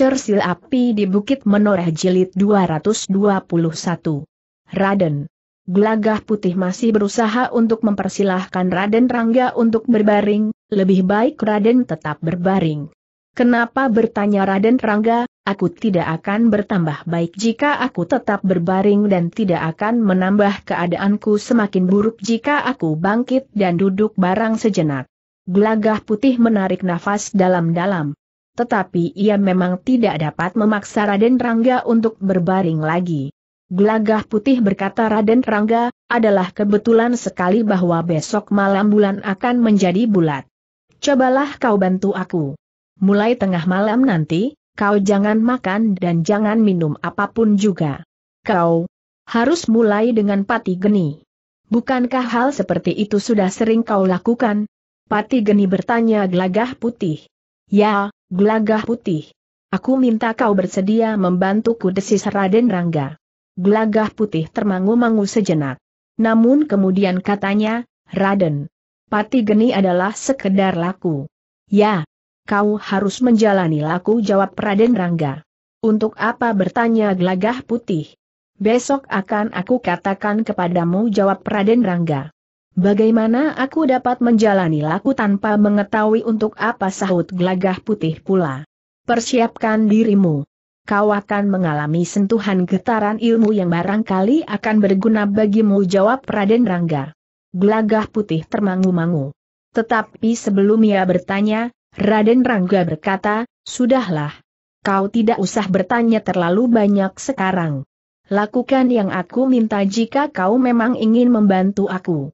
Cersil Api di Bukit Menoreh Jilid 221. Raden. Glagah putih masih berusaha untuk mempersilahkan Raden Rangga untuk berbaring, lebih baik Raden tetap berbaring. Kenapa bertanya Raden Rangga, aku tidak akan bertambah baik jika aku tetap berbaring dan tidak akan menambah keadaanku semakin buruk jika aku bangkit dan duduk barang sejenak. Glagah putih menarik nafas dalam-dalam tetapi ia memang tidak dapat memaksa Raden Rangga untuk berbaring lagi. Gelagah putih berkata Raden Rangga, adalah kebetulan sekali bahwa besok malam bulan akan menjadi bulat. Cobalah kau bantu aku. Mulai tengah malam nanti, kau jangan makan dan jangan minum apapun juga. Kau harus mulai dengan pati geni. Bukankah hal seperti itu sudah sering kau lakukan? Pati geni bertanya gelagah putih. Ya, Gelagah putih. Aku minta kau bersedia membantuku desis Raden Rangga. Gelagah putih termangu-mangu sejenak. Namun kemudian katanya, Raden, pati geni adalah sekedar laku. Ya, kau harus menjalani laku jawab Raden Rangga. Untuk apa bertanya gelagah putih? Besok akan aku katakan kepadamu jawab Raden Rangga. Bagaimana aku dapat menjalani laku tanpa mengetahui untuk apa sahut gelagah putih pula? Persiapkan dirimu. Kau akan mengalami sentuhan getaran ilmu yang barangkali akan berguna bagimu jawab Raden Rangga. Gelagah putih termangu-mangu. Tetapi sebelum ia bertanya, Raden Rangga berkata, Sudahlah. Kau tidak usah bertanya terlalu banyak sekarang. Lakukan yang aku minta jika kau memang ingin membantu aku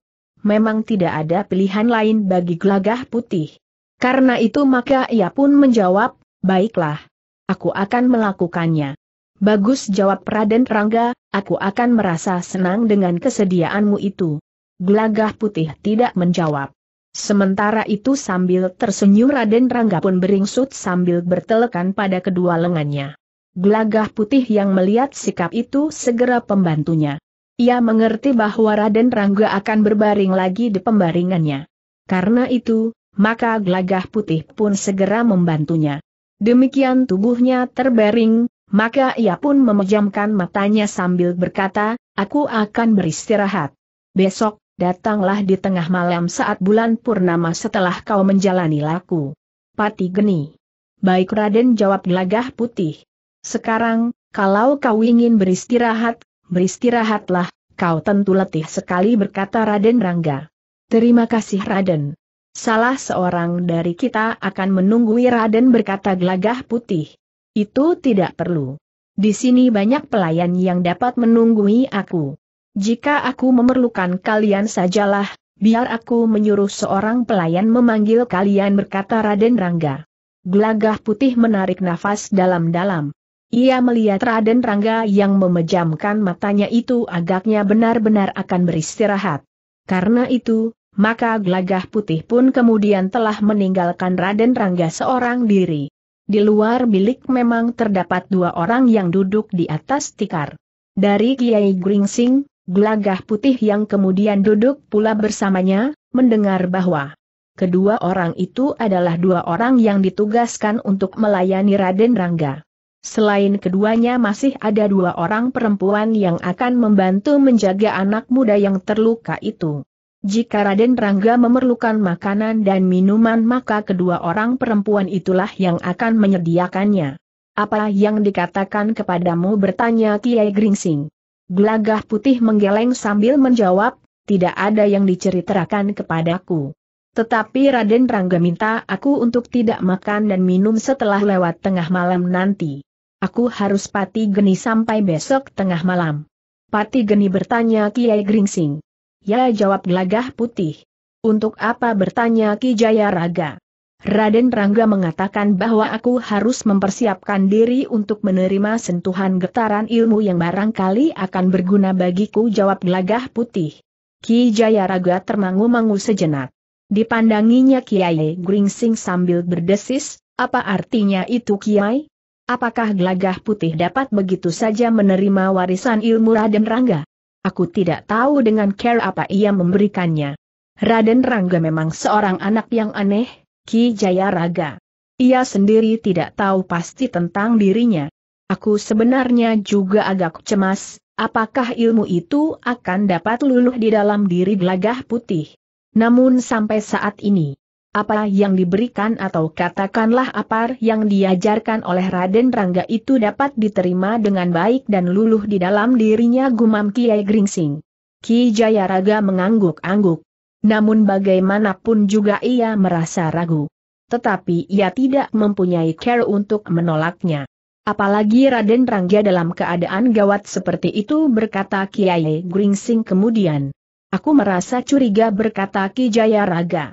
memang tidak ada pilihan lain bagi gelagah putih. Karena itu maka ia pun menjawab, baiklah. Aku akan melakukannya. Bagus jawab Raden Rangga, aku akan merasa senang dengan kesediaanmu itu. Gelagah putih tidak menjawab. Sementara itu sambil tersenyum Raden Rangga pun beringsut sambil bertelekan pada kedua lengannya. Gelagah putih yang melihat sikap itu segera pembantunya. Ia mengerti bahwa Raden Rangga akan berbaring lagi di pembaringannya. Karena itu, maka gelagah putih pun segera membantunya. Demikian tubuhnya terbaring, maka ia pun memejamkan matanya sambil berkata, aku akan beristirahat. Besok, datanglah di tengah malam saat bulan purnama setelah kau menjalani laku. Pati geni. Baik Raden jawab gelagah putih. Sekarang, kalau kau ingin beristirahat, beristirahatlah, kau tentu letih sekali berkata Raden Rangga. Terima kasih Raden. Salah seorang dari kita akan menunggui Raden berkata gelagah putih. Itu tidak perlu. Di sini banyak pelayan yang dapat menunggui aku. Jika aku memerlukan kalian sajalah, biar aku menyuruh seorang pelayan memanggil kalian berkata Raden Rangga. Gelagah putih menarik nafas dalam-dalam. Ia melihat Raden Rangga yang memejamkan matanya itu agaknya benar-benar akan beristirahat. Karena itu, maka gelagah putih pun kemudian telah meninggalkan Raden Rangga seorang diri. Di luar bilik memang terdapat dua orang yang duduk di atas tikar. Dari Kiai Gringsing, gelagah putih yang kemudian duduk pula bersamanya, mendengar bahwa kedua orang itu adalah dua orang yang ditugaskan untuk melayani Raden Rangga. Selain keduanya masih ada dua orang perempuan yang akan membantu menjaga anak muda yang terluka itu. Jika Raden Rangga memerlukan makanan dan minuman maka kedua orang perempuan itulah yang akan menyediakannya. Apa yang dikatakan kepadamu bertanya Kiai Gringsing. Gelagah putih menggeleng sambil menjawab, tidak ada yang diceritakan kepadaku. Tetapi Raden Rangga minta aku untuk tidak makan dan minum setelah lewat tengah malam nanti. Aku harus pati geni sampai besok tengah malam. Pati geni bertanya Kiai Gringsing. Ya jawab gelagah putih. Untuk apa bertanya Ki Jaya Raga? Raden Rangga mengatakan bahwa aku harus mempersiapkan diri untuk menerima sentuhan getaran ilmu yang barangkali akan berguna bagiku jawab gelagah putih. Ki Jaya Raga termangu-mangu sejenak. Dipandanginya Kiai Gringsing sambil berdesis, apa artinya itu Kiai? Apakah gelagah putih dapat begitu saja menerima warisan ilmu Raden Rangga? Aku tidak tahu dengan care apa ia memberikannya. Raden Rangga memang seorang anak yang aneh, Ki Jaya Raga. Ia sendiri tidak tahu pasti tentang dirinya. Aku sebenarnya juga agak cemas, apakah ilmu itu akan dapat luluh di dalam diri gelagah putih. Namun sampai saat ini, apa yang diberikan atau katakanlah apa yang diajarkan oleh Raden Rangga itu dapat diterima dengan baik dan luluh di dalam dirinya gumam Kiai Gringsing. Ki Jayaraga mengangguk-angguk. Namun bagaimanapun juga ia merasa ragu. Tetapi ia tidak mempunyai care untuk menolaknya. Apalagi Raden Rangga dalam keadaan gawat seperti itu berkata Kiai Gringsing kemudian. Aku merasa curiga berkata Ki Jayaraga.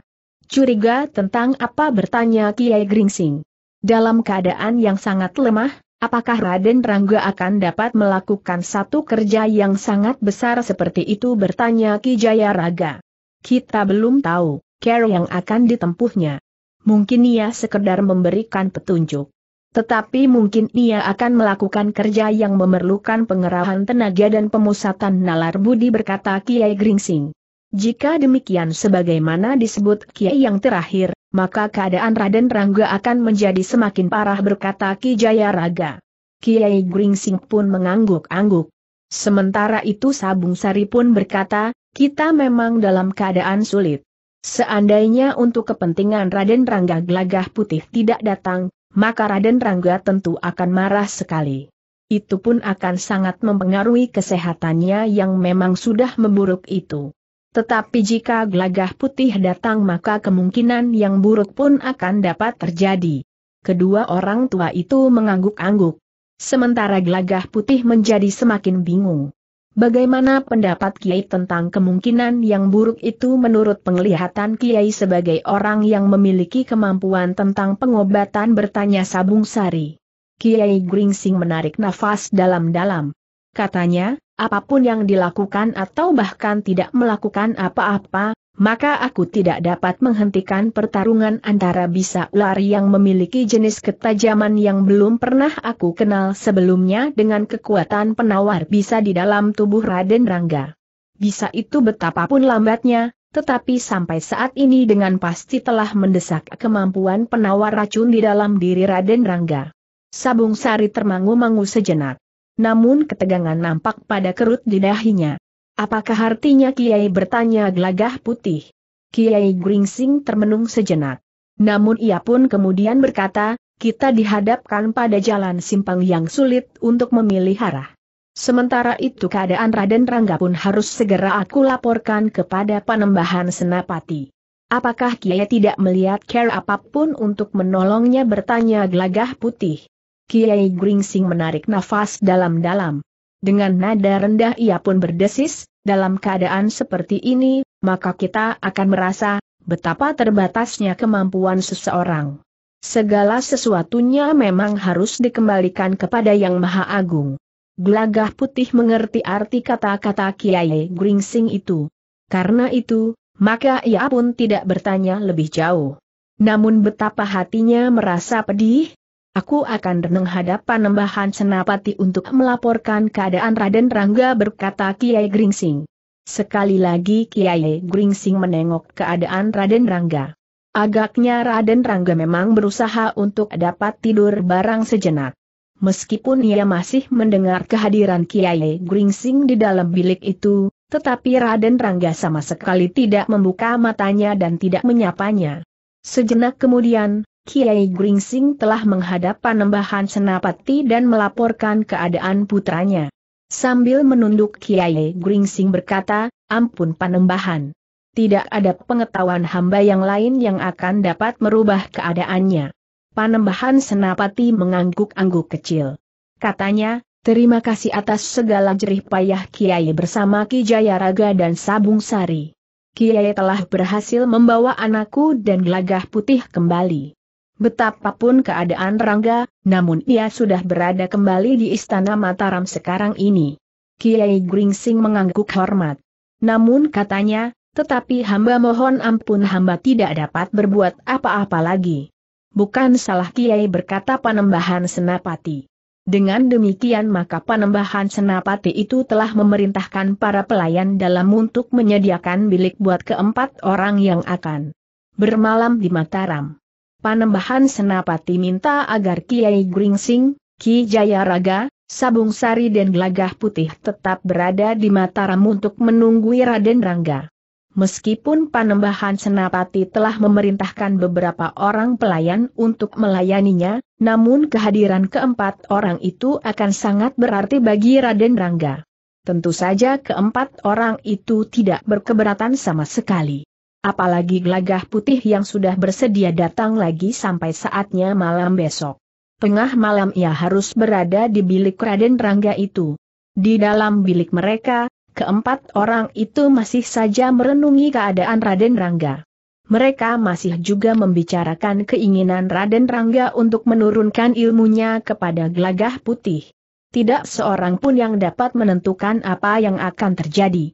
Curiga tentang apa bertanya Kiai Gringsing. Dalam keadaan yang sangat lemah, apakah Raden Rangga akan dapat melakukan satu kerja yang sangat besar seperti itu bertanya Ki Jaya Raga. Kita belum tahu, care yang akan ditempuhnya. Mungkin ia sekedar memberikan petunjuk. Tetapi mungkin ia akan melakukan kerja yang memerlukan pengerahan tenaga dan pemusatan nalar budi berkata Kiai Gringsing. Jika demikian sebagaimana disebut Kiai yang terakhir, maka keadaan Raden Rangga akan menjadi semakin parah berkata Ki Jaya Raga. Kiai Gringsing pun mengangguk-angguk. Sementara itu Sabung Sari pun berkata, kita memang dalam keadaan sulit. Seandainya untuk kepentingan Raden Rangga gelagah putih tidak datang, maka Raden Rangga tentu akan marah sekali. Itu pun akan sangat mempengaruhi kesehatannya yang memang sudah memburuk itu. Tetapi jika gelagah putih datang maka kemungkinan yang buruk pun akan dapat terjadi. Kedua orang tua itu mengangguk-angguk. Sementara gelagah putih menjadi semakin bingung. Bagaimana pendapat Kiai tentang kemungkinan yang buruk itu menurut penglihatan Kiai sebagai orang yang memiliki kemampuan tentang pengobatan bertanya Sabung Sari. Kiai Gringsing menarik nafas dalam-dalam. Katanya, apapun yang dilakukan atau bahkan tidak melakukan apa-apa, maka aku tidak dapat menghentikan pertarungan antara bisa ular yang memiliki jenis ketajaman yang belum pernah aku kenal sebelumnya dengan kekuatan penawar bisa di dalam tubuh Raden Rangga. Bisa itu betapapun lambatnya, tetapi sampai saat ini dengan pasti telah mendesak kemampuan penawar racun di dalam diri Raden Rangga. Sabung Sari termangu-mangu sejenak namun ketegangan nampak pada kerut di dahinya. Apakah artinya Kiai bertanya gelagah putih? Kiai Gringsing termenung sejenak. Namun ia pun kemudian berkata, kita dihadapkan pada jalan simpang yang sulit untuk memilih arah. Sementara itu keadaan Raden Rangga pun harus segera aku laporkan kepada Panembahan Senapati. Apakah Kiai tidak melihat care apapun untuk menolongnya bertanya gelagah putih? Kiai Gringsing menarik nafas dalam-dalam. Dengan nada rendah ia pun berdesis, dalam keadaan seperti ini, maka kita akan merasa betapa terbatasnya kemampuan seseorang. Segala sesuatunya memang harus dikembalikan kepada Yang Maha Agung. Gelagah putih mengerti arti kata-kata Kiai Gringsing itu. Karena itu, maka ia pun tidak bertanya lebih jauh. Namun betapa hatinya merasa pedih, Aku akan renung hadapan nembahan senapati untuk melaporkan keadaan Raden Rangga berkata Kiai Gringsing. Sekali lagi Kiai Gringsing menengok keadaan Raden Rangga. Agaknya Raden Rangga memang berusaha untuk dapat tidur barang sejenak. Meskipun ia masih mendengar kehadiran Kiai Gringsing di dalam bilik itu, tetapi Raden Rangga sama sekali tidak membuka matanya dan tidak menyapanya. Sejenak kemudian, Kiai Gringsing telah menghadap panembahan Senapati dan melaporkan keadaan putranya. Sambil menunduk Kiai Gringsing berkata, ampun panembahan. Tidak ada pengetahuan hamba yang lain yang akan dapat merubah keadaannya. Panembahan Senapati mengangguk-angguk kecil. Katanya, terima kasih atas segala jerih payah Kiai bersama Ki Jayaraga dan Sabung Sari. Kiai telah berhasil membawa anakku dan gelagah putih kembali. Betapapun keadaan Rangga, namun ia sudah berada kembali di Istana Mataram sekarang ini. Kiai Gringsing mengangguk hormat. Namun katanya, tetapi hamba mohon ampun hamba tidak dapat berbuat apa-apa lagi. Bukan salah Kiai berkata panembahan senapati. Dengan demikian maka panembahan senapati itu telah memerintahkan para pelayan dalam untuk menyediakan bilik buat keempat orang yang akan bermalam di Mataram. Panembahan Senapati minta agar Kiai Gringsing, Ki Jayaraga, Sabung Sari dan Gelagah Putih tetap berada di Mataram untuk menunggu Raden Rangga. Meskipun Panembahan Senapati telah memerintahkan beberapa orang pelayan untuk melayaninya, namun kehadiran keempat orang itu akan sangat berarti bagi Raden Rangga. Tentu saja keempat orang itu tidak berkeberatan sama sekali apalagi gelagah putih yang sudah bersedia datang lagi sampai saatnya malam besok. Tengah malam ia harus berada di bilik Raden Rangga itu. Di dalam bilik mereka, keempat orang itu masih saja merenungi keadaan Raden Rangga. Mereka masih juga membicarakan keinginan Raden Rangga untuk menurunkan ilmunya kepada gelagah putih. Tidak seorang pun yang dapat menentukan apa yang akan terjadi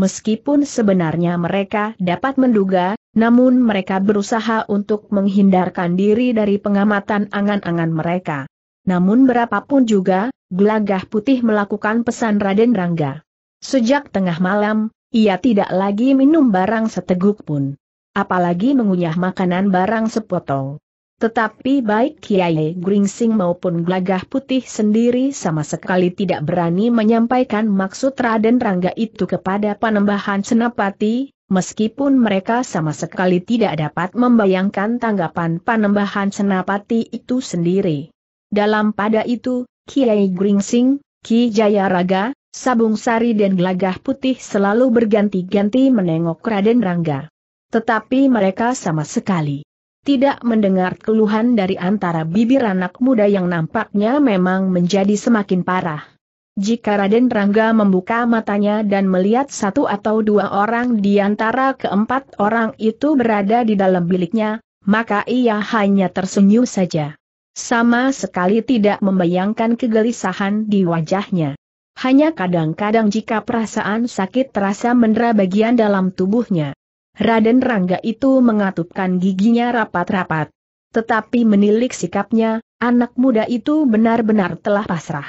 meskipun sebenarnya mereka dapat menduga, namun mereka berusaha untuk menghindarkan diri dari pengamatan angan-angan mereka. Namun berapapun juga, Gelagah Putih melakukan pesan Raden Rangga. Sejak tengah malam, ia tidak lagi minum barang seteguk pun. Apalagi mengunyah makanan barang sepotong. Tetapi baik Kiai Gringsing maupun Glagah Putih sendiri sama sekali tidak berani menyampaikan maksud Raden Rangga itu kepada Panembahan Senapati, meskipun mereka sama sekali tidak dapat membayangkan tanggapan Panembahan Senapati itu sendiri. Dalam pada itu, Kiai Gringsing, Ki Jaya Raga, Sabung Sari dan Glagah Putih selalu berganti-ganti menengok Raden Rangga. Tetapi mereka sama sekali tidak mendengar keluhan dari antara bibir anak muda yang nampaknya memang menjadi semakin parah. Jika Raden Rangga membuka matanya dan melihat satu atau dua orang di antara keempat orang itu berada di dalam biliknya, maka ia hanya tersenyum saja. Sama sekali tidak membayangkan kegelisahan di wajahnya. Hanya kadang-kadang jika perasaan sakit terasa mendera bagian dalam tubuhnya. Raden Rangga itu mengatupkan giginya rapat-rapat. Tetapi menilik sikapnya, anak muda itu benar-benar telah pasrah.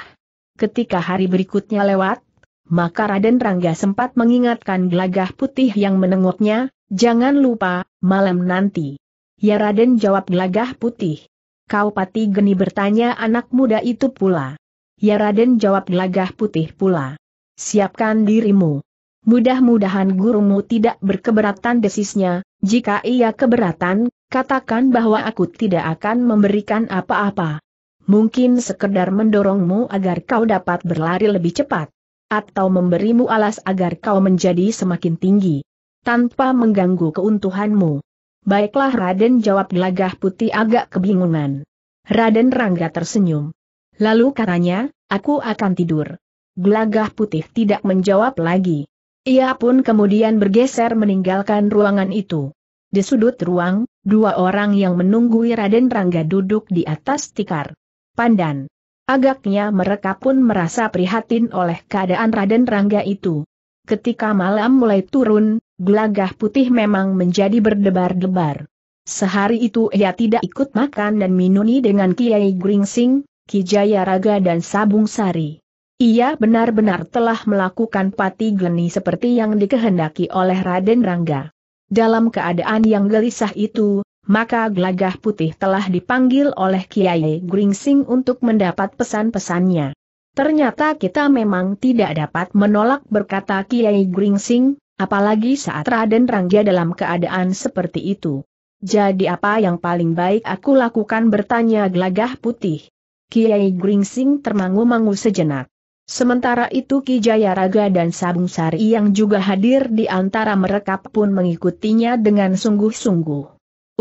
Ketika hari berikutnya lewat, maka Raden Rangga sempat mengingatkan gelagah putih yang menengoknya, jangan lupa, malam nanti. Ya Raden jawab gelagah putih. Kau pati geni bertanya anak muda itu pula. Ya Raden jawab gelagah putih pula. Siapkan dirimu. Mudah-mudahan gurumu tidak berkeberatan desisnya, jika ia keberatan, katakan bahwa aku tidak akan memberikan apa-apa. Mungkin sekedar mendorongmu agar kau dapat berlari lebih cepat. Atau memberimu alas agar kau menjadi semakin tinggi. Tanpa mengganggu keuntuhanmu. Baiklah Raden jawab gelagah putih agak kebingungan. Raden Rangga tersenyum. Lalu katanya, aku akan tidur. Gelagah putih tidak menjawab lagi. Ia pun kemudian bergeser meninggalkan ruangan itu. Di sudut ruang, dua orang yang menunggui Raden Rangga duduk di atas tikar. Pandan. Agaknya mereka pun merasa prihatin oleh keadaan Raden Rangga itu. Ketika malam mulai turun, gelagah putih memang menjadi berdebar-debar. Sehari itu ia tidak ikut makan dan minuni dengan Kiai Gringsing, Kijaya Raga dan Sabung Sari. Ia benar-benar telah melakukan pati gleni seperti yang dikehendaki oleh Raden Rangga. Dalam keadaan yang gelisah itu, maka Glagah putih telah dipanggil oleh Kiai Gringsing untuk mendapat pesan-pesannya. Ternyata kita memang tidak dapat menolak berkata Kiai Gringsing, apalagi saat Raden Rangga dalam keadaan seperti itu. Jadi apa yang paling baik aku lakukan bertanya Glagah putih. Kiai Gringsing termangu-mangu sejenak. Sementara itu Ki Jayaraga dan Sabung Sari yang juga hadir di antara mereka pun mengikutinya dengan sungguh-sungguh.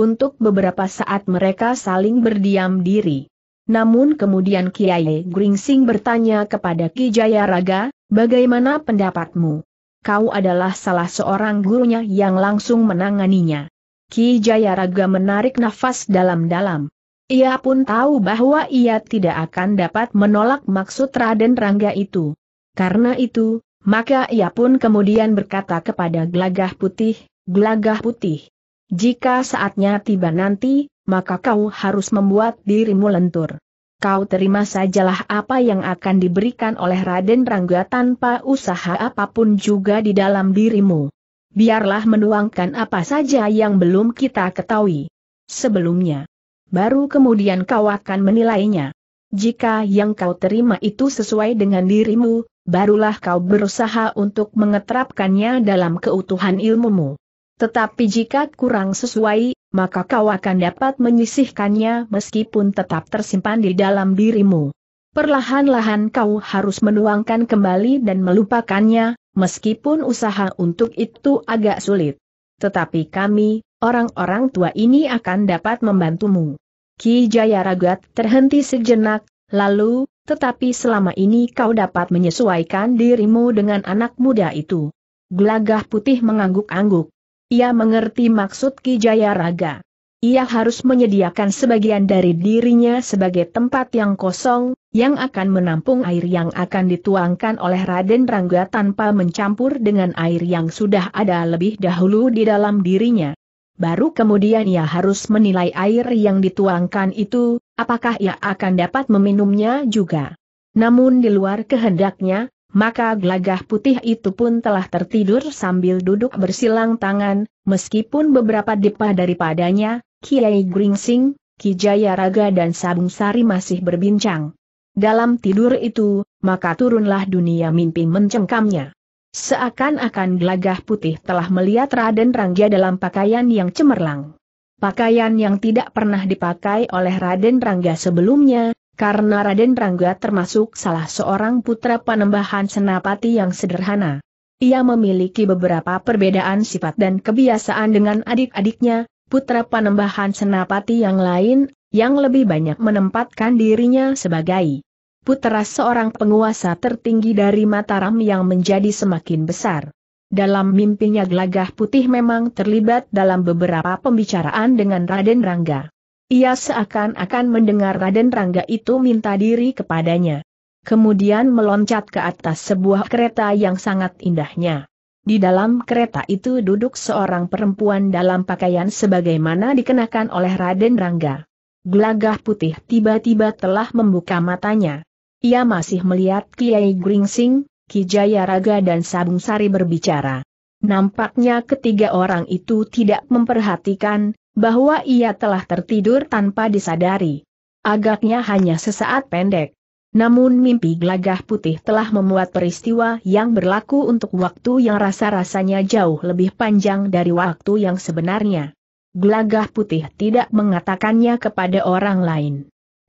Untuk beberapa saat mereka saling berdiam diri. Namun kemudian Kiai Gringsing bertanya kepada Ki Jayaraga, bagaimana pendapatmu? Kau adalah salah seorang gurunya yang langsung menanganinya. Ki Jayaraga menarik nafas dalam-dalam. Ia pun tahu bahwa ia tidak akan dapat menolak maksud Raden Rangga itu. Karena itu, maka ia pun kemudian berkata kepada Glagah Putih, Glagah Putih, jika saatnya tiba nanti, maka kau harus membuat dirimu lentur. Kau terima sajalah apa yang akan diberikan oleh Raden Rangga tanpa usaha apapun juga di dalam dirimu. Biarlah menuangkan apa saja yang belum kita ketahui sebelumnya baru kemudian kau akan menilainya. Jika yang kau terima itu sesuai dengan dirimu, barulah kau berusaha untuk mengeterapkannya dalam keutuhan ilmumu. Tetapi jika kurang sesuai, maka kau akan dapat menyisihkannya meskipun tetap tersimpan di dalam dirimu. Perlahan-lahan kau harus menuangkan kembali dan melupakannya, meskipun usaha untuk itu agak sulit. Tetapi kami, Orang-orang tua ini akan dapat membantumu. Ki Jayaragat terhenti sejenak, lalu, tetapi selama ini kau dapat menyesuaikan dirimu dengan anak muda itu. Gelagah putih mengangguk-angguk. Ia mengerti maksud Ki Jayaraga. Ia harus menyediakan sebagian dari dirinya sebagai tempat yang kosong, yang akan menampung air yang akan dituangkan oleh Raden Rangga tanpa mencampur dengan air yang sudah ada lebih dahulu di dalam dirinya baru kemudian ia harus menilai air yang dituangkan itu, apakah ia akan dapat meminumnya juga. Namun di luar kehendaknya, maka gelagah putih itu pun telah tertidur sambil duduk bersilang tangan, meskipun beberapa depa daripadanya, Kiai Gringsing, Kijaya Raga dan Sabung Sari masih berbincang. Dalam tidur itu, maka turunlah dunia mimpi mencengkamnya. Seakan-akan gelagah putih telah melihat Raden Rangga dalam pakaian yang cemerlang. Pakaian yang tidak pernah dipakai oleh Raden Rangga sebelumnya, karena Raden Rangga termasuk salah seorang putra panembahan senapati yang sederhana. Ia memiliki beberapa perbedaan sifat dan kebiasaan dengan adik-adiknya, putra panembahan senapati yang lain, yang lebih banyak menempatkan dirinya sebagai putera seorang penguasa tertinggi dari Mataram yang menjadi semakin besar. Dalam mimpinya Glagah Putih memang terlibat dalam beberapa pembicaraan dengan Raden Rangga. Ia seakan-akan mendengar Raden Rangga itu minta diri kepadanya. Kemudian meloncat ke atas sebuah kereta yang sangat indahnya. Di dalam kereta itu duduk seorang perempuan dalam pakaian sebagaimana dikenakan oleh Raden Rangga. Glagah putih tiba-tiba telah membuka matanya. Ia masih melihat Kiai Gringsing, Kijaya Raga dan Sabung Sari berbicara. Nampaknya ketiga orang itu tidak memperhatikan, bahwa ia telah tertidur tanpa disadari. Agaknya hanya sesaat pendek. Namun mimpi gelagah putih telah memuat peristiwa yang berlaku untuk waktu yang rasa-rasanya jauh lebih panjang dari waktu yang sebenarnya. Gelagah putih tidak mengatakannya kepada orang lain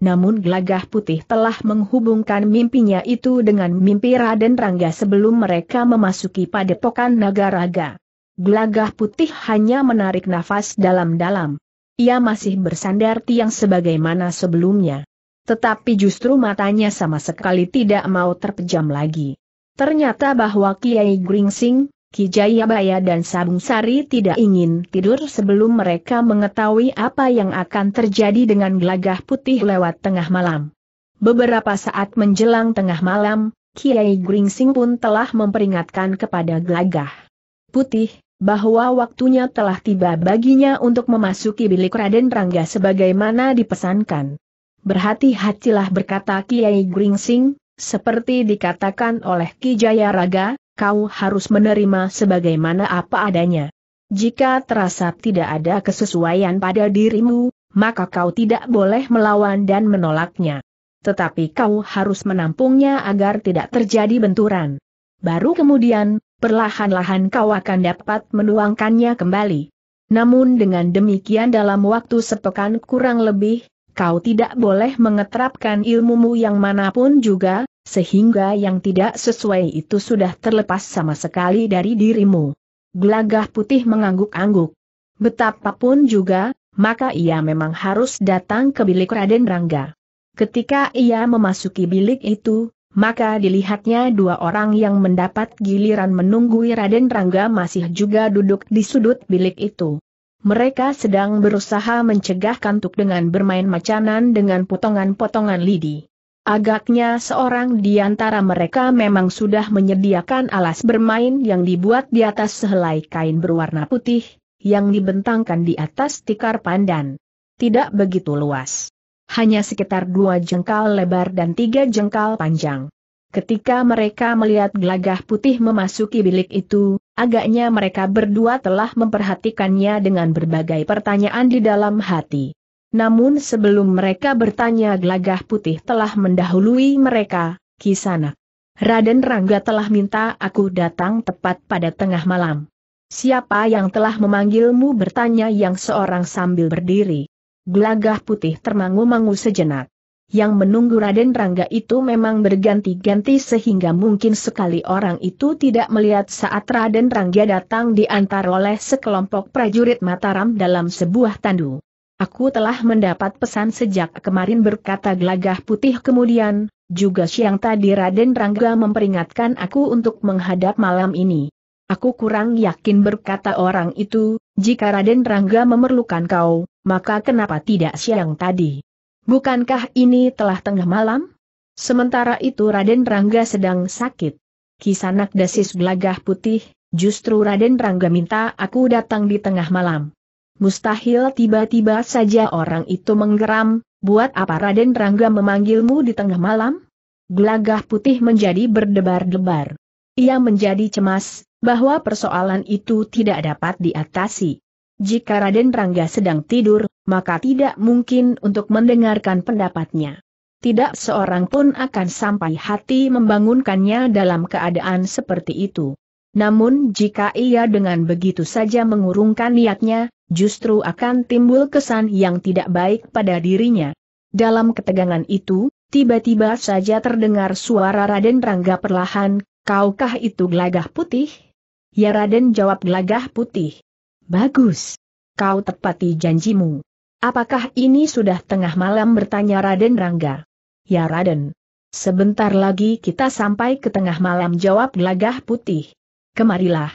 namun Glagah putih telah menghubungkan mimpinya itu dengan mimpi Raden Rangga sebelum mereka memasuki padepokan naga raga. Glagah putih hanya menarik nafas dalam-dalam. Ia masih bersandar tiang sebagaimana sebelumnya. Tetapi justru matanya sama sekali tidak mau terpejam lagi. Ternyata bahwa Kiai Gringsing, Kijayabaya dan Sabung Sari tidak ingin tidur sebelum mereka mengetahui apa yang akan terjadi dengan gelagah putih lewat tengah malam. Beberapa saat menjelang tengah malam, Kiai Gringsing pun telah memperingatkan kepada gelagah putih, bahwa waktunya telah tiba baginya untuk memasuki bilik Raden Rangga sebagaimana dipesankan. Berhati-hatilah berkata Kiai Gringsing, seperti dikatakan oleh Ki Jaya Raga, kau harus menerima sebagaimana apa adanya. Jika terasa tidak ada kesesuaian pada dirimu, maka kau tidak boleh melawan dan menolaknya. Tetapi kau harus menampungnya agar tidak terjadi benturan. Baru kemudian, perlahan-lahan kau akan dapat menuangkannya kembali. Namun dengan demikian dalam waktu sepekan kurang lebih, kau tidak boleh mengeterapkan ilmumu yang manapun juga, sehingga yang tidak sesuai itu sudah terlepas sama sekali dari dirimu. Gelagah putih mengangguk-angguk. Betapapun juga, maka ia memang harus datang ke bilik Raden Rangga. Ketika ia memasuki bilik itu, maka dilihatnya dua orang yang mendapat giliran menunggui Raden Rangga masih juga duduk di sudut bilik itu. Mereka sedang berusaha mencegah kantuk dengan bermain macanan dengan potongan-potongan lidi. Agaknya seorang di antara mereka memang sudah menyediakan alas bermain yang dibuat di atas sehelai kain berwarna putih, yang dibentangkan di atas tikar pandan. Tidak begitu luas. Hanya sekitar dua jengkal lebar dan tiga jengkal panjang. Ketika mereka melihat gelagah putih memasuki bilik itu, agaknya mereka berdua telah memperhatikannya dengan berbagai pertanyaan di dalam hati. Namun sebelum mereka bertanya gelagah putih telah mendahului mereka, Kisana. Raden Rangga telah minta aku datang tepat pada tengah malam. Siapa yang telah memanggilmu bertanya yang seorang sambil berdiri. Gelagah putih termangu-mangu sejenak. Yang menunggu Raden Rangga itu memang berganti-ganti sehingga mungkin sekali orang itu tidak melihat saat Raden Rangga datang diantar oleh sekelompok prajurit Mataram dalam sebuah tandu. Aku telah mendapat pesan sejak kemarin berkata gelagah putih kemudian, juga siang tadi Raden Rangga memperingatkan aku untuk menghadap malam ini. Aku kurang yakin berkata orang itu, jika Raden Rangga memerlukan kau, maka kenapa tidak siang tadi? Bukankah ini telah tengah malam? Sementara itu Raden Rangga sedang sakit. Kisanak dasis gelagah putih, justru Raden Rangga minta aku datang di tengah malam mustahil tiba-tiba saja orang itu menggeram, buat apa Raden Rangga memanggilmu di tengah malam? Gelagah putih menjadi berdebar-debar. Ia menjadi cemas, bahwa persoalan itu tidak dapat diatasi. Jika Raden Rangga sedang tidur, maka tidak mungkin untuk mendengarkan pendapatnya. Tidak seorang pun akan sampai hati membangunkannya dalam keadaan seperti itu. Namun jika ia dengan begitu saja mengurungkan niatnya, justru akan timbul kesan yang tidak baik pada dirinya. Dalam ketegangan itu, tiba-tiba saja terdengar suara Raden Rangga perlahan, kaukah itu gelagah putih? Ya Raden jawab gelagah putih. Bagus. Kau tepati janjimu. Apakah ini sudah tengah malam bertanya Raden Rangga? Ya Raden. Sebentar lagi kita sampai ke tengah malam jawab gelagah putih. Kemarilah.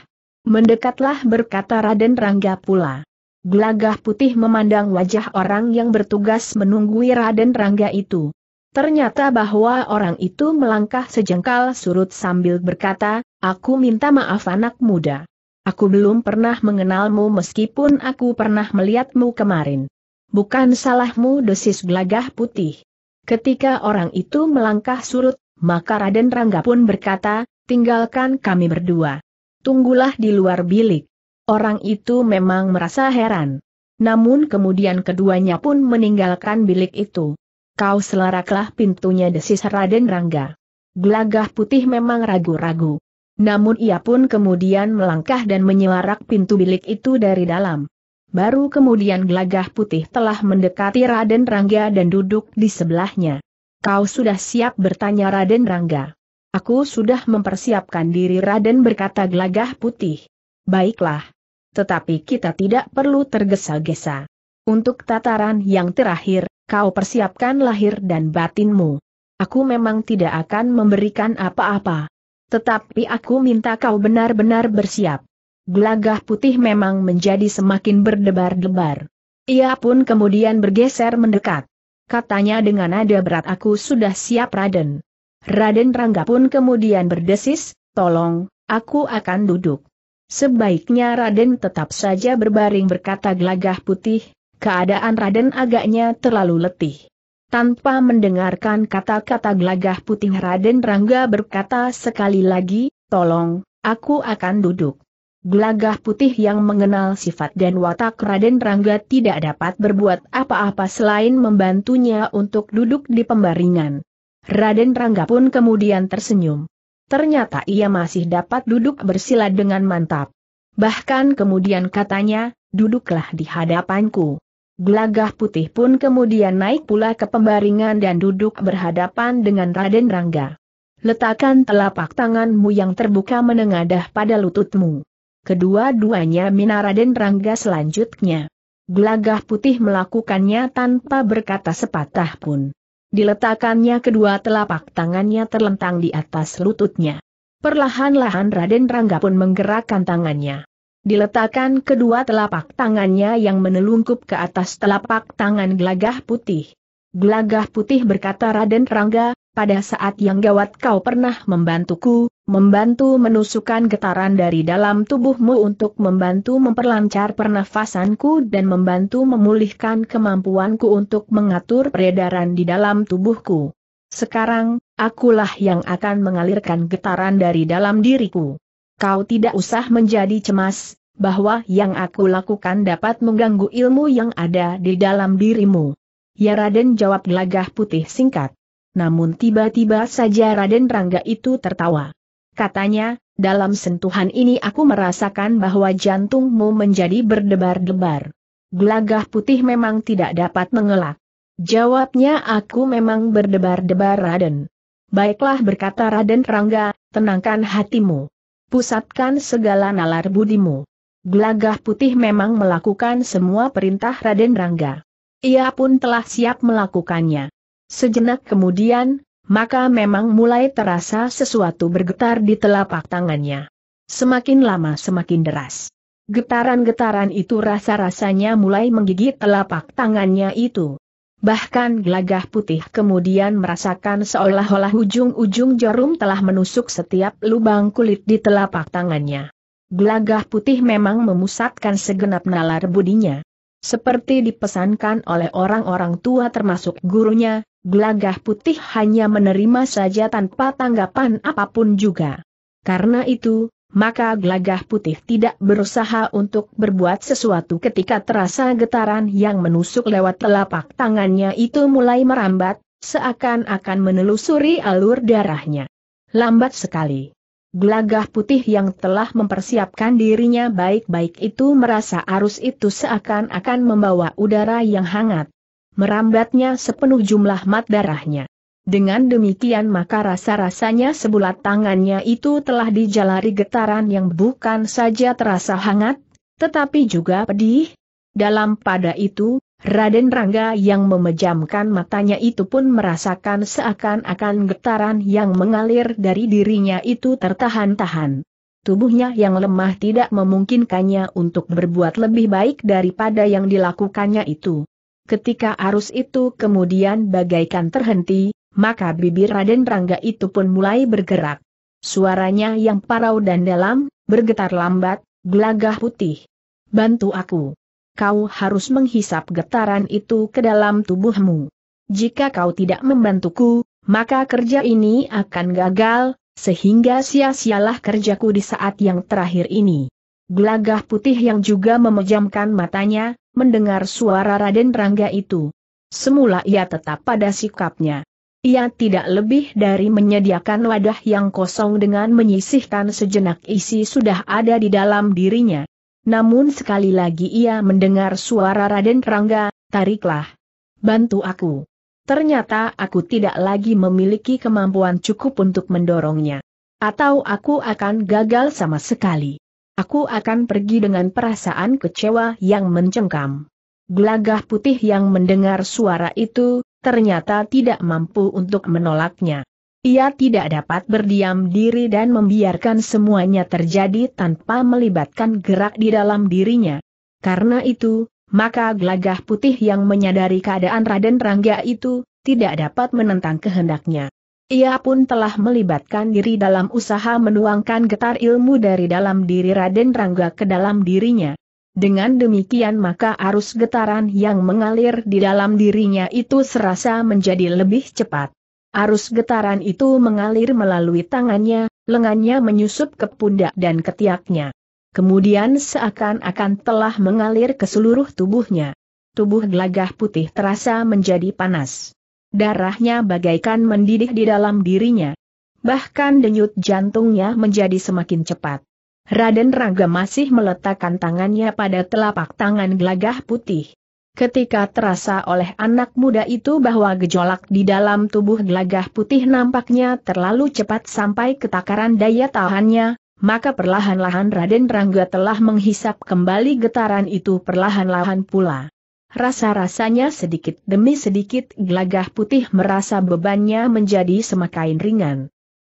Mendekatlah berkata Raden Rangga pula. Gelagah putih memandang wajah orang yang bertugas menunggui Raden Rangga itu. Ternyata bahwa orang itu melangkah sejengkal surut sambil berkata, aku minta maaf anak muda. Aku belum pernah mengenalmu meskipun aku pernah melihatmu kemarin. Bukan salahmu desis gelagah putih. Ketika orang itu melangkah surut, maka Raden Rangga pun berkata, tinggalkan kami berdua. Tunggulah di luar bilik. Orang itu memang merasa heran. Namun kemudian keduanya pun meninggalkan bilik itu. Kau selaraklah pintunya desis Raden Rangga. Gelagah putih memang ragu-ragu. Namun ia pun kemudian melangkah dan menyelarak pintu bilik itu dari dalam. Baru kemudian gelagah putih telah mendekati Raden Rangga dan duduk di sebelahnya. Kau sudah siap bertanya Raden Rangga. Aku sudah mempersiapkan diri Raden berkata gelagah putih. Baiklah tetapi kita tidak perlu tergesa-gesa. Untuk tataran yang terakhir, kau persiapkan lahir dan batinmu. Aku memang tidak akan memberikan apa-apa. Tetapi aku minta kau benar-benar bersiap. Gelagah putih memang menjadi semakin berdebar-debar. Ia pun kemudian bergeser mendekat. Katanya dengan nada berat aku sudah siap Raden. Raden Rangga pun kemudian berdesis, tolong, aku akan duduk. Sebaiknya Raden tetap saja berbaring berkata gelagah putih, keadaan Raden agaknya terlalu letih. Tanpa mendengarkan kata-kata gelagah putih Raden Rangga berkata sekali lagi, tolong, aku akan duduk. Gelagah putih yang mengenal sifat dan watak Raden Rangga tidak dapat berbuat apa-apa selain membantunya untuk duduk di pembaringan. Raden Rangga pun kemudian tersenyum ternyata ia masih dapat duduk bersila dengan mantap. Bahkan kemudian katanya, duduklah di hadapanku. Gelagah putih pun kemudian naik pula ke pembaringan dan duduk berhadapan dengan Raden Rangga. Letakkan telapak tanganmu yang terbuka menengadah pada lututmu. Kedua-duanya Mina Raden Rangga selanjutnya. Gelagah putih melakukannya tanpa berkata sepatah pun diletakkannya kedua telapak tangannya terlentang di atas lututnya. Perlahan-lahan Raden Rangga pun menggerakkan tangannya. Diletakkan kedua telapak tangannya yang menelungkup ke atas telapak tangan gelagah putih. Gelagah putih berkata Raden Rangga, pada saat yang gawat kau pernah membantuku, membantu menusukkan getaran dari dalam tubuhmu untuk membantu memperlancar pernafasanku dan membantu memulihkan kemampuanku untuk mengatur peredaran di dalam tubuhku. Sekarang, akulah yang akan mengalirkan getaran dari dalam diriku. Kau tidak usah menjadi cemas, bahwa yang aku lakukan dapat mengganggu ilmu yang ada di dalam dirimu. Ya Raden jawab gelagah putih singkat namun tiba-tiba saja Raden Rangga itu tertawa. Katanya, dalam sentuhan ini aku merasakan bahwa jantungmu menjadi berdebar-debar. Gelagah putih memang tidak dapat mengelak. Jawabnya aku memang berdebar-debar Raden. Baiklah berkata Raden Rangga, tenangkan hatimu. Pusatkan segala nalar budimu. Gelagah putih memang melakukan semua perintah Raden Rangga. Ia pun telah siap melakukannya. Sejenak kemudian, maka memang mulai terasa sesuatu bergetar di telapak tangannya. Semakin lama semakin deras. Getaran-getaran itu rasa-rasanya mulai menggigit telapak tangannya itu. Bahkan gelagah putih kemudian merasakan seolah-olah ujung-ujung jarum telah menusuk setiap lubang kulit di telapak tangannya. Gelagah putih memang memusatkan segenap nalar budinya. Seperti dipesankan oleh orang-orang tua termasuk gurunya, gelagah putih hanya menerima saja tanpa tanggapan apapun juga. Karena itu, maka gelagah putih tidak berusaha untuk berbuat sesuatu ketika terasa getaran yang menusuk lewat telapak tangannya itu mulai merambat, seakan-akan menelusuri alur darahnya. Lambat sekali. Gelagah putih yang telah mempersiapkan dirinya baik-baik itu merasa arus itu seakan-akan membawa udara yang hangat merambatnya sepenuh jumlah mat darahnya. Dengan demikian maka rasa-rasanya sebulat tangannya itu telah dijalari getaran yang bukan saja terasa hangat, tetapi juga pedih. Dalam pada itu, Raden Rangga yang memejamkan matanya itu pun merasakan seakan-akan getaran yang mengalir dari dirinya itu tertahan-tahan. Tubuhnya yang lemah tidak memungkinkannya untuk berbuat lebih baik daripada yang dilakukannya itu ketika arus itu kemudian bagaikan terhenti, maka bibir Raden Rangga itu pun mulai bergerak. Suaranya yang parau dan dalam, bergetar lambat, gelagah putih. Bantu aku. Kau harus menghisap getaran itu ke dalam tubuhmu. Jika kau tidak membantuku, maka kerja ini akan gagal, sehingga sia-sialah kerjaku di saat yang terakhir ini. Gelagah putih yang juga memejamkan matanya, mendengar suara Raden Rangga itu. Semula ia tetap pada sikapnya. Ia tidak lebih dari menyediakan wadah yang kosong dengan menyisihkan sejenak isi sudah ada di dalam dirinya. Namun sekali lagi ia mendengar suara Raden Rangga, tariklah. Bantu aku. Ternyata aku tidak lagi memiliki kemampuan cukup untuk mendorongnya. Atau aku akan gagal sama sekali. Aku akan pergi dengan perasaan kecewa yang mencengkam. Gelagah putih yang mendengar suara itu, ternyata tidak mampu untuk menolaknya. Ia tidak dapat berdiam diri dan membiarkan semuanya terjadi tanpa melibatkan gerak di dalam dirinya. Karena itu, maka gelagah putih yang menyadari keadaan Raden Rangga itu, tidak dapat menentang kehendaknya. Ia pun telah melibatkan diri dalam usaha menuangkan getar ilmu dari dalam diri Raden Rangga ke dalam dirinya. Dengan demikian maka arus getaran yang mengalir di dalam dirinya itu serasa menjadi lebih cepat. Arus getaran itu mengalir melalui tangannya, lengannya menyusup ke pundak dan ketiaknya. Kemudian seakan-akan telah mengalir ke seluruh tubuhnya. Tubuh gelagah putih terasa menjadi panas darahnya bagaikan mendidih di dalam dirinya. Bahkan denyut jantungnya menjadi semakin cepat. Raden Rangga masih meletakkan tangannya pada telapak tangan gelagah putih. Ketika terasa oleh anak muda itu bahwa gejolak di dalam tubuh gelagah putih nampaknya terlalu cepat sampai ketakaran daya tahannya, maka perlahan-lahan Raden Rangga telah menghisap kembali getaran itu perlahan-lahan pula. Rasa-rasanya sedikit demi sedikit gelagah putih merasa bebannya menjadi semakin ringan.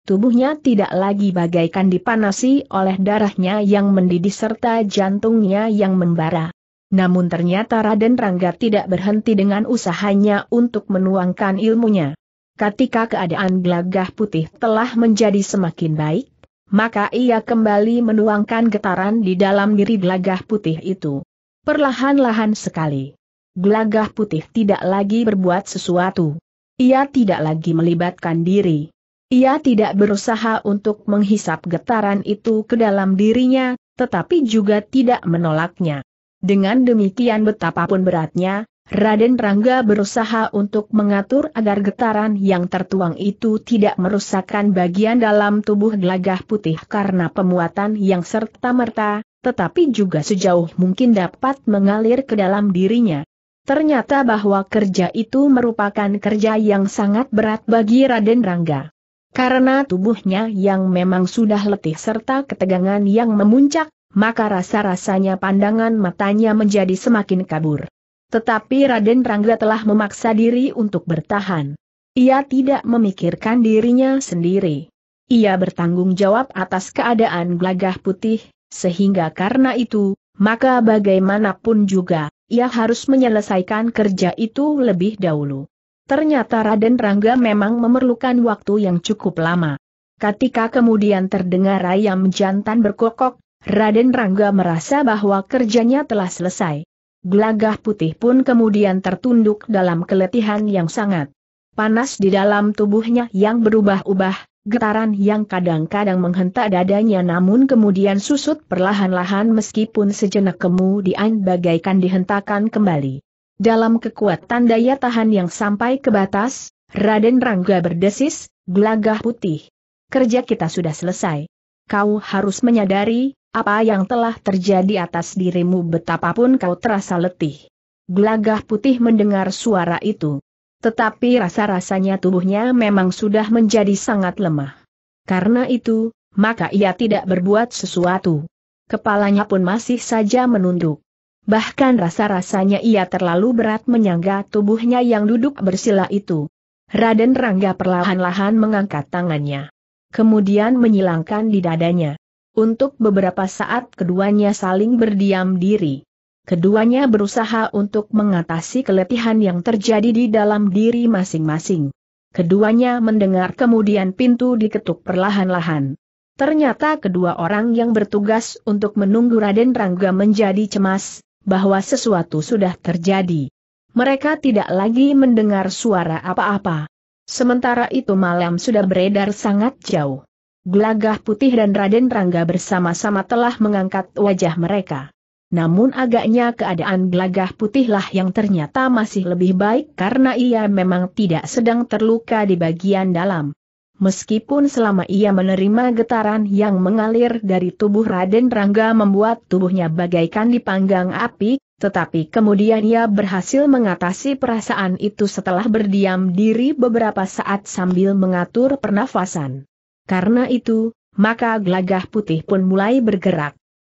Tubuhnya tidak lagi bagaikan dipanasi oleh darahnya yang mendidih serta jantungnya yang membara. Namun ternyata Raden Rangga tidak berhenti dengan usahanya untuk menuangkan ilmunya. Ketika keadaan gelagah putih telah menjadi semakin baik, maka ia kembali menuangkan getaran di dalam diri gelagah putih itu. Perlahan-lahan sekali gelagah putih tidak lagi berbuat sesuatu. Ia tidak lagi melibatkan diri. Ia tidak berusaha untuk menghisap getaran itu ke dalam dirinya, tetapi juga tidak menolaknya. Dengan demikian betapapun beratnya, Raden Rangga berusaha untuk mengatur agar getaran yang tertuang itu tidak merusakkan bagian dalam tubuh gelagah putih karena pemuatan yang serta-merta, tetapi juga sejauh mungkin dapat mengalir ke dalam dirinya. Ternyata bahwa kerja itu merupakan kerja yang sangat berat bagi Raden Rangga. Karena tubuhnya yang memang sudah letih serta ketegangan yang memuncak, maka rasa-rasanya pandangan matanya menjadi semakin kabur. Tetapi Raden Rangga telah memaksa diri untuk bertahan. Ia tidak memikirkan dirinya sendiri. Ia bertanggung jawab atas keadaan gelagah putih, sehingga karena itu, maka bagaimanapun juga, ia harus menyelesaikan kerja itu lebih dahulu. Ternyata Raden Rangga memang memerlukan waktu yang cukup lama. Ketika kemudian terdengar ayam jantan berkokok, Raden Rangga merasa bahwa kerjanya telah selesai. Gelagah putih pun kemudian tertunduk dalam keletihan yang sangat panas di dalam tubuhnya yang berubah-ubah, Getaran yang kadang-kadang menghentak dadanya namun kemudian susut perlahan-lahan meskipun sejenak kemudian bagaikan dihentakkan kembali. Dalam kekuatan daya tahan yang sampai ke batas, Raden Rangga berdesis, gelagah putih. Kerja kita sudah selesai. Kau harus menyadari, apa yang telah terjadi atas dirimu betapapun kau terasa letih. Gelagah putih mendengar suara itu, tetapi rasa-rasanya tubuhnya memang sudah menjadi sangat lemah. Karena itu, maka ia tidak berbuat sesuatu. Kepalanya pun masih saja menunduk. Bahkan rasa-rasanya ia terlalu berat menyangga tubuhnya yang duduk bersila itu. Raden Rangga perlahan-lahan mengangkat tangannya. Kemudian menyilangkan di dadanya. Untuk beberapa saat keduanya saling berdiam diri keduanya berusaha untuk mengatasi keletihan yang terjadi di dalam diri masing-masing. Keduanya mendengar kemudian pintu diketuk perlahan-lahan. Ternyata kedua orang yang bertugas untuk menunggu Raden Rangga menjadi cemas, bahwa sesuatu sudah terjadi. Mereka tidak lagi mendengar suara apa-apa. Sementara itu malam sudah beredar sangat jauh. Gelagah putih dan Raden Rangga bersama-sama telah mengangkat wajah mereka namun agaknya keadaan gelagah putihlah yang ternyata masih lebih baik karena ia memang tidak sedang terluka di bagian dalam. Meskipun selama ia menerima getaran yang mengalir dari tubuh Raden Rangga membuat tubuhnya bagaikan dipanggang api, tetapi kemudian ia berhasil mengatasi perasaan itu setelah berdiam diri beberapa saat sambil mengatur pernafasan. Karena itu, maka gelagah putih pun mulai bergerak.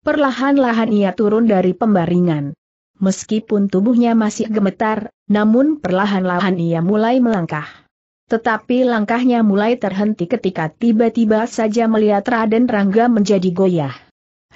Perlahan-lahan ia turun dari pembaringan. Meskipun tubuhnya masih gemetar, namun perlahan-lahan ia mulai melangkah. Tetapi langkahnya mulai terhenti ketika tiba-tiba saja melihat Raden Rangga menjadi goyah.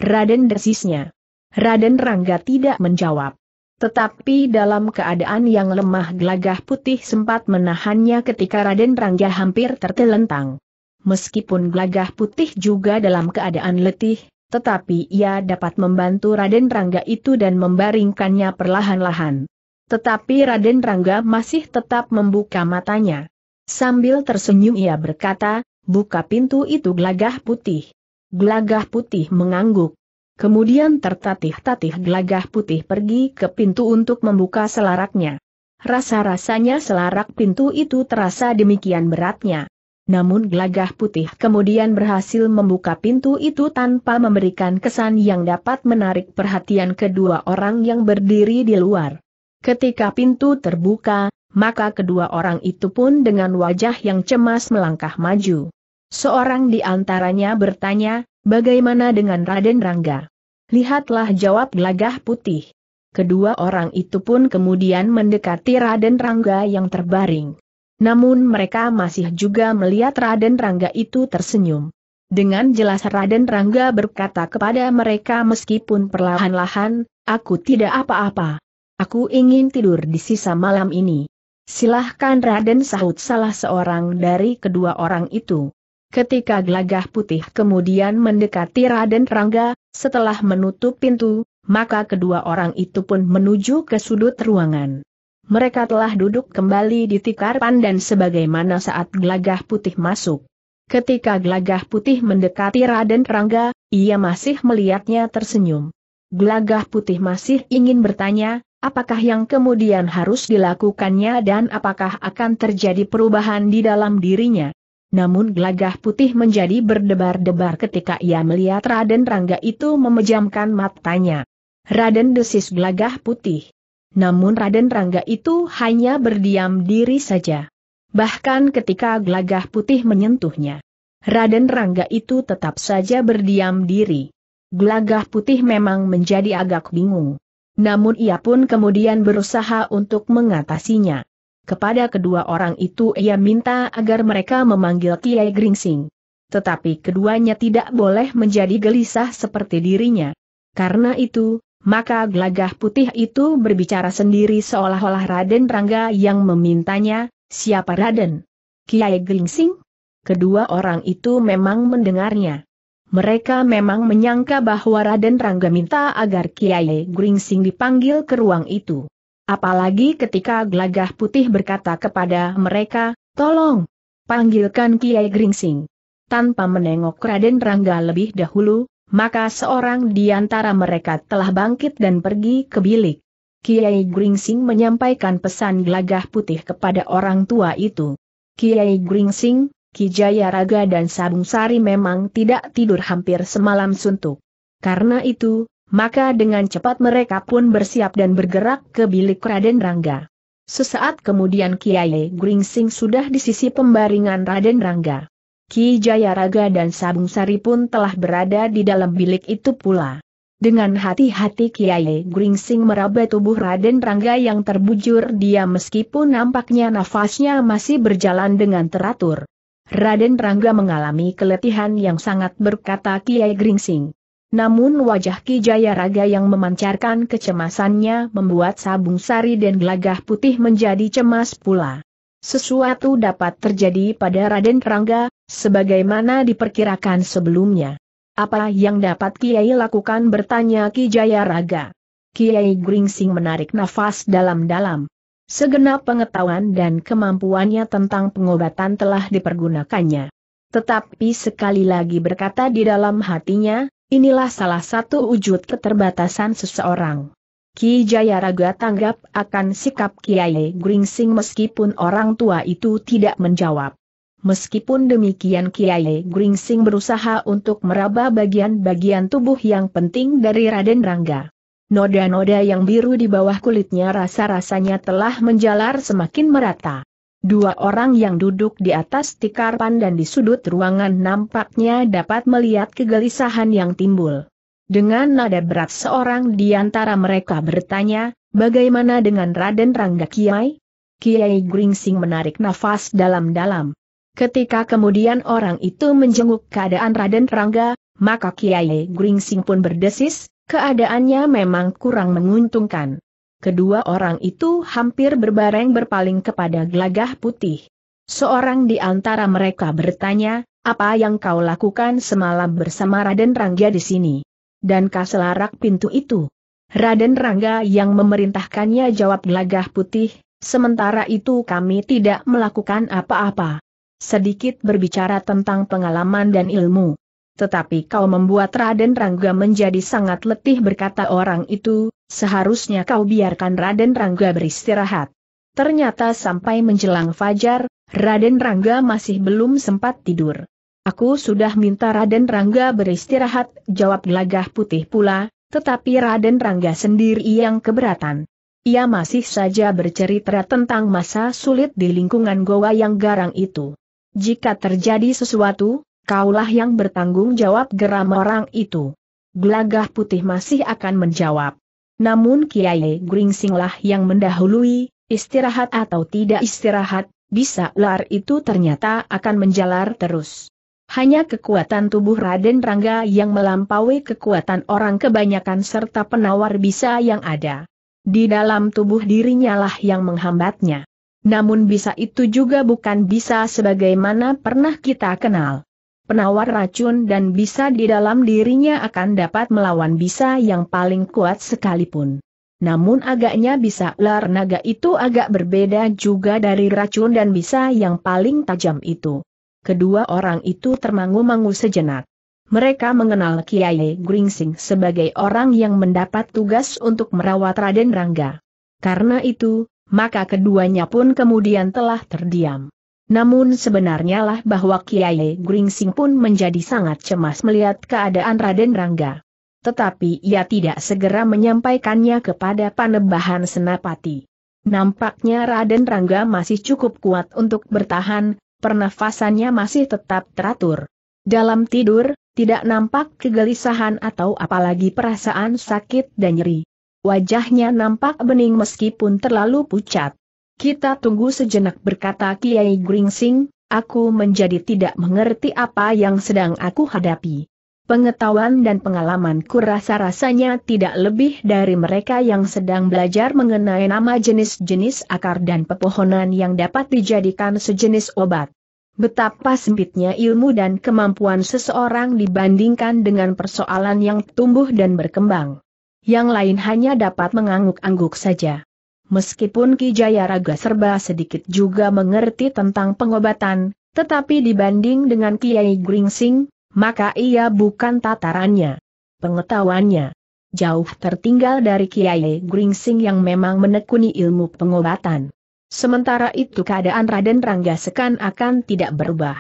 Raden desisnya. Raden Rangga tidak menjawab. Tetapi dalam keadaan yang lemah Glagah putih sempat menahannya ketika Raden Rangga hampir tertelentang. Meskipun Glagah putih juga dalam keadaan letih, tetapi ia dapat membantu Raden Rangga itu dan membaringkannya perlahan-lahan. Tetapi Raden Rangga masih tetap membuka matanya. Sambil tersenyum ia berkata, buka pintu itu gelagah putih. Gelagah putih mengangguk. Kemudian tertatih-tatih gelagah putih pergi ke pintu untuk membuka selaraknya. Rasa-rasanya selarak pintu itu terasa demikian beratnya namun gelagah putih kemudian berhasil membuka pintu itu tanpa memberikan kesan yang dapat menarik perhatian kedua orang yang berdiri di luar. Ketika pintu terbuka, maka kedua orang itu pun dengan wajah yang cemas melangkah maju. Seorang di antaranya bertanya, bagaimana dengan Raden Rangga? Lihatlah jawab gelagah putih. Kedua orang itu pun kemudian mendekati Raden Rangga yang terbaring. Namun mereka masih juga melihat Raden Rangga itu tersenyum. Dengan jelas Raden Rangga berkata kepada mereka meskipun perlahan-lahan, aku tidak apa-apa. Aku ingin tidur di sisa malam ini. Silahkan Raden sahut salah seorang dari kedua orang itu. Ketika gelagah putih kemudian mendekati Raden Rangga, setelah menutup pintu, maka kedua orang itu pun menuju ke sudut ruangan. Mereka telah duduk kembali di tikar pandan sebagaimana saat Glagah putih masuk. Ketika Glagah putih mendekati Raden Rangga, ia masih melihatnya tersenyum. Glagah putih masih ingin bertanya, apakah yang kemudian harus dilakukannya dan apakah akan terjadi perubahan di dalam dirinya. Namun Glagah putih menjadi berdebar-debar ketika ia melihat Raden Rangga itu memejamkan matanya. Raden desis Glagah putih namun Raden Rangga itu hanya berdiam diri saja. Bahkan ketika Glagah putih menyentuhnya, Raden Rangga itu tetap saja berdiam diri. Glagah putih memang menjadi agak bingung. Namun ia pun kemudian berusaha untuk mengatasinya. Kepada kedua orang itu ia minta agar mereka memanggil Kiai Gringsing. Tetapi keduanya tidak boleh menjadi gelisah seperti dirinya. Karena itu, maka gelagah putih itu berbicara sendiri seolah-olah Raden Rangga yang memintanya, siapa Raden? Kiai Gringsing? Kedua orang itu memang mendengarnya. Mereka memang menyangka bahwa Raden Rangga minta agar Kiai Gringsing dipanggil ke ruang itu. Apalagi ketika gelagah putih berkata kepada mereka, tolong, panggilkan Kiai Gringsing, Tanpa menengok Raden Rangga lebih dahulu, maka seorang di antara mereka telah bangkit dan pergi ke bilik. Kiai Gringsing menyampaikan pesan gelagah putih kepada orang tua itu. Kiai Gringsing, Ki Jaya Raga dan Sabung Sari memang tidak tidur hampir semalam suntuk. Karena itu, maka dengan cepat mereka pun bersiap dan bergerak ke bilik Raden Rangga. Sesaat kemudian Kiai Gringsing sudah di sisi pembaringan Raden Rangga. Ki Jayaraga dan Sabung Sari pun telah berada di dalam bilik itu pula. Dengan hati-hati Kiai Gringsing meraba tubuh Raden Rangga yang terbujur dia meskipun nampaknya nafasnya masih berjalan dengan teratur. Raden Rangga mengalami keletihan yang sangat berkata Kiai Gringsing. Namun wajah Ki Raga yang memancarkan kecemasannya membuat Sabung Sari dan Gelagah Putih menjadi cemas pula sesuatu dapat terjadi pada Raden Rangga, sebagaimana diperkirakan sebelumnya. Apa yang dapat Kiai lakukan bertanya Ki Jaya Raga. Kiai Gringsing menarik nafas dalam-dalam. Segenap pengetahuan dan kemampuannya tentang pengobatan telah dipergunakannya. Tetapi sekali lagi berkata di dalam hatinya, inilah salah satu wujud keterbatasan seseorang. Ki Jayaraga tanggap akan sikap Kiai Gringsing meskipun orang tua itu tidak menjawab. Meskipun demikian Kiai Gringsing berusaha untuk meraba bagian-bagian tubuh yang penting dari Raden Rangga. Noda-noda yang biru di bawah kulitnya rasa-rasanya telah menjalar semakin merata. Dua orang yang duduk di atas tikar pandan di sudut ruangan nampaknya dapat melihat kegelisahan yang timbul. Dengan nada berat seorang di antara mereka bertanya, bagaimana dengan Raden Rangga Kiai? Kiai Gringsing menarik nafas dalam-dalam. Ketika kemudian orang itu menjenguk keadaan Raden Rangga, maka Kiai Gringsing pun berdesis, keadaannya memang kurang menguntungkan. Kedua orang itu hampir berbareng berpaling kepada gelagah putih. Seorang di antara mereka bertanya, apa yang kau lakukan semalam bersama Raden Rangga di sini? dan kaselarak pintu itu. Raden Rangga yang memerintahkannya jawab gelagah putih, sementara itu kami tidak melakukan apa-apa. Sedikit berbicara tentang pengalaman dan ilmu. Tetapi kau membuat Raden Rangga menjadi sangat letih berkata orang itu, seharusnya kau biarkan Raden Rangga beristirahat. Ternyata sampai menjelang fajar, Raden Rangga masih belum sempat tidur. Aku sudah minta Raden Rangga beristirahat, jawab gelagah putih pula, tetapi Raden Rangga sendiri yang keberatan. Ia masih saja bercerita tentang masa sulit di lingkungan goa yang garang itu. Jika terjadi sesuatu, kaulah yang bertanggung jawab geram orang itu. Gelagah putih masih akan menjawab. Namun Kiai Gringsinglah yang mendahului, istirahat atau tidak istirahat, bisa ular itu ternyata akan menjalar terus hanya kekuatan tubuh Raden Rangga yang melampaui kekuatan orang kebanyakan serta penawar bisa yang ada. Di dalam tubuh dirinya lah yang menghambatnya. Namun bisa itu juga bukan bisa sebagaimana pernah kita kenal. Penawar racun dan bisa di dalam dirinya akan dapat melawan bisa yang paling kuat sekalipun. Namun agaknya bisa ular naga itu agak berbeda juga dari racun dan bisa yang paling tajam itu kedua orang itu termangu-mangu sejenak. Mereka mengenal Kiai Gringsing sebagai orang yang mendapat tugas untuk merawat Raden Rangga. Karena itu, maka keduanya pun kemudian telah terdiam. Namun sebenarnya lah bahwa Kiai Gringsing pun menjadi sangat cemas melihat keadaan Raden Rangga. Tetapi ia tidak segera menyampaikannya kepada Panebahan Senapati. Nampaknya Raden Rangga masih cukup kuat untuk bertahan, pernafasannya masih tetap teratur. Dalam tidur, tidak nampak kegelisahan atau apalagi perasaan sakit dan nyeri. Wajahnya nampak bening meskipun terlalu pucat. Kita tunggu sejenak berkata Kiai Gringsing, aku menjadi tidak mengerti apa yang sedang aku hadapi. Pengetahuan dan pengalaman rasa-rasanya tidak lebih dari mereka yang sedang belajar mengenai nama jenis-jenis akar dan pepohonan yang dapat dijadikan sejenis obat. Betapa sempitnya ilmu dan kemampuan seseorang dibandingkan dengan persoalan yang tumbuh dan berkembang. Yang lain hanya dapat mengangguk-angguk saja. Meskipun Ki Jayaraga serba sedikit juga mengerti tentang pengobatan, tetapi dibanding dengan Kiai Gringsing, maka ia bukan tatarannya. Pengetahuannya jauh tertinggal dari Kiai Gringsing yang memang menekuni ilmu pengobatan. Sementara itu keadaan Raden Rangga sekan akan tidak berubah.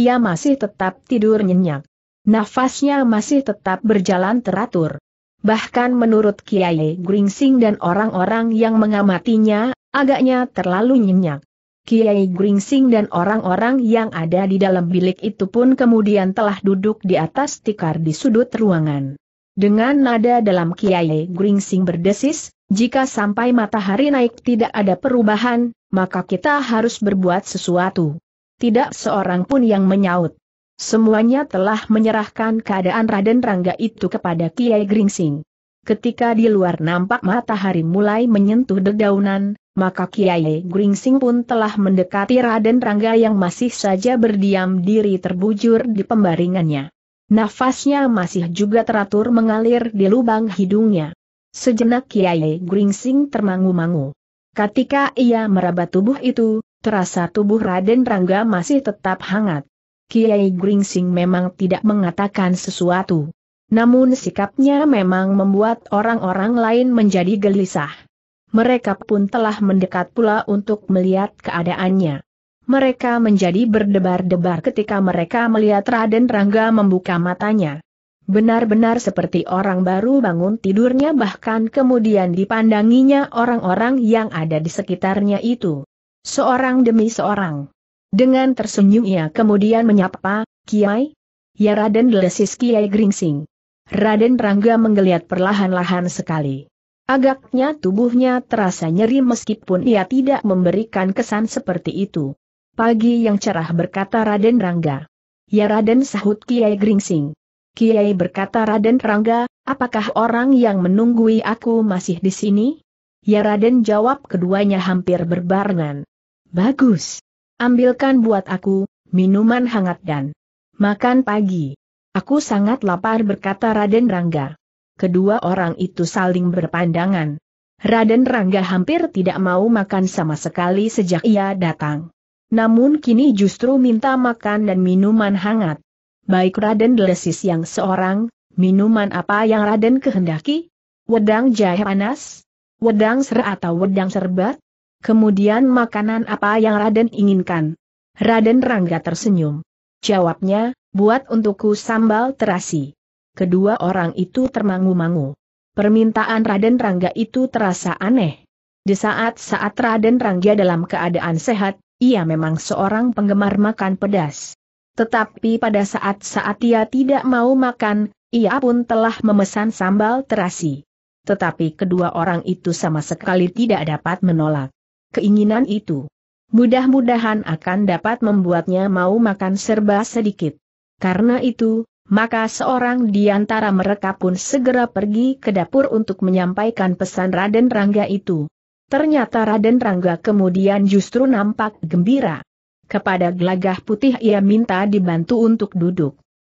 Ia masih tetap tidur nyenyak. Nafasnya masih tetap berjalan teratur. Bahkan menurut Kiai Gringsing dan orang-orang yang mengamatinya, agaknya terlalu nyenyak. Kiai Gringsing dan orang-orang yang ada di dalam bilik itu pun kemudian telah duduk di atas tikar di sudut ruangan. Dengan nada dalam Kiai Gringsing berdesis, jika sampai matahari naik tidak ada perubahan, maka kita harus berbuat sesuatu. Tidak seorang pun yang menyaut. Semuanya telah menyerahkan keadaan Raden Rangga itu kepada Kiai Gringsing. Ketika di luar nampak matahari mulai menyentuh dedaunan, maka Kiai Gringsing pun telah mendekati Raden Rangga yang masih saja berdiam diri terbujur di pembaringannya. Nafasnya masih juga teratur mengalir di lubang hidungnya. Sejenak Kiai Gringsing termangu-mangu. Ketika ia meraba tubuh itu, terasa tubuh Raden Rangga masih tetap hangat. Kiai Gringsing memang tidak mengatakan sesuatu. Namun sikapnya memang membuat orang-orang lain menjadi gelisah. Mereka pun telah mendekat pula untuk melihat keadaannya. Mereka menjadi berdebar-debar ketika mereka melihat Raden Rangga membuka matanya. Benar-benar seperti orang baru bangun tidurnya bahkan kemudian dipandanginya orang-orang yang ada di sekitarnya itu. Seorang demi seorang. Dengan tersenyum ia kemudian menyapa, Kiai? Ya Raden Lesis Kiai Gringsing. Raden Rangga menggeliat perlahan-lahan sekali. Agaknya tubuhnya terasa nyeri meskipun ia tidak memberikan kesan seperti itu. Pagi yang cerah berkata Raden Rangga. Ya Raden sahut Kiai Gringsing. Kiai berkata Raden Rangga, apakah orang yang menunggui aku masih di sini? Ya Raden jawab keduanya hampir berbarengan. Bagus. Ambilkan buat aku, minuman hangat dan makan pagi. Aku sangat lapar berkata Raden Rangga. Kedua orang itu saling berpandangan. Raden Rangga hampir tidak mau makan sama sekali sejak ia datang. Namun kini justru minta makan dan minuman hangat. Baik Raden Delesis yang seorang, minuman apa yang Raden kehendaki? Wedang jahe panas? Wedang ser atau wedang serbat? Kemudian makanan apa yang Raden inginkan? Raden Rangga tersenyum. Jawabnya, buat untukku sambal terasi. Kedua orang itu termangu-mangu. Permintaan Raden Rangga itu terasa aneh. Di saat-saat Raden Rangga dalam keadaan sehat, ia memang seorang penggemar makan pedas. Tetapi pada saat-saat ia tidak mau makan, ia pun telah memesan sambal terasi. Tetapi kedua orang itu sama sekali tidak dapat menolak keinginan itu. Mudah-mudahan akan dapat membuatnya mau makan serba sedikit. Karena itu, maka seorang di antara mereka pun segera pergi ke dapur untuk menyampaikan pesan Raden Rangga itu. Ternyata Raden Rangga kemudian justru nampak gembira. Kepada gelagah putih ia minta dibantu untuk duduk.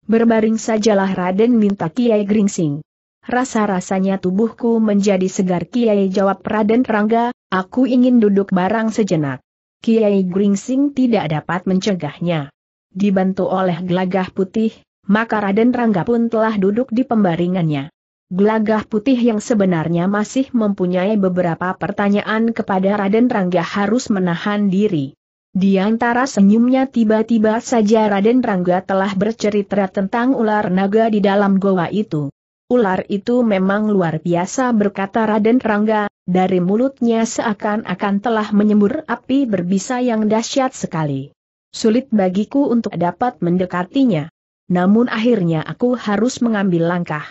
Berbaring sajalah Raden minta Kiai Gringsing. Rasa-rasanya tubuhku menjadi segar Kiai jawab Raden Rangga, aku ingin duduk barang sejenak. Kiai Gringsing tidak dapat mencegahnya dibantu oleh Glagah putih, maka Raden Rangga pun telah duduk di pembaringannya. Glagah putih yang sebenarnya masih mempunyai beberapa pertanyaan kepada Raden Rangga harus menahan diri. Di antara senyumnya tiba-tiba saja Raden Rangga telah bercerita tentang ular naga di dalam goa itu. Ular itu memang luar biasa berkata Raden Rangga, dari mulutnya seakan-akan telah menyembur api berbisa yang dahsyat sekali sulit bagiku untuk dapat mendekatinya. Namun akhirnya aku harus mengambil langkah.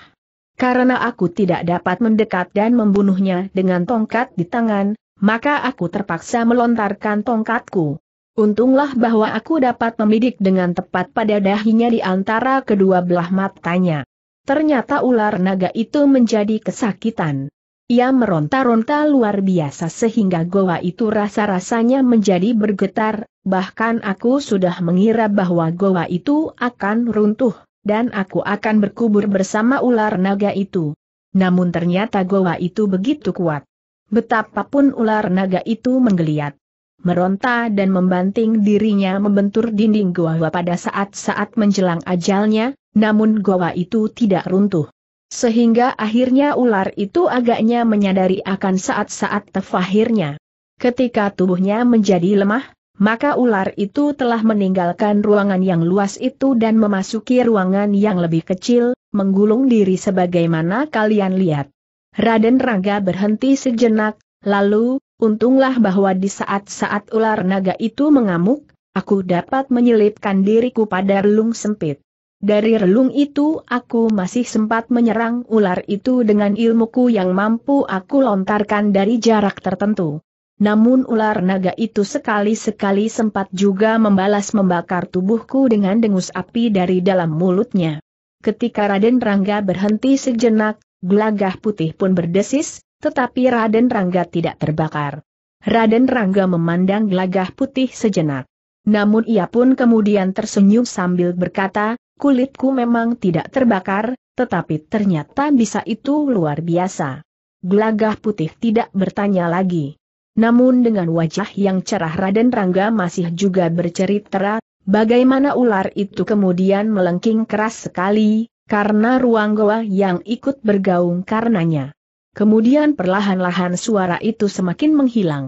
Karena aku tidak dapat mendekat dan membunuhnya dengan tongkat di tangan, maka aku terpaksa melontarkan tongkatku. Untunglah bahwa aku dapat membidik dengan tepat pada dahinya di antara kedua belah matanya. Ternyata ular naga itu menjadi kesakitan. Ia meronta-ronta luar biasa sehingga goa itu rasa-rasanya menjadi bergetar, bahkan aku sudah mengira bahwa goa itu akan runtuh, dan aku akan berkubur bersama ular naga itu. Namun ternyata goa itu begitu kuat. Betapapun ular naga itu menggeliat, meronta dan membanting dirinya membentur dinding goa pada saat-saat menjelang ajalnya, namun goa itu tidak runtuh sehingga akhirnya ular itu agaknya menyadari akan saat-saat tefahirnya. Ketika tubuhnya menjadi lemah, maka ular itu telah meninggalkan ruangan yang luas itu dan memasuki ruangan yang lebih kecil, menggulung diri sebagaimana kalian lihat. Raden Raga berhenti sejenak, lalu, untunglah bahwa di saat-saat ular naga itu mengamuk, aku dapat menyelipkan diriku pada relung sempit. Dari relung itu aku masih sempat menyerang ular itu dengan ilmuku yang mampu aku lontarkan dari jarak tertentu. Namun ular naga itu sekali-sekali sempat juga membalas membakar tubuhku dengan dengus api dari dalam mulutnya. Ketika Raden Rangga berhenti sejenak, gelagah putih pun berdesis, tetapi Raden Rangga tidak terbakar. Raden Rangga memandang gelagah putih sejenak. Namun ia pun kemudian tersenyum sambil berkata, kulitku memang tidak terbakar, tetapi ternyata bisa itu luar biasa. Gelagah putih tidak bertanya lagi. Namun dengan wajah yang cerah Raden Rangga masih juga bercerita, bagaimana ular itu kemudian melengking keras sekali, karena ruang goa yang ikut bergaung karenanya. Kemudian perlahan-lahan suara itu semakin menghilang.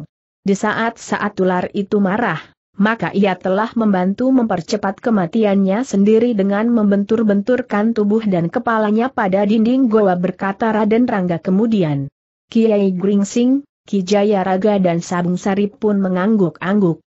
Di saat-saat ular itu marah, maka ia telah membantu mempercepat kematiannya sendiri dengan membentur-benturkan tubuh dan kepalanya pada dinding goa berkata Raden Rangga kemudian. Kiai Gringsing, Kijaya Raga dan Sabung Sarip pun mengangguk-angguk.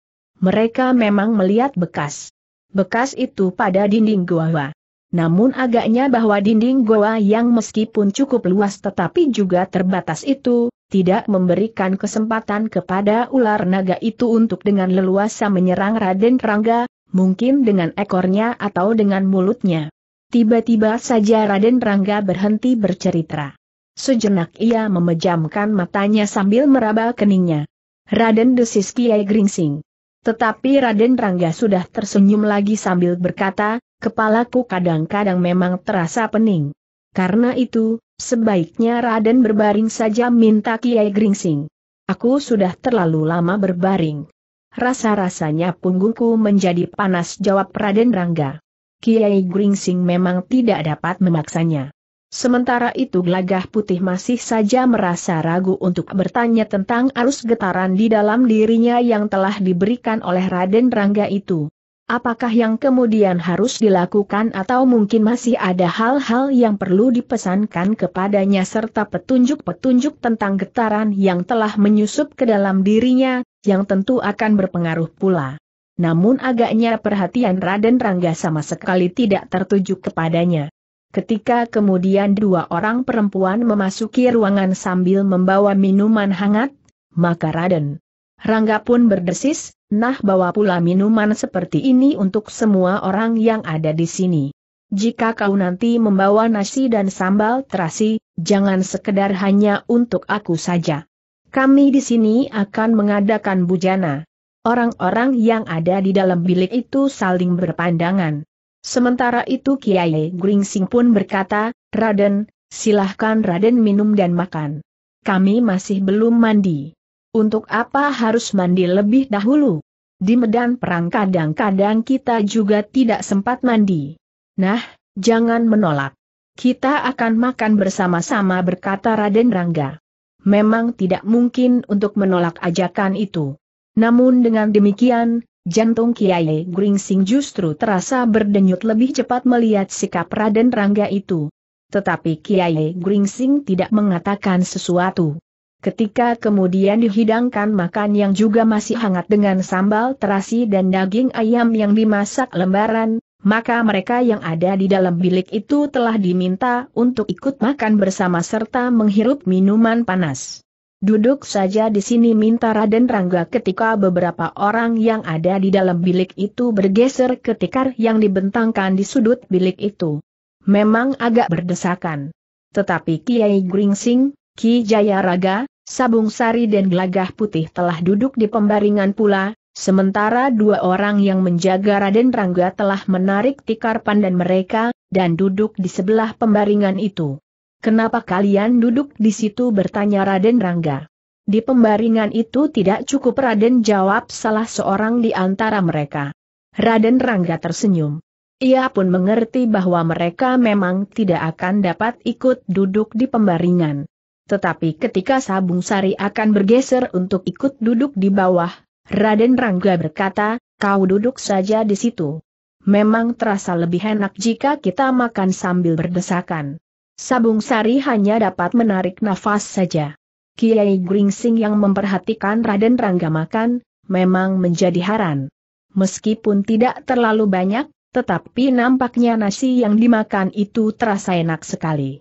Mereka memang melihat bekas. Bekas itu pada dinding goa. Namun agaknya bahwa dinding goa yang meskipun cukup luas tetapi juga terbatas itu, tidak memberikan kesempatan kepada ular naga itu untuk dengan leluasa menyerang Raden Rangga, mungkin dengan ekornya atau dengan mulutnya. Tiba-tiba saja Raden Rangga berhenti bercerita. Sejenak ia memejamkan matanya sambil meraba keningnya. Raden desis Kiai Gringsing. Tetapi Raden Rangga sudah tersenyum lagi sambil berkata, kepalaku kadang-kadang memang terasa pening. Karena itu, sebaiknya Raden berbaring saja minta Kiai Gringsing. Aku sudah terlalu lama berbaring. Rasa-rasanya punggungku menjadi panas jawab Raden Rangga. Kiai Gringsing memang tidak dapat memaksanya. Sementara itu gelagah putih masih saja merasa ragu untuk bertanya tentang arus getaran di dalam dirinya yang telah diberikan oleh Raden Rangga itu. Apakah yang kemudian harus dilakukan atau mungkin masih ada hal-hal yang perlu dipesankan kepadanya serta petunjuk-petunjuk tentang getaran yang telah menyusup ke dalam dirinya, yang tentu akan berpengaruh pula. Namun agaknya perhatian Raden Rangga sama sekali tidak tertuju kepadanya. Ketika kemudian dua orang perempuan memasuki ruangan sambil membawa minuman hangat, maka Raden Rangga pun berdesis, nah bawa pula minuman seperti ini untuk semua orang yang ada di sini. Jika kau nanti membawa nasi dan sambal terasi, jangan sekedar hanya untuk aku saja. Kami di sini akan mengadakan bujana. Orang-orang yang ada di dalam bilik itu saling berpandangan. Sementara itu Kiai Gringsing pun berkata, Raden, silahkan Raden minum dan makan. Kami masih belum mandi. Untuk apa harus mandi lebih dahulu? Di medan perang kadang-kadang kita juga tidak sempat mandi. Nah, jangan menolak. Kita akan makan bersama-sama berkata Raden Rangga. Memang tidak mungkin untuk menolak ajakan itu. Namun dengan demikian, Jantung Kiai Gringsing justru terasa berdenyut lebih cepat melihat sikap Raden Rangga itu. Tetapi Kiai Gringsing tidak mengatakan sesuatu. Ketika kemudian dihidangkan makan yang juga masih hangat dengan sambal terasi dan daging ayam yang dimasak lembaran, maka mereka yang ada di dalam bilik itu telah diminta untuk ikut makan bersama serta menghirup minuman panas. Duduk saja di sini minta Raden Rangga ketika beberapa orang yang ada di dalam bilik itu bergeser ke tikar yang dibentangkan di sudut bilik itu. Memang agak berdesakan. Tetapi Kiai Gringsing, Ki Jayaraga, Sabung Sari dan Gelagah Putih telah duduk di pembaringan pula, sementara dua orang yang menjaga Raden Rangga telah menarik tikar pandan mereka, dan duduk di sebelah pembaringan itu. Kenapa kalian duduk di situ bertanya Raden Rangga. Di pembaringan itu tidak cukup Raden jawab salah seorang di antara mereka. Raden Rangga tersenyum. Ia pun mengerti bahwa mereka memang tidak akan dapat ikut duduk di pembaringan. Tetapi ketika Sabung Sari akan bergeser untuk ikut duduk di bawah, Raden Rangga berkata, kau duduk saja di situ. Memang terasa lebih enak jika kita makan sambil berdesakan. Sabung Sari hanya dapat menarik nafas saja. Kiai Gringsing yang memperhatikan Raden Rangga makan, memang menjadi haran. Meskipun tidak terlalu banyak, tetapi nampaknya nasi yang dimakan itu terasa enak sekali.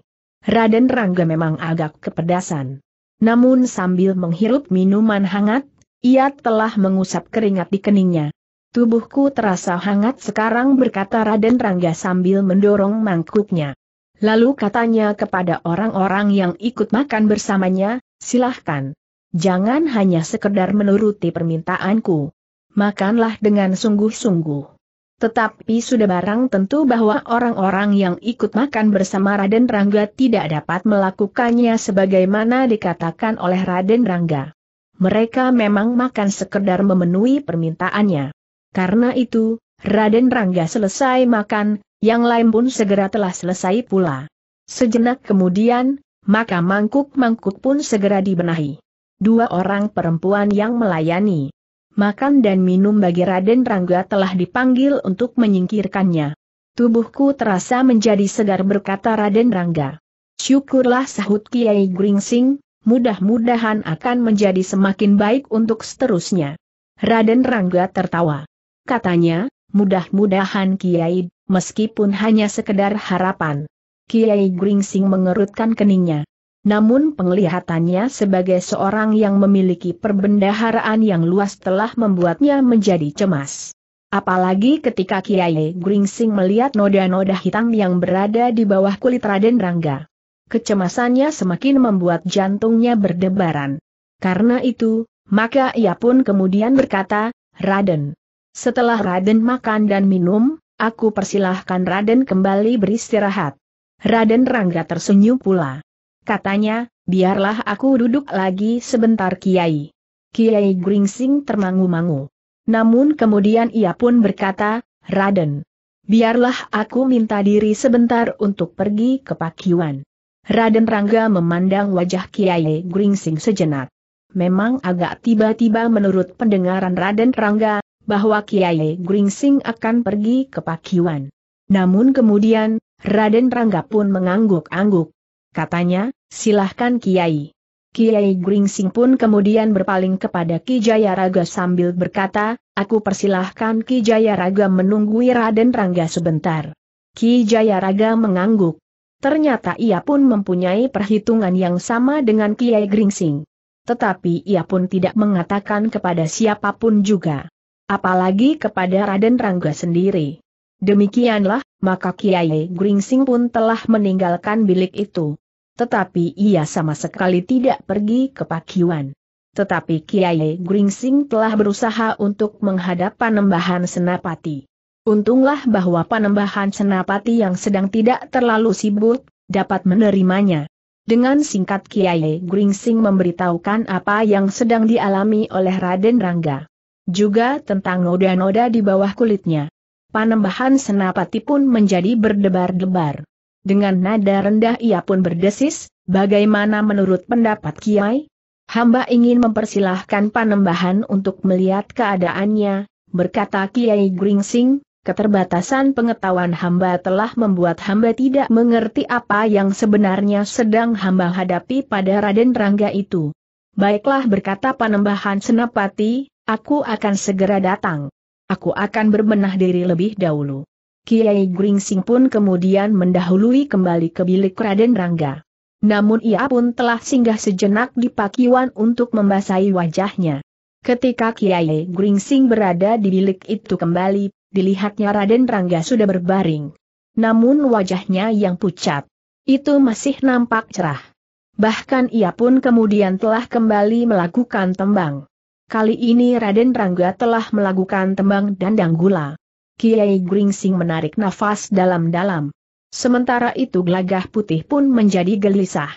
Raden Rangga memang agak kepedasan. Namun sambil menghirup minuman hangat, ia telah mengusap keringat di keningnya. Tubuhku terasa hangat sekarang berkata Raden Rangga sambil mendorong mangkuknya. Lalu katanya kepada orang-orang yang ikut makan bersamanya, silahkan. Jangan hanya sekedar menuruti permintaanku. Makanlah dengan sungguh-sungguh. Tetapi sudah barang tentu bahwa orang-orang yang ikut makan bersama Raden Rangga tidak dapat melakukannya sebagaimana dikatakan oleh Raden Rangga. Mereka memang makan sekedar memenuhi permintaannya. Karena itu, Raden Rangga selesai makan, yang lain pun segera telah selesai pula. Sejenak kemudian, maka mangkuk-mangkuk pun segera dibenahi. Dua orang perempuan yang melayani makan dan minum bagi Raden Rangga telah dipanggil untuk menyingkirkannya. Tubuhku terasa menjadi segar berkata Raden Rangga. Syukurlah sahut Kiai Gringsing, mudah-mudahan akan menjadi semakin baik untuk seterusnya. Raden Rangga tertawa. Katanya, mudah-mudahan Kiai, meskipun hanya sekedar harapan. Kiai Gringsing mengerutkan keningnya namun penglihatannya sebagai seorang yang memiliki perbendaharaan yang luas telah membuatnya menjadi cemas. Apalagi ketika Kiai Gringsing melihat noda-noda hitam yang berada di bawah kulit Raden Rangga. Kecemasannya semakin membuat jantungnya berdebaran. Karena itu, maka ia pun kemudian berkata, Raden. Setelah Raden makan dan minum, aku persilahkan Raden kembali beristirahat. Raden Rangga tersenyum pula katanya, biarlah aku duduk lagi sebentar Kiai. Kiai Gringsing termangu-mangu. Namun kemudian ia pun berkata, Raden, biarlah aku minta diri sebentar untuk pergi ke Pakiwan. Raden Rangga memandang wajah Kiai Gringsing sejenak. Memang agak tiba-tiba menurut pendengaran Raden Rangga, bahwa Kiai Gringsing akan pergi ke Pakiwan. Namun kemudian, Raden Rangga pun mengangguk-angguk. Katanya, Silahkan Kiai. Kiai Gringsing pun kemudian berpaling kepada Ki Jayaraga sambil berkata, aku persilahkan Ki Jayaraga menunggu Raden Rangga sebentar. Ki Jayaraga mengangguk. Ternyata ia pun mempunyai perhitungan yang sama dengan Kiai Gringsing. Tetapi ia pun tidak mengatakan kepada siapapun juga. Apalagi kepada Raden Rangga sendiri. Demikianlah, maka Kiai Gringsing pun telah meninggalkan bilik itu. Tetapi ia sama sekali tidak pergi ke Yuan. Tetapi Kiai Gringsing telah berusaha untuk menghadap Panembahan Senapati. Untunglah bahwa Panembahan Senapati yang sedang tidak terlalu sibuk, dapat menerimanya. Dengan singkat Kiai Gringsing memberitahukan apa yang sedang dialami oleh Raden Rangga. Juga tentang noda-noda di bawah kulitnya. Panembahan Senapati pun menjadi berdebar-debar dengan nada rendah ia pun berdesis, bagaimana menurut pendapat Kiai? Hamba ingin mempersilahkan panembahan untuk melihat keadaannya, berkata Kiai Gringsing, keterbatasan pengetahuan hamba telah membuat hamba tidak mengerti apa yang sebenarnya sedang hamba hadapi pada Raden Rangga itu. Baiklah berkata panembahan Senapati, aku akan segera datang. Aku akan berbenah diri lebih dahulu. Kiai Gringsing pun kemudian mendahului kembali ke bilik Raden Rangga. Namun ia pun telah singgah sejenak di pakiwan untuk membasahi wajahnya. Ketika Kiai Gringsing berada di bilik itu kembali, dilihatnya Raden Rangga sudah berbaring. Namun wajahnya yang pucat, itu masih nampak cerah. Bahkan ia pun kemudian telah kembali melakukan tembang. Kali ini Raden Rangga telah melakukan tembang dan danggula. Kiai Gringsing menarik nafas dalam-dalam. Sementara itu gelagah putih pun menjadi gelisah.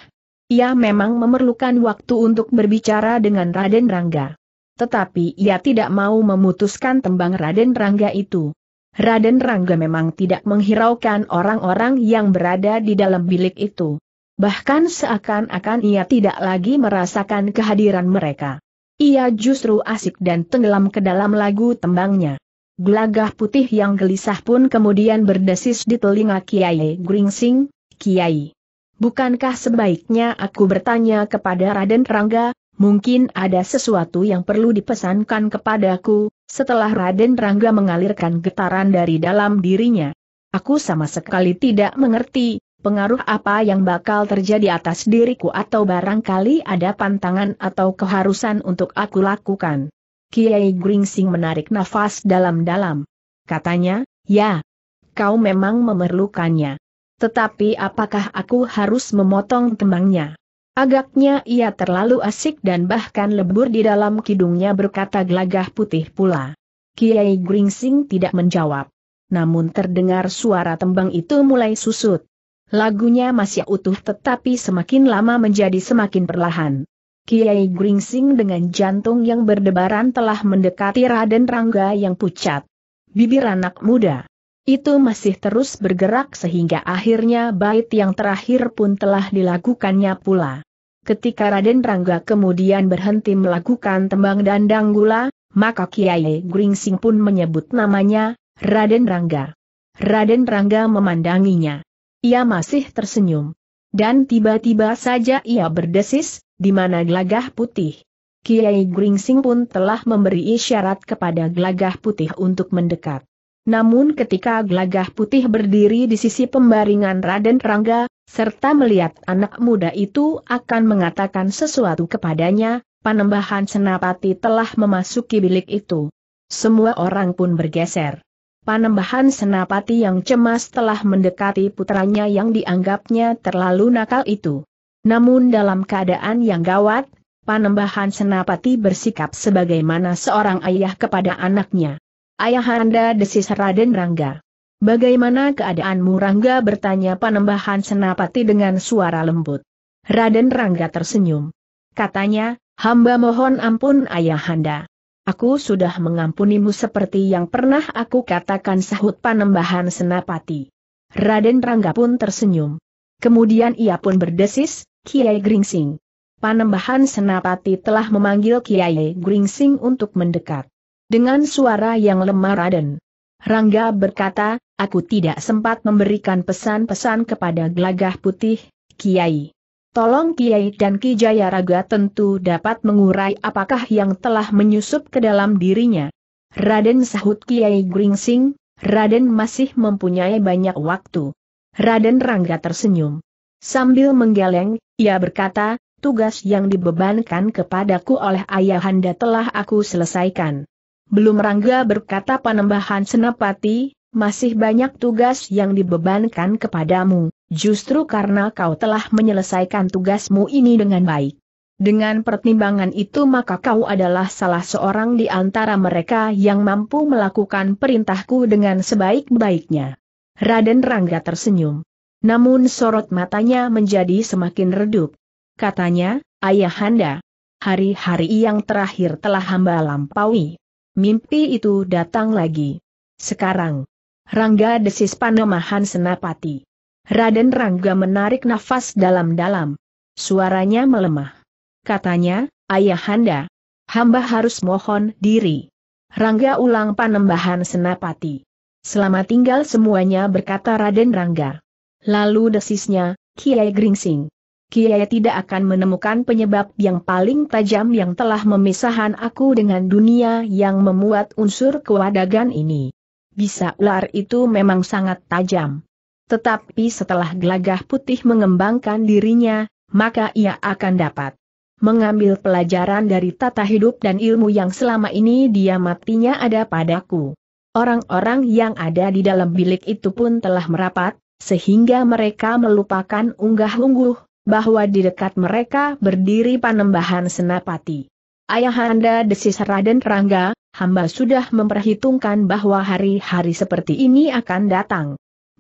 Ia memang memerlukan waktu untuk berbicara dengan Raden Rangga. Tetapi ia tidak mau memutuskan tembang Raden Rangga itu. Raden Rangga memang tidak menghiraukan orang-orang yang berada di dalam bilik itu. Bahkan seakan-akan ia tidak lagi merasakan kehadiran mereka. Ia justru asik dan tenggelam ke dalam lagu tembangnya. Gelagah putih yang gelisah pun kemudian berdesis di telinga Kiai Gringsing, Kiai. Bukankah sebaiknya aku bertanya kepada Raden Rangga, mungkin ada sesuatu yang perlu dipesankan kepadaku, setelah Raden Rangga mengalirkan getaran dari dalam dirinya. Aku sama sekali tidak mengerti, pengaruh apa yang bakal terjadi atas diriku atau barangkali ada pantangan atau keharusan untuk aku lakukan. Kiai Gringsing menarik nafas dalam-dalam. Katanya, ya, kau memang memerlukannya. Tetapi apakah aku harus memotong tembangnya? Agaknya ia terlalu asik dan bahkan lebur di dalam kidungnya berkata gelagah putih pula. Kiai Gringsing tidak menjawab. Namun terdengar suara tembang itu mulai susut. Lagunya masih utuh tetapi semakin lama menjadi semakin perlahan. Kiai Gringsing dengan jantung yang berdebaran telah mendekati Raden Rangga yang pucat. Bibir anak muda. Itu masih terus bergerak sehingga akhirnya bait yang terakhir pun telah dilakukannya pula. Ketika Raden Rangga kemudian berhenti melakukan tembang dandang gula, maka Kiai Gringsing pun menyebut namanya, Raden Rangga. Raden Rangga memandanginya. Ia masih tersenyum. Dan tiba-tiba saja ia berdesis, di mana gelagah putih. Kiai Gringsing pun telah memberi isyarat kepada gelagah putih untuk mendekat. Namun ketika gelagah putih berdiri di sisi pembaringan Raden Rangga, serta melihat anak muda itu akan mengatakan sesuatu kepadanya, panembahan senapati telah memasuki bilik itu. Semua orang pun bergeser. Panembahan Senapati yang cemas telah mendekati putranya yang dianggapnya terlalu nakal itu. Namun dalam keadaan yang gawat, Panembahan Senapati bersikap sebagaimana seorang ayah kepada anaknya. Ayahanda desis Raden Rangga. Bagaimana keadaanmu Rangga bertanya Panembahan Senapati dengan suara lembut. Raden Rangga tersenyum. Katanya, hamba mohon ampun ayahanda. Aku sudah mengampunimu seperti yang pernah aku katakan sahut Panembahan Senapati. Raden Rangga pun tersenyum. Kemudian ia pun berdesis, Kiai Gringsing. Panembahan Senapati telah memanggil Kiai Gringsing untuk mendekat. Dengan suara yang lemah Raden. Rangga berkata, aku tidak sempat memberikan pesan-pesan kepada gelagah putih, Kiai. Tolong Kiai dan Ki Raga tentu dapat mengurai apakah yang telah menyusup ke dalam dirinya. Raden sahut Kiai Gringsing, Raden masih mempunyai banyak waktu. Raden Rangga tersenyum. Sambil menggeleng, ia berkata, tugas yang dibebankan kepadaku oleh ayahanda telah aku selesaikan. Belum Rangga berkata panembahan senapati, masih banyak tugas yang dibebankan kepadamu, justru karena kau telah menyelesaikan tugasmu ini dengan baik. Dengan pertimbangan itu maka kau adalah salah seorang di antara mereka yang mampu melakukan perintahku dengan sebaik-baiknya. Raden Rangga tersenyum. Namun sorot matanya menjadi semakin redup. Katanya, Ayahanda, hari-hari yang terakhir telah hamba lampaui. Mimpi itu datang lagi. Sekarang, Rangga desis panemahan senapati. Raden Rangga menarik nafas dalam-dalam. Suaranya melemah. Katanya, Ayahanda, hamba harus mohon diri. Rangga ulang panembahan senapati. Selamat tinggal semuanya berkata Raden Rangga. Lalu desisnya, Kiai Gringsing. Kiai tidak akan menemukan penyebab yang paling tajam yang telah memisahkan aku dengan dunia yang memuat unsur kewadagan ini. Bisa ular itu memang sangat tajam. Tetapi setelah gelagah putih mengembangkan dirinya, maka ia akan dapat mengambil pelajaran dari tata hidup dan ilmu yang selama ini dia matinya ada padaku. Orang-orang yang ada di dalam bilik itu pun telah merapat, sehingga mereka melupakan unggah-ungguh, bahwa di dekat mereka berdiri panembahan senapati. Ayahanda desis Raden Rangga, hamba sudah memperhitungkan bahwa hari-hari seperti ini akan datang.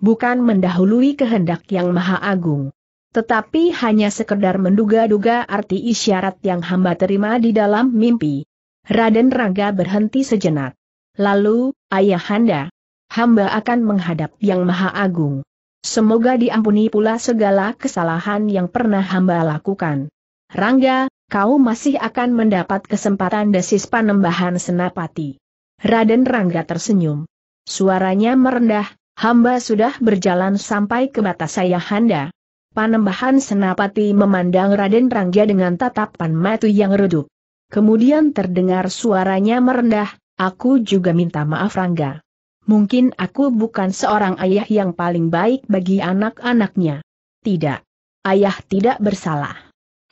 Bukan mendahului kehendak yang maha agung. Tetapi hanya sekedar menduga-duga arti isyarat yang hamba terima di dalam mimpi. Raden Rangga berhenti sejenak. Lalu, Ayahanda, hamba akan menghadap Yang Maha Agung. Semoga diampuni pula segala kesalahan yang pernah hamba lakukan. Rangga, kau masih akan mendapat kesempatan desis panembahan senapati. Raden Rangga tersenyum. Suaranya merendah, hamba sudah berjalan sampai ke batas saya handa. Panembahan senapati memandang Raden Rangga dengan tatapan matu yang redup. Kemudian terdengar suaranya merendah, aku juga minta maaf Rangga mungkin aku bukan seorang ayah yang paling baik bagi anak-anaknya. Tidak. Ayah tidak bersalah.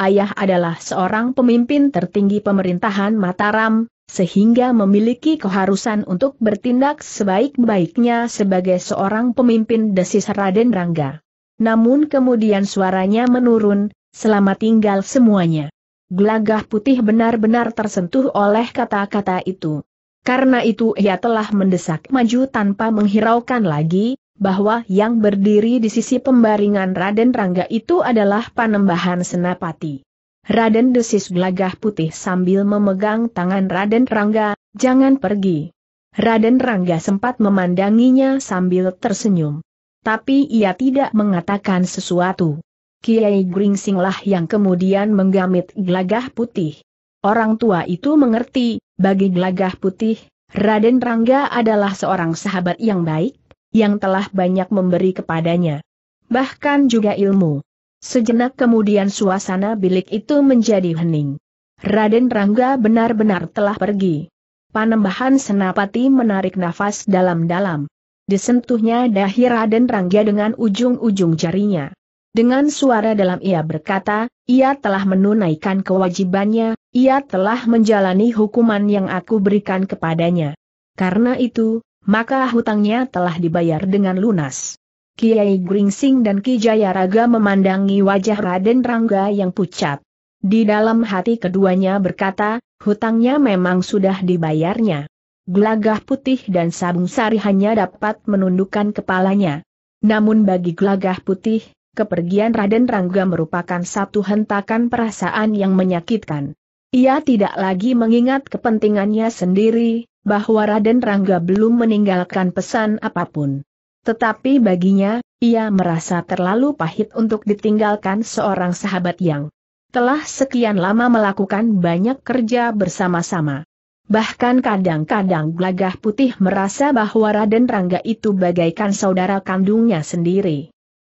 Ayah adalah seorang pemimpin tertinggi pemerintahan Mataram, sehingga memiliki keharusan untuk bertindak sebaik-baiknya sebagai seorang pemimpin desis Raden Rangga. Namun kemudian suaranya menurun, selamat tinggal semuanya. Gelagah putih benar-benar tersentuh oleh kata-kata itu. Karena itu ia telah mendesak maju tanpa menghiraukan lagi, bahwa yang berdiri di sisi pembaringan Raden Rangga itu adalah panembahan senapati. Raden desis gelagah putih sambil memegang tangan Raden Rangga, jangan pergi. Raden Rangga sempat memandanginya sambil tersenyum. Tapi ia tidak mengatakan sesuatu. Kiai Gringsinglah yang kemudian menggamit gelagah putih. Orang tua itu mengerti, bagi Gelagah Putih, Raden Rangga adalah seorang sahabat yang baik, yang telah banyak memberi kepadanya. Bahkan juga ilmu. Sejenak kemudian suasana bilik itu menjadi hening. Raden Rangga benar-benar telah pergi. Panembahan Senapati menarik nafas dalam-dalam. Disentuhnya dahi Raden Rangga dengan ujung-ujung jarinya. Dengan suara dalam ia berkata, ia telah menunaikan kewajibannya, ia telah menjalani hukuman yang aku berikan kepadanya. Karena itu, maka hutangnya telah dibayar dengan lunas. Kiai Gringsing dan Ki Jayaraga memandangi wajah Raden Rangga yang pucat. Di dalam hati keduanya berkata, hutangnya memang sudah dibayarnya. Gelagah putih dan sabung sari hanya dapat menundukkan kepalanya. Namun bagi gelagah putih, kepergian Raden Rangga merupakan satu hentakan perasaan yang menyakitkan. Ia tidak lagi mengingat kepentingannya sendiri, bahwa Raden Rangga belum meninggalkan pesan apapun. Tetapi baginya, ia merasa terlalu pahit untuk ditinggalkan seorang sahabat yang telah sekian lama melakukan banyak kerja bersama-sama. Bahkan kadang-kadang Glagah Putih merasa bahwa Raden Rangga itu bagaikan saudara kandungnya sendiri.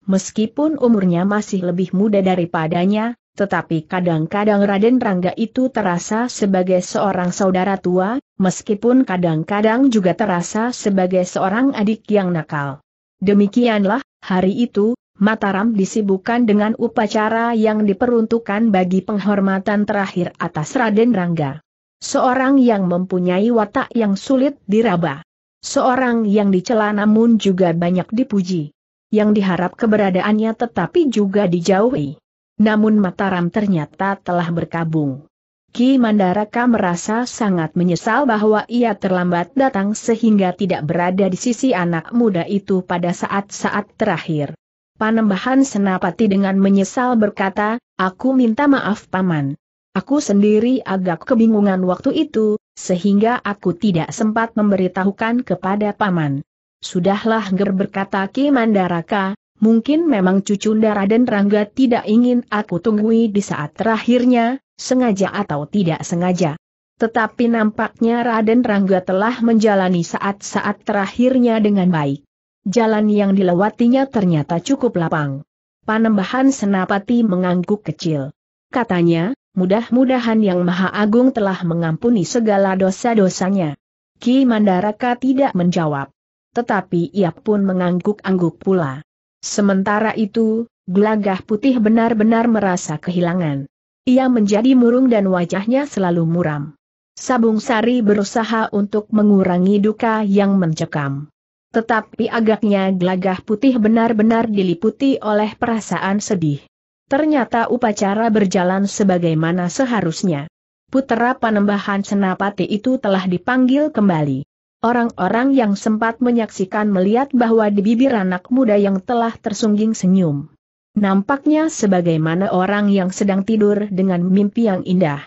Meskipun umurnya masih lebih muda daripadanya, tetapi kadang-kadang Raden Rangga itu terasa sebagai seorang saudara tua, meskipun kadang-kadang juga terasa sebagai seorang adik yang nakal. Demikianlah, hari itu, Mataram disibukkan dengan upacara yang diperuntukkan bagi penghormatan terakhir atas Raden Rangga. Seorang yang mempunyai watak yang sulit diraba. Seorang yang dicela namun juga banyak dipuji yang diharap keberadaannya tetapi juga dijauhi. Namun Mataram ternyata telah berkabung. Ki Mandaraka merasa sangat menyesal bahwa ia terlambat datang sehingga tidak berada di sisi anak muda itu pada saat-saat terakhir. Panembahan Senapati dengan menyesal berkata, Aku minta maaf Paman. Aku sendiri agak kebingungan waktu itu, sehingga aku tidak sempat memberitahukan kepada Paman. Sudahlah Ger berkata Ki Mandaraka, mungkin memang cucu darah dan Rangga tidak ingin aku tunggui di saat terakhirnya, sengaja atau tidak sengaja. Tetapi nampaknya Raden Rangga telah menjalani saat-saat terakhirnya dengan baik. Jalan yang dilewatinya ternyata cukup lapang. Panembahan Senapati mengangguk kecil. Katanya, mudah-mudahan Yang Maha Agung telah mengampuni segala dosa-dosanya. Ki Mandaraka tidak menjawab tetapi ia pun mengangguk-angguk pula. Sementara itu, Glagah putih benar-benar merasa kehilangan. Ia menjadi murung dan wajahnya selalu muram. Sabung Sari berusaha untuk mengurangi duka yang mencekam. Tetapi agaknya Glagah putih benar-benar diliputi oleh perasaan sedih. Ternyata upacara berjalan sebagaimana seharusnya. Putera Panembahan Senapati itu telah dipanggil kembali. Orang-orang yang sempat menyaksikan melihat bahwa di bibir anak muda yang telah tersungging senyum. Nampaknya sebagaimana orang yang sedang tidur dengan mimpi yang indah.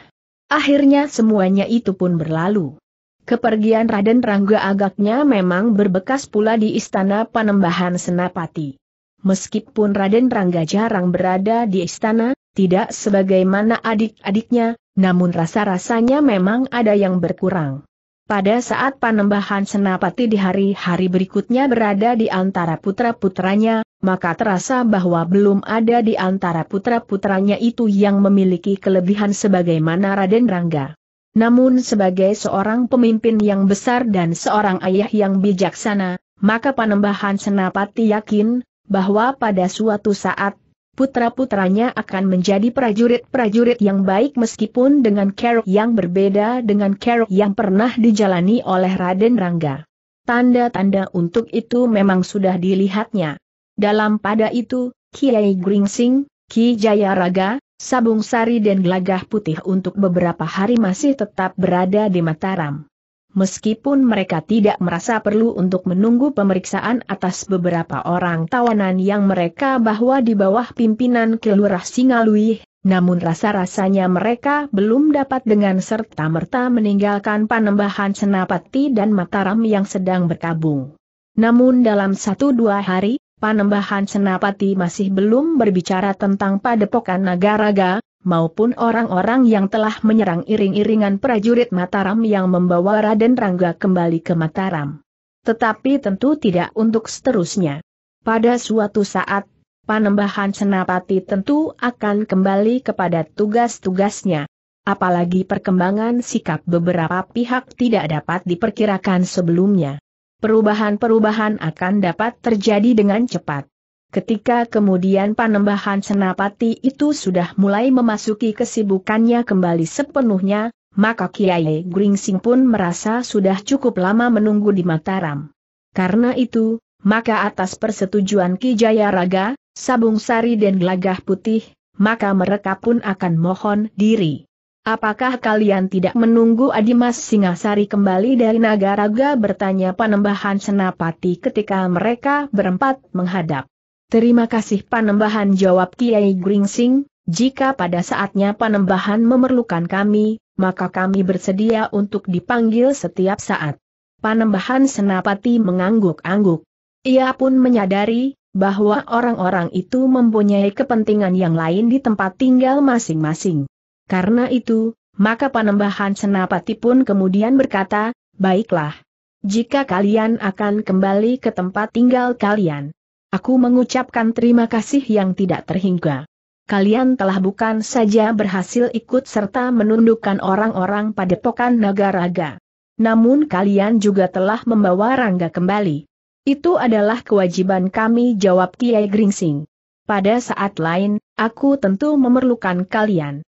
Akhirnya semuanya itu pun berlalu. Kepergian Raden Rangga agaknya memang berbekas pula di Istana Panembahan Senapati. Meskipun Raden Rangga jarang berada di istana, tidak sebagaimana adik-adiknya, namun rasa-rasanya memang ada yang berkurang. Pada saat panembahan Senapati di hari-hari berikutnya berada di antara putra-putranya, maka terasa bahwa belum ada di antara putra-putranya itu yang memiliki kelebihan sebagaimana Raden Rangga. Namun sebagai seorang pemimpin yang besar dan seorang ayah yang bijaksana, maka panembahan Senapati yakin, bahwa pada suatu saat putra-putranya akan menjadi prajurit-prajurit yang baik meskipun dengan kerok yang berbeda dengan kerok yang pernah dijalani oleh Raden Rangga. Tanda-tanda untuk itu memang sudah dilihatnya. Dalam pada itu, Kiai Gringsing, Ki Raga, Sabung Sari dan Gelagah Putih untuk beberapa hari masih tetap berada di Mataram. Meskipun mereka tidak merasa perlu untuk menunggu pemeriksaan atas beberapa orang tawanan yang mereka bahwa di bawah pimpinan Kelurah Singalui, namun rasa-rasanya mereka belum dapat dengan serta-merta meninggalkan panembahan Senapati dan Mataram yang sedang berkabung. Namun dalam satu dua hari, Panembahan Senapati masih belum berbicara tentang padepokan Nagaraga, maupun orang-orang yang telah menyerang iring-iringan prajurit Mataram yang membawa Raden Rangga kembali ke Mataram. Tetapi tentu tidak untuk seterusnya. Pada suatu saat, Panembahan Senapati tentu akan kembali kepada tugas-tugasnya. Apalagi perkembangan sikap beberapa pihak tidak dapat diperkirakan sebelumnya perubahan-perubahan akan dapat terjadi dengan cepat. Ketika kemudian panembahan senapati itu sudah mulai memasuki kesibukannya kembali sepenuhnya, maka Kiai Gringsing pun merasa sudah cukup lama menunggu di Mataram. Karena itu, maka atas persetujuan Ki Raga, Sabung Sari dan Lagah Putih, maka mereka pun akan mohon diri. Apakah kalian tidak menunggu Adimas Singasari kembali dari Nagaraga bertanya Panembahan Senapati ketika mereka berempat menghadap. Terima kasih Panembahan jawab Kiai Gringsing, jika pada saatnya Panembahan memerlukan kami, maka kami bersedia untuk dipanggil setiap saat. Panembahan Senapati mengangguk-angguk. Ia pun menyadari, bahwa orang-orang itu mempunyai kepentingan yang lain di tempat tinggal masing-masing. Karena itu, maka panembahan senapati pun kemudian berkata, baiklah. Jika kalian akan kembali ke tempat tinggal kalian. Aku mengucapkan terima kasih yang tidak terhingga. Kalian telah bukan saja berhasil ikut serta menundukkan orang-orang pada padepokan raga. Namun kalian juga telah membawa Rangga kembali. Itu adalah kewajiban kami jawab Kiai Gringsing. Pada saat lain, aku tentu memerlukan kalian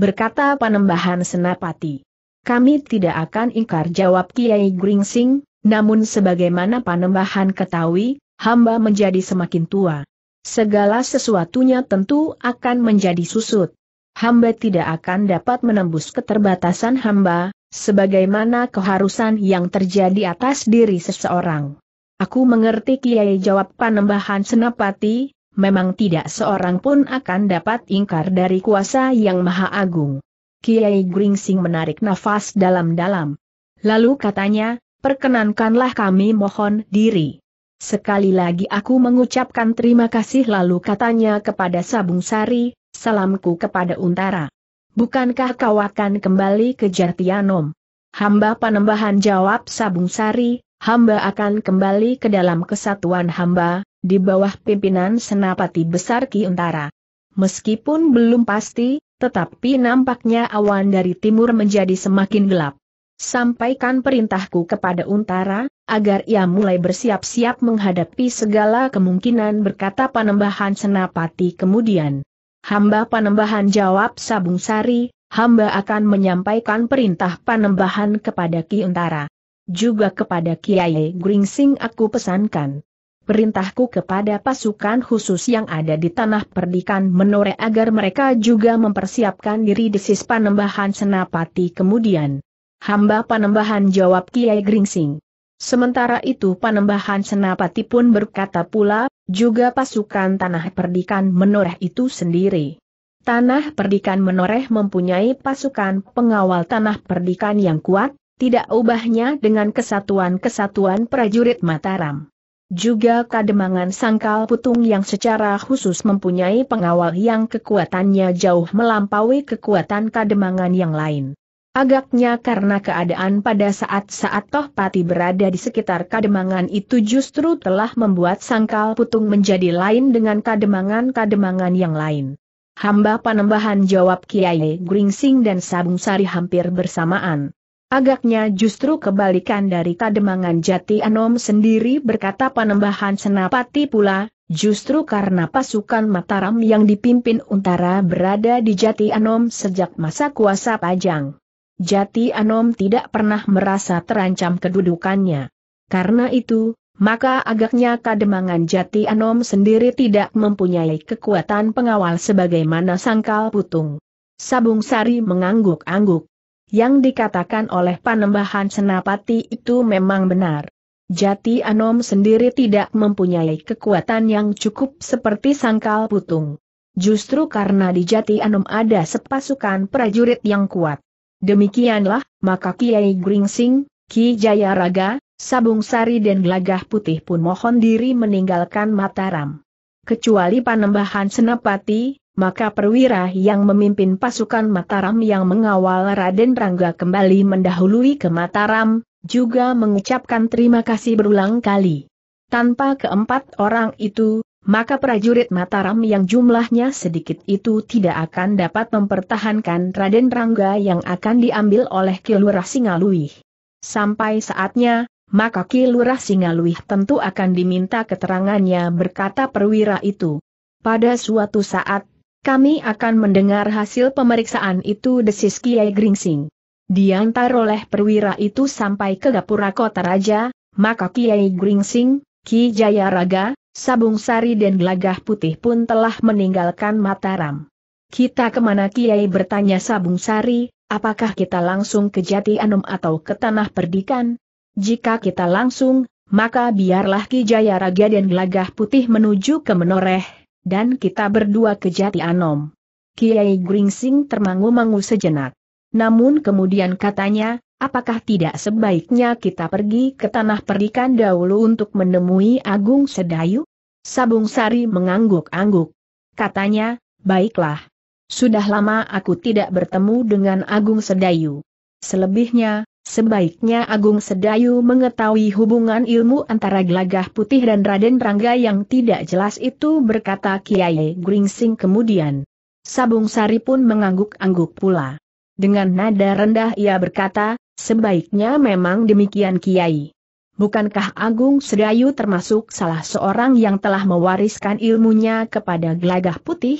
berkata Panembahan Senapati. Kami tidak akan ingkar jawab Kiai Gringsing, namun sebagaimana Panembahan ketahui, hamba menjadi semakin tua. Segala sesuatunya tentu akan menjadi susut. Hamba tidak akan dapat menembus keterbatasan hamba, sebagaimana keharusan yang terjadi atas diri seseorang. Aku mengerti Kiai jawab Panembahan Senapati, memang tidak seorang pun akan dapat ingkar dari kuasa yang maha agung. Kiai Gringsing menarik nafas dalam-dalam. Lalu katanya, perkenankanlah kami mohon diri. Sekali lagi aku mengucapkan terima kasih lalu katanya kepada Sabung Sari, salamku kepada Untara. Bukankah kau akan kembali ke Jartianom? Hamba panembahan jawab Sabung Sari, hamba akan kembali ke dalam kesatuan hamba, di bawah pimpinan Senapati Besar Ki Untara. Meskipun belum pasti, tetapi nampaknya awan dari timur menjadi semakin gelap. Sampaikan perintahku kepada Untara, agar ia mulai bersiap-siap menghadapi segala kemungkinan berkata panembahan Senapati kemudian. Hamba panembahan jawab Sabung Sari, hamba akan menyampaikan perintah panembahan kepada Ki Untara. Juga kepada Kiai Gringsing aku pesankan. Perintahku kepada pasukan khusus yang ada di tanah perdikan menoreh agar mereka juga mempersiapkan diri di panembahan senapati kemudian. Hamba panembahan jawab Kiai Gringsing. Sementara itu panembahan senapati pun berkata pula, juga pasukan tanah perdikan menoreh itu sendiri. Tanah perdikan menoreh mempunyai pasukan pengawal tanah perdikan yang kuat, tidak ubahnya dengan kesatuan-kesatuan prajurit Mataram. Juga kademangan sangkal putung yang secara khusus mempunyai pengawal yang kekuatannya jauh melampaui kekuatan kademangan yang lain. Agaknya karena keadaan pada saat-saat Tohpati berada di sekitar kademangan itu justru telah membuat sangkal putung menjadi lain dengan kademangan-kademangan yang lain. Hamba panembahan jawab Kiai Gringsing dan Sabung Sari hampir bersamaan. Agaknya justru kebalikan dari kademangan jati Anom sendiri berkata penembahan senapati pula, justru karena pasukan Mataram yang dipimpin Untara berada di jati Anom sejak masa kuasa Pajang. Jati Anom tidak pernah merasa terancam kedudukannya. Karena itu, maka agaknya kademangan jati Anom sendiri tidak mempunyai kekuatan pengawal sebagaimana sangkal putung. Sabung Sari mengangguk-angguk. Yang dikatakan oleh panembahan senapati itu memang benar. Jati Anom sendiri tidak mempunyai kekuatan yang cukup seperti sangkal putung. Justru karena di Jati Anom ada sepasukan prajurit yang kuat. Demikianlah, maka Kiai Gringsing, Ki Jayaraga, Sabung Sari dan Gelagah Putih pun mohon diri meninggalkan Mataram. Kecuali panembahan senapati, maka perwira yang memimpin pasukan Mataram yang mengawal Raden Rangga kembali mendahului ke Mataram, juga mengucapkan terima kasih berulang kali. Tanpa keempat orang itu, maka prajurit Mataram yang jumlahnya sedikit itu tidak akan dapat mempertahankan Raden Rangga yang akan diambil oleh Kilurah Singaluih. Sampai saatnya, maka Kilurah Singaluih tentu akan diminta keterangannya berkata perwira itu. Pada suatu saat, kami akan mendengar hasil pemeriksaan itu desis Kiai Gringsing. Diantar oleh perwira itu sampai ke Gapura Kota Raja, maka Kiai Gringsing, Ki Jayaraga, Sabung Sari dan Gelagah Putih pun telah meninggalkan Mataram. Kita kemana Kiai bertanya Sabung Sari, apakah kita langsung ke Jati Anum atau ke Tanah Perdikan? Jika kita langsung, maka biarlah Ki Jayaraga dan Gelagah Putih menuju ke Menoreh, dan kita berdua kejati Anom. Kiai Gringsing termangu-mangu sejenak. Namun kemudian katanya, apakah tidak sebaiknya kita pergi ke tanah perikan dahulu untuk menemui Agung Sedayu? Sabung Sari mengangguk-angguk. Katanya, baiklah. Sudah lama aku tidak bertemu dengan Agung Sedayu. Selebihnya, Sebaiknya Agung Sedayu mengetahui hubungan ilmu antara gelagah putih dan Raden Rangga yang tidak jelas itu berkata Kiai Gringsing kemudian. Sabung Sari pun mengangguk-angguk pula. Dengan nada rendah ia berkata, sebaiknya memang demikian Kiai. Bukankah Agung Sedayu termasuk salah seorang yang telah mewariskan ilmunya kepada gelagah putih?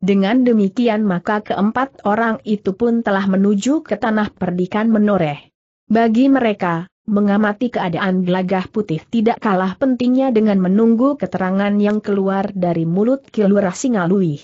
Dengan demikian maka keempat orang itu pun telah menuju ke tanah perdikan menoreh. Bagi mereka, mengamati keadaan gelagah putih tidak kalah pentingnya dengan menunggu keterangan yang keluar dari mulut Kilurah Singalui.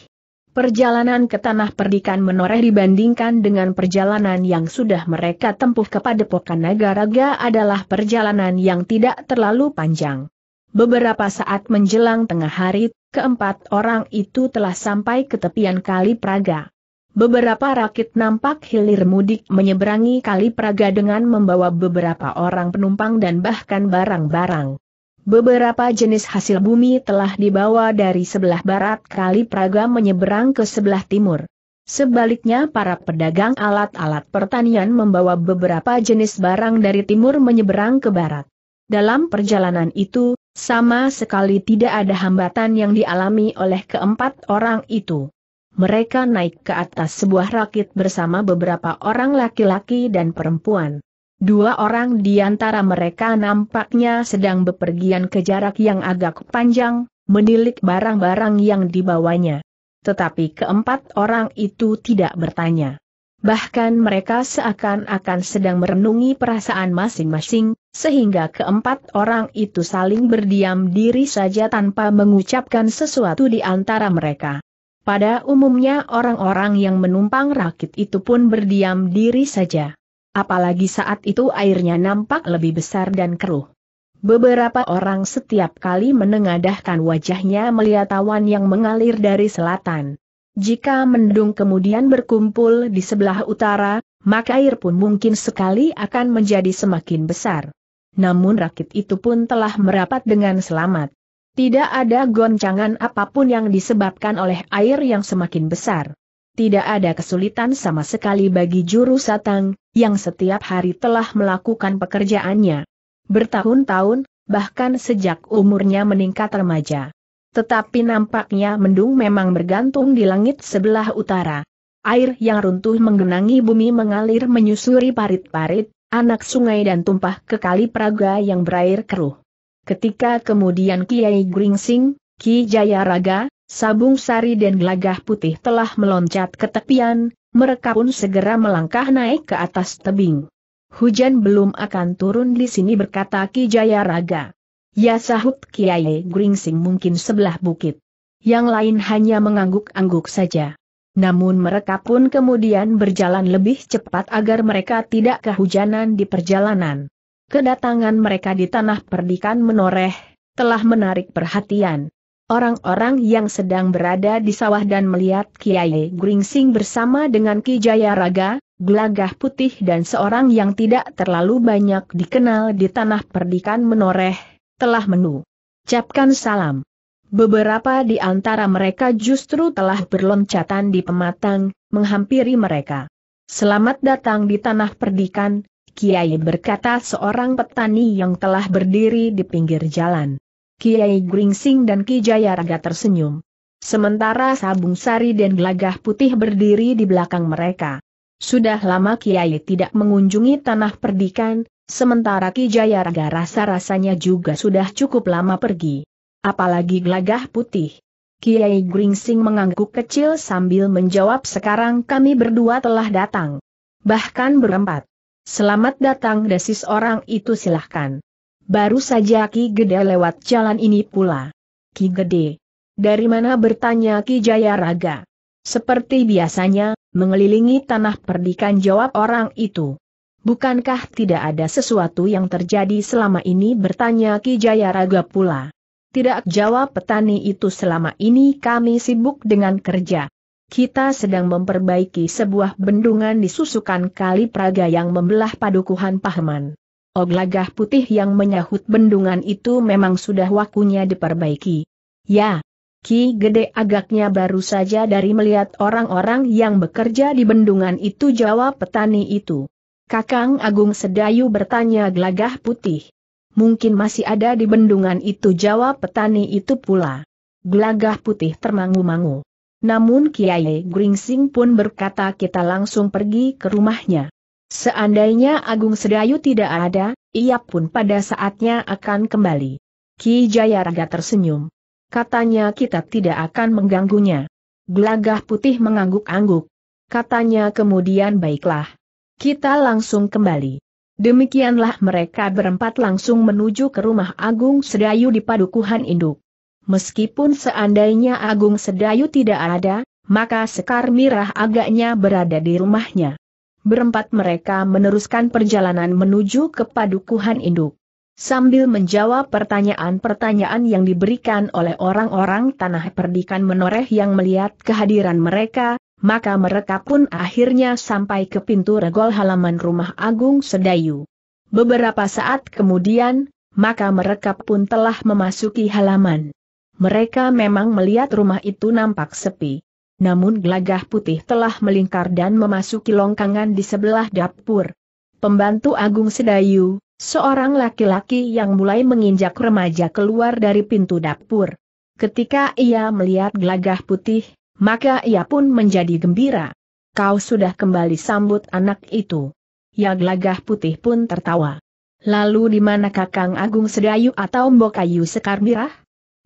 Perjalanan ke tanah perdikan menoreh dibandingkan dengan perjalanan yang sudah mereka tempuh kepada Pokan Nagaraga adalah perjalanan yang tidak terlalu panjang. Beberapa saat menjelang tengah hari, keempat orang itu telah sampai ke tepian Kali Praga. Beberapa rakit nampak hilir mudik menyeberangi kali Praga dengan membawa beberapa orang penumpang dan bahkan barang-barang. Beberapa jenis hasil bumi telah dibawa dari sebelah barat kali Praga menyeberang ke sebelah timur. Sebaliknya para pedagang alat-alat pertanian membawa beberapa jenis barang dari timur menyeberang ke barat. Dalam perjalanan itu, sama sekali tidak ada hambatan yang dialami oleh keempat orang itu mereka naik ke atas sebuah rakit bersama beberapa orang laki-laki dan perempuan. Dua orang di antara mereka nampaknya sedang bepergian ke jarak yang agak panjang, menilik barang-barang yang dibawanya. Tetapi keempat orang itu tidak bertanya. Bahkan mereka seakan-akan sedang merenungi perasaan masing-masing, sehingga keempat orang itu saling berdiam diri saja tanpa mengucapkan sesuatu di antara mereka. Pada umumnya orang-orang yang menumpang rakit itu pun berdiam diri saja. Apalagi saat itu airnya nampak lebih besar dan keruh. Beberapa orang setiap kali menengadahkan wajahnya melihat awan yang mengalir dari selatan. Jika mendung kemudian berkumpul di sebelah utara, maka air pun mungkin sekali akan menjadi semakin besar. Namun rakit itu pun telah merapat dengan selamat. Tidak ada goncangan apapun yang disebabkan oleh air yang semakin besar. Tidak ada kesulitan sama sekali bagi juru satang, yang setiap hari telah melakukan pekerjaannya. Bertahun-tahun, bahkan sejak umurnya meningkat remaja. Tetapi nampaknya mendung memang bergantung di langit sebelah utara. Air yang runtuh menggenangi bumi mengalir menyusuri parit-parit, anak sungai dan tumpah ke kali Praga yang berair keruh. Ketika kemudian Kiai Gringsing, Ki Jayaraga, Sabung Sari dan Gelagah Putih telah meloncat ke tepian, mereka pun segera melangkah naik ke atas tebing. Hujan belum akan turun di sini berkata Ki Jayaraga. Ya sahut Kiai Gringsing mungkin sebelah bukit. Yang lain hanya mengangguk-angguk saja. Namun mereka pun kemudian berjalan lebih cepat agar mereka tidak kehujanan di perjalanan. Kedatangan mereka di tanah perdikan menoreh, telah menarik perhatian. Orang-orang yang sedang berada di sawah dan melihat Kiai Gringsing bersama dengan Ki Jayaraga, gelagah putih dan seorang yang tidak terlalu banyak dikenal di tanah perdikan menoreh, telah menu. Capkan salam. Beberapa di antara mereka justru telah berloncatan di pematang, menghampiri mereka. Selamat datang di tanah perdikan, Kiai berkata seorang petani yang telah berdiri di pinggir jalan. Kiai Gringsing dan Ki Jayaraga tersenyum. Sementara Sabung Sari dan Gelagah Putih berdiri di belakang mereka. Sudah lama Kiai tidak mengunjungi tanah perdikan, sementara Ki Jayaraga rasa-rasanya juga sudah cukup lama pergi. Apalagi Gelagah Putih. Kiai Gringsing mengangguk kecil sambil menjawab sekarang kami berdua telah datang. Bahkan berempat. Selamat datang desis orang itu silahkan. Baru saja Ki Gede lewat jalan ini pula. Ki Gede. Dari mana bertanya Ki Jaya Raga? Seperti biasanya, mengelilingi tanah perdikan jawab orang itu. Bukankah tidak ada sesuatu yang terjadi selama ini bertanya Ki Jaya Raga pula. Tidak jawab petani itu selama ini kami sibuk dengan kerja. Kita sedang memperbaiki sebuah bendungan di susukan kali Praga yang membelah padukuhan Pahman. Oglagah putih yang menyahut bendungan itu memang sudah waktunya diperbaiki. Ya, Ki Gede agaknya baru saja dari melihat orang-orang yang bekerja di bendungan itu jawab petani itu. Kakang Agung Sedayu bertanya gelagah putih. Mungkin masih ada di bendungan itu jawab petani itu pula. Gelagah putih termangu-mangu. Namun Kiai Gringsing pun berkata kita langsung pergi ke rumahnya. Seandainya Agung Sedayu tidak ada, ia pun pada saatnya akan kembali. Ki Jayaraga tersenyum. Katanya kita tidak akan mengganggunya. Gelagah putih mengangguk-angguk. Katanya kemudian baiklah. Kita langsung kembali. Demikianlah mereka berempat langsung menuju ke rumah Agung Sedayu di Padukuhan Induk. Meskipun seandainya Agung Sedayu tidak ada, maka Sekar Mirah agaknya berada di rumahnya. Berempat mereka meneruskan perjalanan menuju ke Padukuhan Induk. Sambil menjawab pertanyaan-pertanyaan yang diberikan oleh orang-orang tanah perdikan menoreh yang melihat kehadiran mereka, maka mereka pun akhirnya sampai ke pintu regol halaman rumah Agung Sedayu. Beberapa saat kemudian, maka mereka pun telah memasuki halaman. Mereka memang melihat rumah itu nampak sepi. Namun gelagah putih telah melingkar dan memasuki longkangan di sebelah dapur. Pembantu Agung Sedayu, seorang laki-laki yang mulai menginjak remaja keluar dari pintu dapur. Ketika ia melihat gelagah putih, maka ia pun menjadi gembira. Kau sudah kembali sambut anak itu. Ya gelagah putih pun tertawa. Lalu di mana Kakang Agung Sedayu atau Mbokayu Sekar Mirah?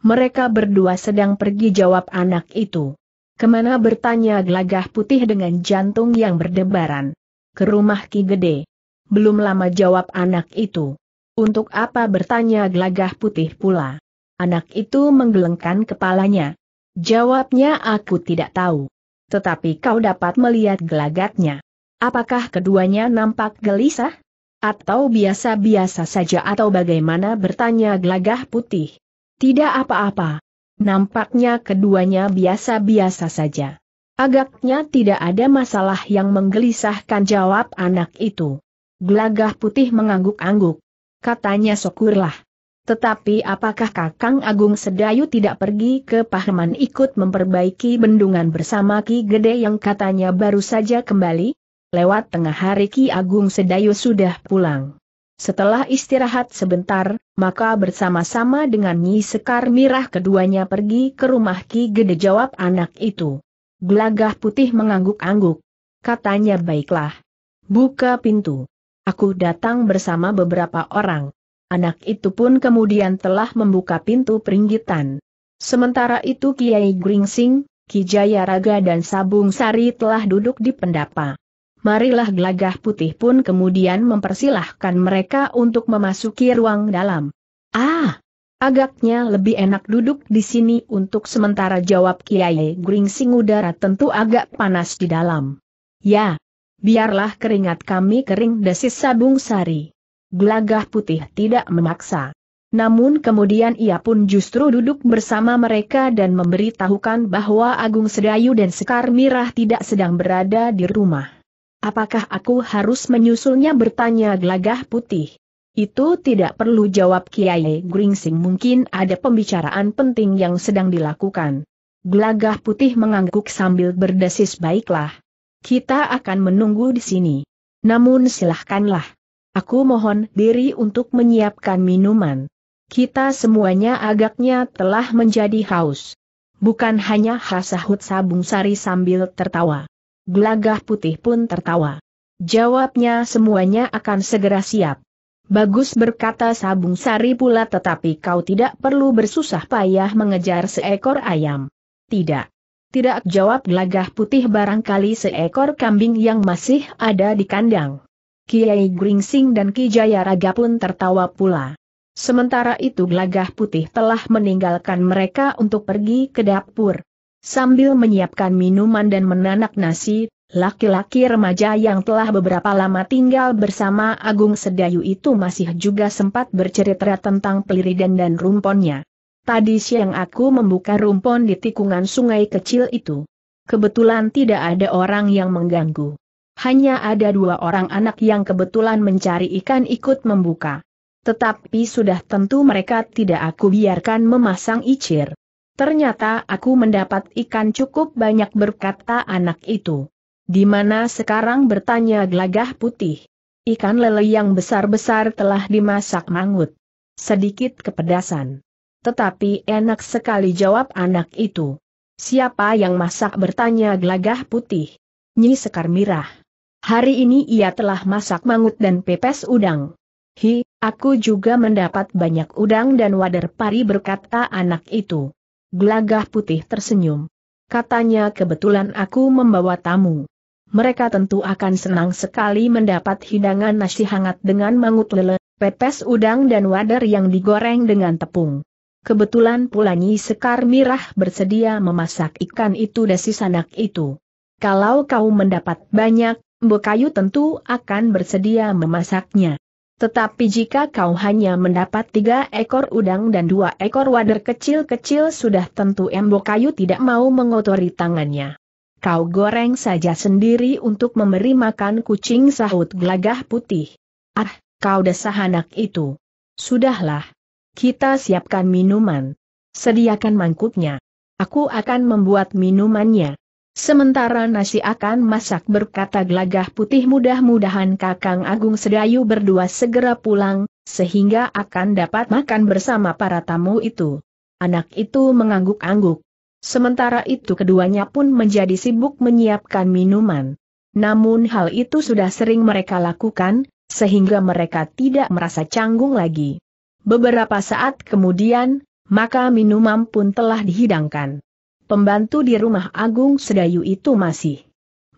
mereka berdua sedang pergi jawab anak itu. Kemana bertanya gelagah putih dengan jantung yang berdebaran. Ke rumah Ki Gede. Belum lama jawab anak itu. Untuk apa bertanya gelagah putih pula? Anak itu menggelengkan kepalanya. Jawabnya aku tidak tahu. Tetapi kau dapat melihat gelagatnya. Apakah keduanya nampak gelisah? Atau biasa-biasa saja atau bagaimana bertanya gelagah putih? Tidak apa-apa. Nampaknya keduanya biasa-biasa saja. Agaknya tidak ada masalah yang menggelisahkan jawab anak itu. Gelagah putih mengangguk-angguk. Katanya syukurlah. Tetapi apakah Kakang Agung Sedayu tidak pergi ke Pahaman ikut memperbaiki bendungan bersama Ki Gede yang katanya baru saja kembali? Lewat tengah hari Ki Agung Sedayu sudah pulang. Setelah istirahat sebentar, maka bersama-sama dengan Nyi Sekar Mirah keduanya pergi ke rumah Ki Gede jawab anak itu. Gelagah putih mengangguk-angguk. Katanya baiklah. Buka pintu. Aku datang bersama beberapa orang. Anak itu pun kemudian telah membuka pintu peringgitan. Sementara itu Kiai Gringsing, Ki Jaya Raga dan Sabung Sari telah duduk di pendapa marilah gelagah putih pun kemudian mempersilahkan mereka untuk memasuki ruang dalam. Ah! Agaknya lebih enak duduk di sini untuk sementara jawab Kiai Gringsing udara tentu agak panas di dalam. Ya, biarlah keringat kami kering desis sabung sari. Gelagah putih tidak memaksa. Namun kemudian ia pun justru duduk bersama mereka dan memberitahukan bahwa Agung Sedayu dan Sekar Mirah tidak sedang berada di rumah. Apakah aku harus menyusulnya bertanya gelagah putih? Itu tidak perlu jawab Kiai Gringsing mungkin ada pembicaraan penting yang sedang dilakukan. Gelagah putih mengangguk sambil berdesis baiklah. Kita akan menunggu di sini. Namun silahkanlah. Aku mohon diri untuk menyiapkan minuman. Kita semuanya agaknya telah menjadi haus. Bukan hanya hasahut sabung sari sambil tertawa. Gelagah putih pun tertawa. Jawabnya semuanya akan segera siap. Bagus berkata Sabung Sari pula tetapi kau tidak perlu bersusah payah mengejar seekor ayam. Tidak. Tidak jawab gelagah putih barangkali seekor kambing yang masih ada di kandang. Kiai Gringsing dan Ki Jayaraga pun tertawa pula. Sementara itu gelagah putih telah meninggalkan mereka untuk pergi ke dapur. Sambil menyiapkan minuman dan menanak nasi, laki-laki remaja yang telah beberapa lama tinggal bersama Agung Sedayu itu masih juga sempat bercerita tentang peliridan dan rumponnya. Tadi siang aku membuka rumpon di tikungan sungai kecil itu. Kebetulan tidak ada orang yang mengganggu. Hanya ada dua orang anak yang kebetulan mencari ikan ikut membuka. Tetapi sudah tentu mereka tidak aku biarkan memasang icir. Ternyata aku mendapat ikan cukup banyak berkata anak itu. Di mana sekarang bertanya gelagah putih. Ikan lele yang besar-besar telah dimasak mangut. Sedikit kepedasan. Tetapi enak sekali jawab anak itu. Siapa yang masak bertanya gelagah putih. Nyi Sekar Mirah. Hari ini ia telah masak mangut dan pepes udang. Hi, aku juga mendapat banyak udang dan wader pari berkata anak itu. Gelagah putih tersenyum. Katanya kebetulan aku membawa tamu. Mereka tentu akan senang sekali mendapat hidangan nasi hangat dengan mangut lele, pepes udang dan wader yang digoreng dengan tepung. Kebetulan pula Nyi Sekar Mirah bersedia memasak ikan itu dasi sanak itu. Kalau kau mendapat banyak, Kayu tentu akan bersedia memasaknya. Tetapi jika kau hanya mendapat tiga ekor udang dan dua ekor wader kecil-kecil sudah tentu Embo kayu tidak mau mengotori tangannya. Kau goreng saja sendiri untuk memberi makan kucing sahut gelagah putih. Ah, kau desah anak itu. Sudahlah. Kita siapkan minuman. Sediakan mangkuknya. Aku akan membuat minumannya. Sementara nasi akan masak berkata gelagah putih mudah-mudahan Kakang Agung Sedayu berdua segera pulang, sehingga akan dapat makan bersama para tamu itu. Anak itu mengangguk-angguk. Sementara itu keduanya pun menjadi sibuk menyiapkan minuman. Namun hal itu sudah sering mereka lakukan, sehingga mereka tidak merasa canggung lagi. Beberapa saat kemudian, maka minuman pun telah dihidangkan pembantu di rumah Agung Sedayu itu masih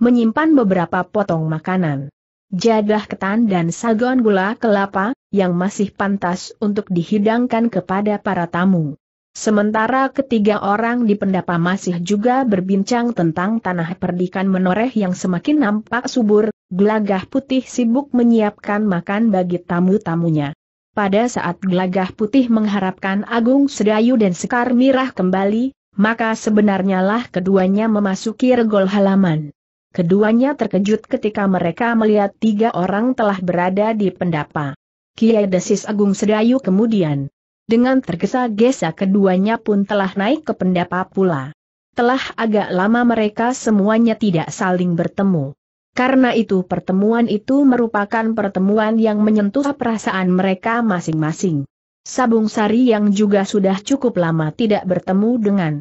menyimpan beberapa potong makanan. Jadah ketan dan sagon gula kelapa, yang masih pantas untuk dihidangkan kepada para tamu. Sementara ketiga orang di pendapa masih juga berbincang tentang tanah perdikan menoreh yang semakin nampak subur, gelagah putih sibuk menyiapkan makan bagi tamu-tamunya. Pada saat gelagah putih mengharapkan Agung Sedayu dan Sekar Mirah kembali, maka sebenarnya lah keduanya memasuki regol halaman. Keduanya terkejut ketika mereka melihat tiga orang telah berada di pendapa. Kiai Desis Agung Sedayu kemudian. Dengan tergesa-gesa keduanya pun telah naik ke pendapa pula. Telah agak lama mereka semuanya tidak saling bertemu. Karena itu pertemuan itu merupakan pertemuan yang menyentuh perasaan mereka masing-masing. Sabung Sari yang juga sudah cukup lama tidak bertemu dengan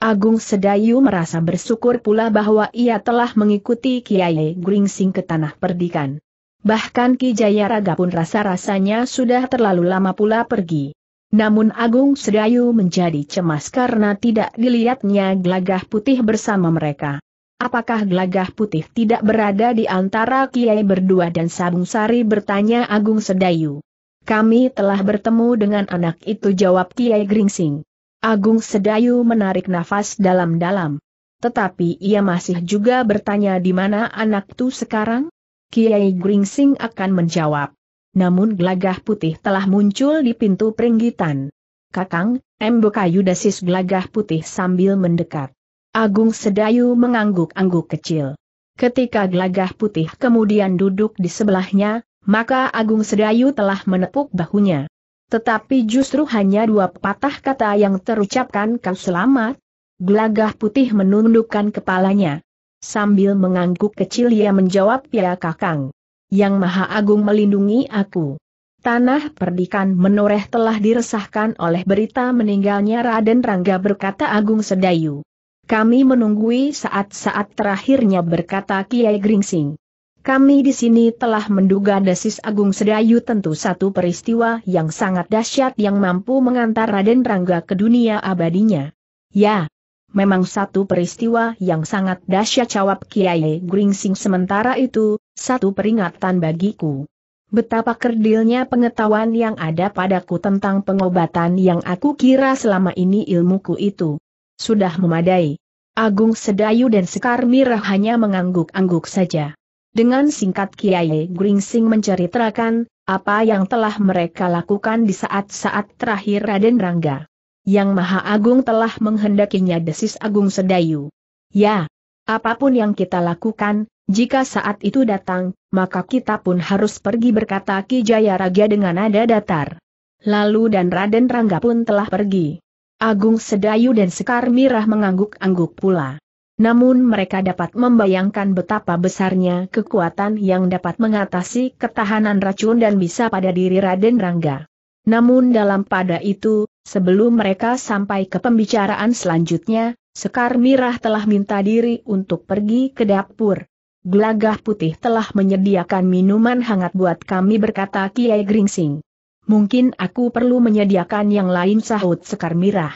Agung Sedayu merasa bersyukur pula bahwa ia telah mengikuti Kiai Gringsing ke tanah perdikan. Bahkan Ki Jayaraga pun rasa-rasanya sudah terlalu lama pula pergi. Namun Agung Sedayu menjadi cemas karena tidak dilihatnya gelagah putih bersama mereka. Apakah gelagah putih tidak berada di antara Kiai berdua dan Sabung Sari bertanya Agung Sedayu. Kami telah bertemu dengan anak itu jawab Kiai Gringsing. Agung Sedayu menarik nafas dalam-dalam. Tetapi ia masih juga bertanya di mana anak itu sekarang? Kiai Gringsing akan menjawab. Namun Glagah putih telah muncul di pintu peringgitan. Kakang, kayu dasis Glagah putih sambil mendekat. Agung Sedayu mengangguk-angguk kecil. Ketika Glagah putih kemudian duduk di sebelahnya, maka Agung Sedayu telah menepuk bahunya. Tetapi justru hanya dua patah kata yang terucapkan kau selamat. Gelagah putih menundukkan kepalanya. Sambil mengangguk kecil ia menjawab ya kakang. Yang Maha Agung melindungi aku. Tanah perdikan menoreh telah diresahkan oleh berita meninggalnya Raden Rangga berkata Agung Sedayu. Kami menunggui saat-saat terakhirnya berkata Kiai Gringsing. Kami di sini telah menduga Desis Agung Sedayu tentu satu peristiwa yang sangat dahsyat yang mampu mengantar Raden Rangga ke dunia abadinya. Ya, memang satu peristiwa yang sangat dahsyat jawab Kiai Gringsing sementara itu, satu peringatan bagiku. Betapa kerdilnya pengetahuan yang ada padaku tentang pengobatan yang aku kira selama ini ilmuku itu sudah memadai. Agung Sedayu dan Sekar Mirah hanya mengangguk-angguk saja. Dengan singkat Kiai Gringsing menceritakan, apa yang telah mereka lakukan di saat-saat terakhir Raden Rangga. Yang Maha Agung telah menghendakinya desis Agung Sedayu. Ya, apapun yang kita lakukan, jika saat itu datang, maka kita pun harus pergi berkata Ki Jaya Raga dengan nada datar. Lalu dan Raden Rangga pun telah pergi. Agung Sedayu dan Sekar Mirah mengangguk-angguk pula. Namun mereka dapat membayangkan betapa besarnya kekuatan yang dapat mengatasi ketahanan racun dan bisa pada diri Raden Rangga. Namun dalam pada itu, sebelum mereka sampai ke pembicaraan selanjutnya, Sekar Mirah telah minta diri untuk pergi ke dapur. Gelagah putih telah menyediakan minuman hangat buat kami berkata Kiai Gringsing. Mungkin aku perlu menyediakan yang lain sahut Sekar Mirah.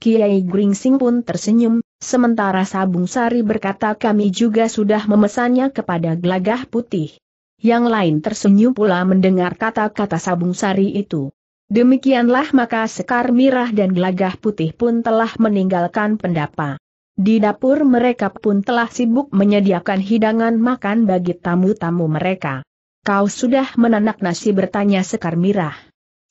Kiai Gringsing pun tersenyum, sementara Sabung Sari berkata kami juga sudah memesannya kepada Glagah putih. Yang lain tersenyum pula mendengar kata-kata Sabung Sari itu. Demikianlah maka Sekar Mirah dan Glagah Putih pun telah meninggalkan pendapa. Di dapur mereka pun telah sibuk menyediakan hidangan makan bagi tamu-tamu mereka. Kau sudah menanak nasi bertanya Sekar Mirah.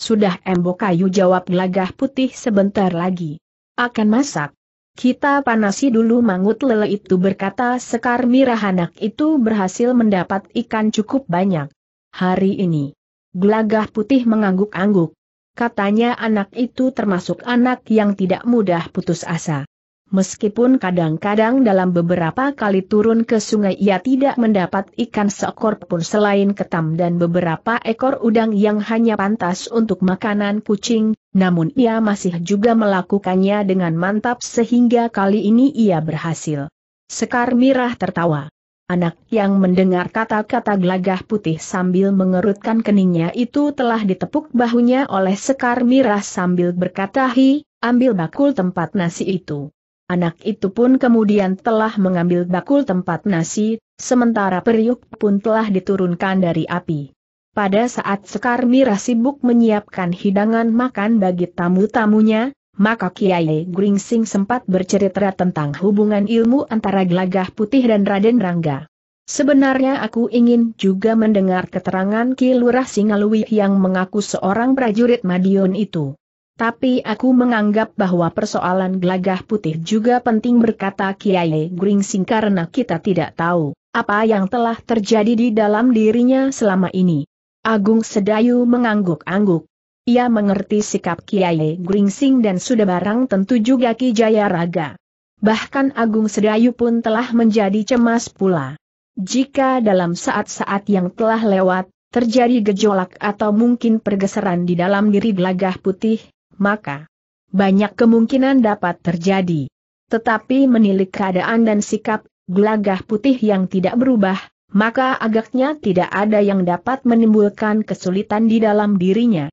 Sudah embok kayu jawab Glagah Putih sebentar lagi. Akan masak. Kita panasi dulu mangut lele itu berkata Sekar Mirahanak itu berhasil mendapat ikan cukup banyak. Hari ini. Gelagah putih mengangguk-angguk. Katanya anak itu termasuk anak yang tidak mudah putus asa. Meskipun kadang-kadang dalam beberapa kali turun ke sungai ia tidak mendapat ikan seekor pun selain ketam dan beberapa ekor udang yang hanya pantas untuk makanan kucing, namun ia masih juga melakukannya dengan mantap sehingga kali ini ia berhasil. Sekar Mirah tertawa. Anak yang mendengar kata-kata gelagah putih sambil mengerutkan keningnya itu telah ditepuk bahunya oleh Sekar Mirah sambil berkata hi, ambil bakul tempat nasi itu. Anak itu pun kemudian telah mengambil bakul tempat nasi, sementara periuk pun telah diturunkan dari api. Pada saat Sekar Mira sibuk menyiapkan hidangan makan bagi tamu-tamunya, maka Kiai Gringsing sempat bercerita tentang hubungan ilmu antara Gelagah Putih dan Raden Rangga. Sebenarnya aku ingin juga mendengar keterangan Ki Lurah Singalui yang mengaku seorang prajurit Madiun itu. Tapi aku menganggap bahwa persoalan gelagah putih juga penting berkata Kiai Gringsing karena kita tidak tahu apa yang telah terjadi di dalam dirinya selama ini. Agung Sedayu mengangguk-angguk. Ia mengerti sikap Kiai Gringsing dan sudah barang tentu juga Ki Jayaraga. Bahkan Agung Sedayu pun telah menjadi cemas pula. Jika dalam saat-saat yang telah lewat, terjadi gejolak atau mungkin pergeseran di dalam diri gelagah putih, maka banyak kemungkinan dapat terjadi. Tetapi menilik keadaan dan sikap gelagah putih yang tidak berubah, maka agaknya tidak ada yang dapat menimbulkan kesulitan di dalam dirinya.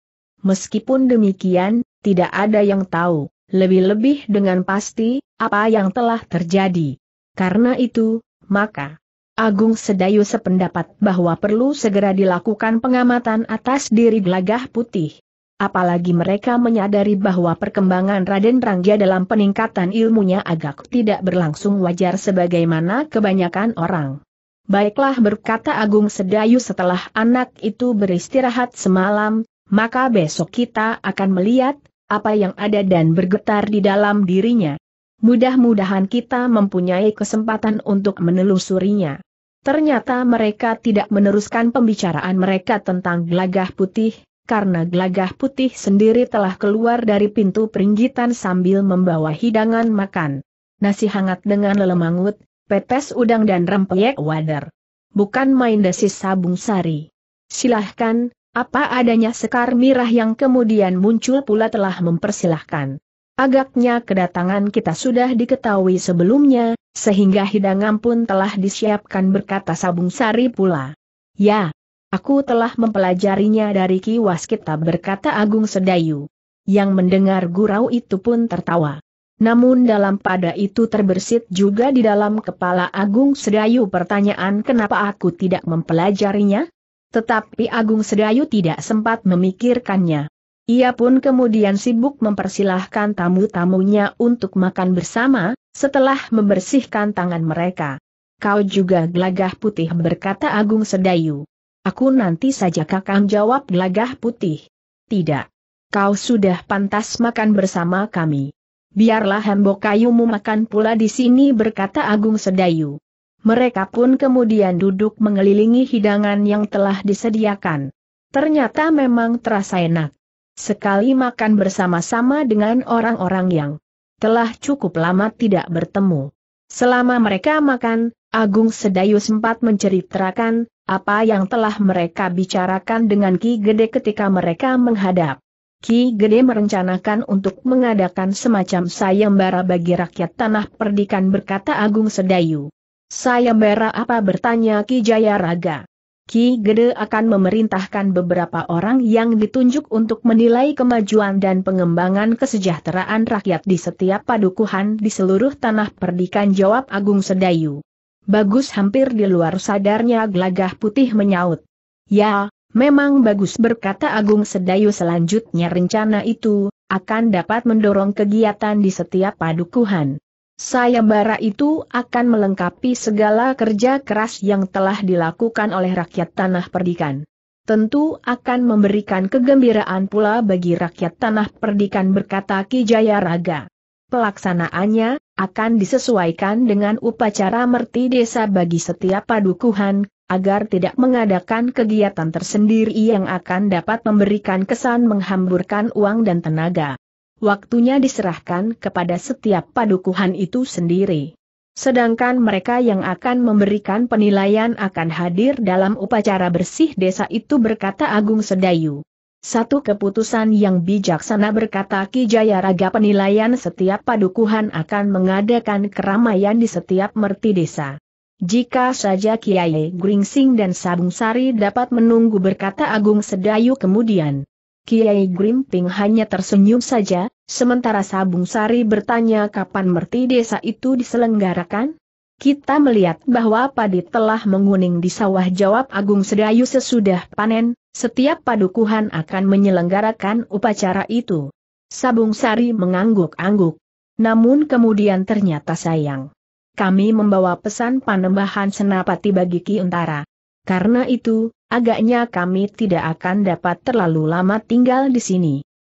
Meskipun demikian, tidak ada yang tahu, lebih-lebih dengan pasti, apa yang telah terjadi. Karena itu, maka Agung Sedayu sependapat bahwa perlu segera dilakukan pengamatan atas diri gelagah putih. Apalagi mereka menyadari bahwa perkembangan Raden Rangga dalam peningkatan ilmunya agak tidak berlangsung wajar sebagaimana kebanyakan orang. Baiklah berkata Agung Sedayu setelah anak itu beristirahat semalam, maka besok kita akan melihat apa yang ada dan bergetar di dalam dirinya. Mudah-mudahan kita mempunyai kesempatan untuk menelusurinya. Ternyata mereka tidak meneruskan pembicaraan mereka tentang gelagah putih, karena gelagah putih sendiri telah keluar dari pintu peringgitan sambil membawa hidangan makan. Nasi hangat dengan lelemangut, pepes udang dan rempeyek wader. Bukan main desis sabung sari. Silahkan, apa adanya sekar mirah yang kemudian muncul pula telah mempersilahkan. Agaknya kedatangan kita sudah diketahui sebelumnya, sehingga hidangan pun telah disiapkan berkata sabung sari pula. Ya, Aku telah mempelajarinya dari kiwas kita berkata Agung Sedayu. Yang mendengar gurau itu pun tertawa. Namun dalam pada itu terbersit juga di dalam kepala Agung Sedayu pertanyaan kenapa aku tidak mempelajarinya? Tetapi Agung Sedayu tidak sempat memikirkannya. Ia pun kemudian sibuk mempersilahkan tamu-tamunya untuk makan bersama, setelah membersihkan tangan mereka. Kau juga gelagah putih berkata Agung Sedayu. Aku nanti saja kakang jawab gelagah putih. Tidak. Kau sudah pantas makan bersama kami. Biarlah hembok kayumu makan pula di sini berkata Agung Sedayu. Mereka pun kemudian duduk mengelilingi hidangan yang telah disediakan. Ternyata memang terasa enak. Sekali makan bersama-sama dengan orang-orang yang telah cukup lama tidak bertemu. Selama mereka makan, Agung Sedayu sempat menceritakan apa yang telah mereka bicarakan dengan Ki Gede ketika mereka menghadap. Ki Gede merencanakan untuk mengadakan semacam sayembara bagi rakyat tanah perdikan berkata Agung Sedayu. Sayembara apa bertanya Ki Jayaraga. Ki Gede akan memerintahkan beberapa orang yang ditunjuk untuk menilai kemajuan dan pengembangan kesejahteraan rakyat di setiap padukuhan di seluruh tanah perdikan jawab Agung Sedayu. Bagus hampir di luar sadarnya gelagah putih menyaut. Ya, memang bagus berkata Agung Sedayu selanjutnya rencana itu, akan dapat mendorong kegiatan di setiap padukuhan. Sayembara itu akan melengkapi segala kerja keras yang telah dilakukan oleh rakyat Tanah Perdikan. Tentu akan memberikan kegembiraan pula bagi rakyat Tanah Perdikan berkata Ki Jayaraga. Pelaksanaannya akan disesuaikan dengan upacara merti desa bagi setiap padukuhan, agar tidak mengadakan kegiatan tersendiri yang akan dapat memberikan kesan menghamburkan uang dan tenaga. Waktunya diserahkan kepada setiap padukuhan itu sendiri. Sedangkan mereka yang akan memberikan penilaian akan hadir dalam upacara bersih desa itu berkata Agung Sedayu. Satu keputusan yang bijaksana berkata Ki Jayaraga penilaian setiap padukuhan akan mengadakan keramaian di setiap merti desa. Jika saja Kiai Gringsing dan Sabung Sari dapat menunggu berkata Agung Sedayu kemudian. Kiai Grimping hanya tersenyum saja, sementara Sabung Sari bertanya kapan merti desa itu diselenggarakan? Kita melihat bahwa padi telah menguning di sawah jawab Agung Sedayu sesudah panen, setiap padukuhan akan menyelenggarakan upacara itu. Sabung Sari mengangguk-angguk. Namun kemudian ternyata sayang. Kami membawa pesan panembahan senapati bagi Ki Untara. Karena itu, agaknya kami tidak akan dapat terlalu lama tinggal di sini.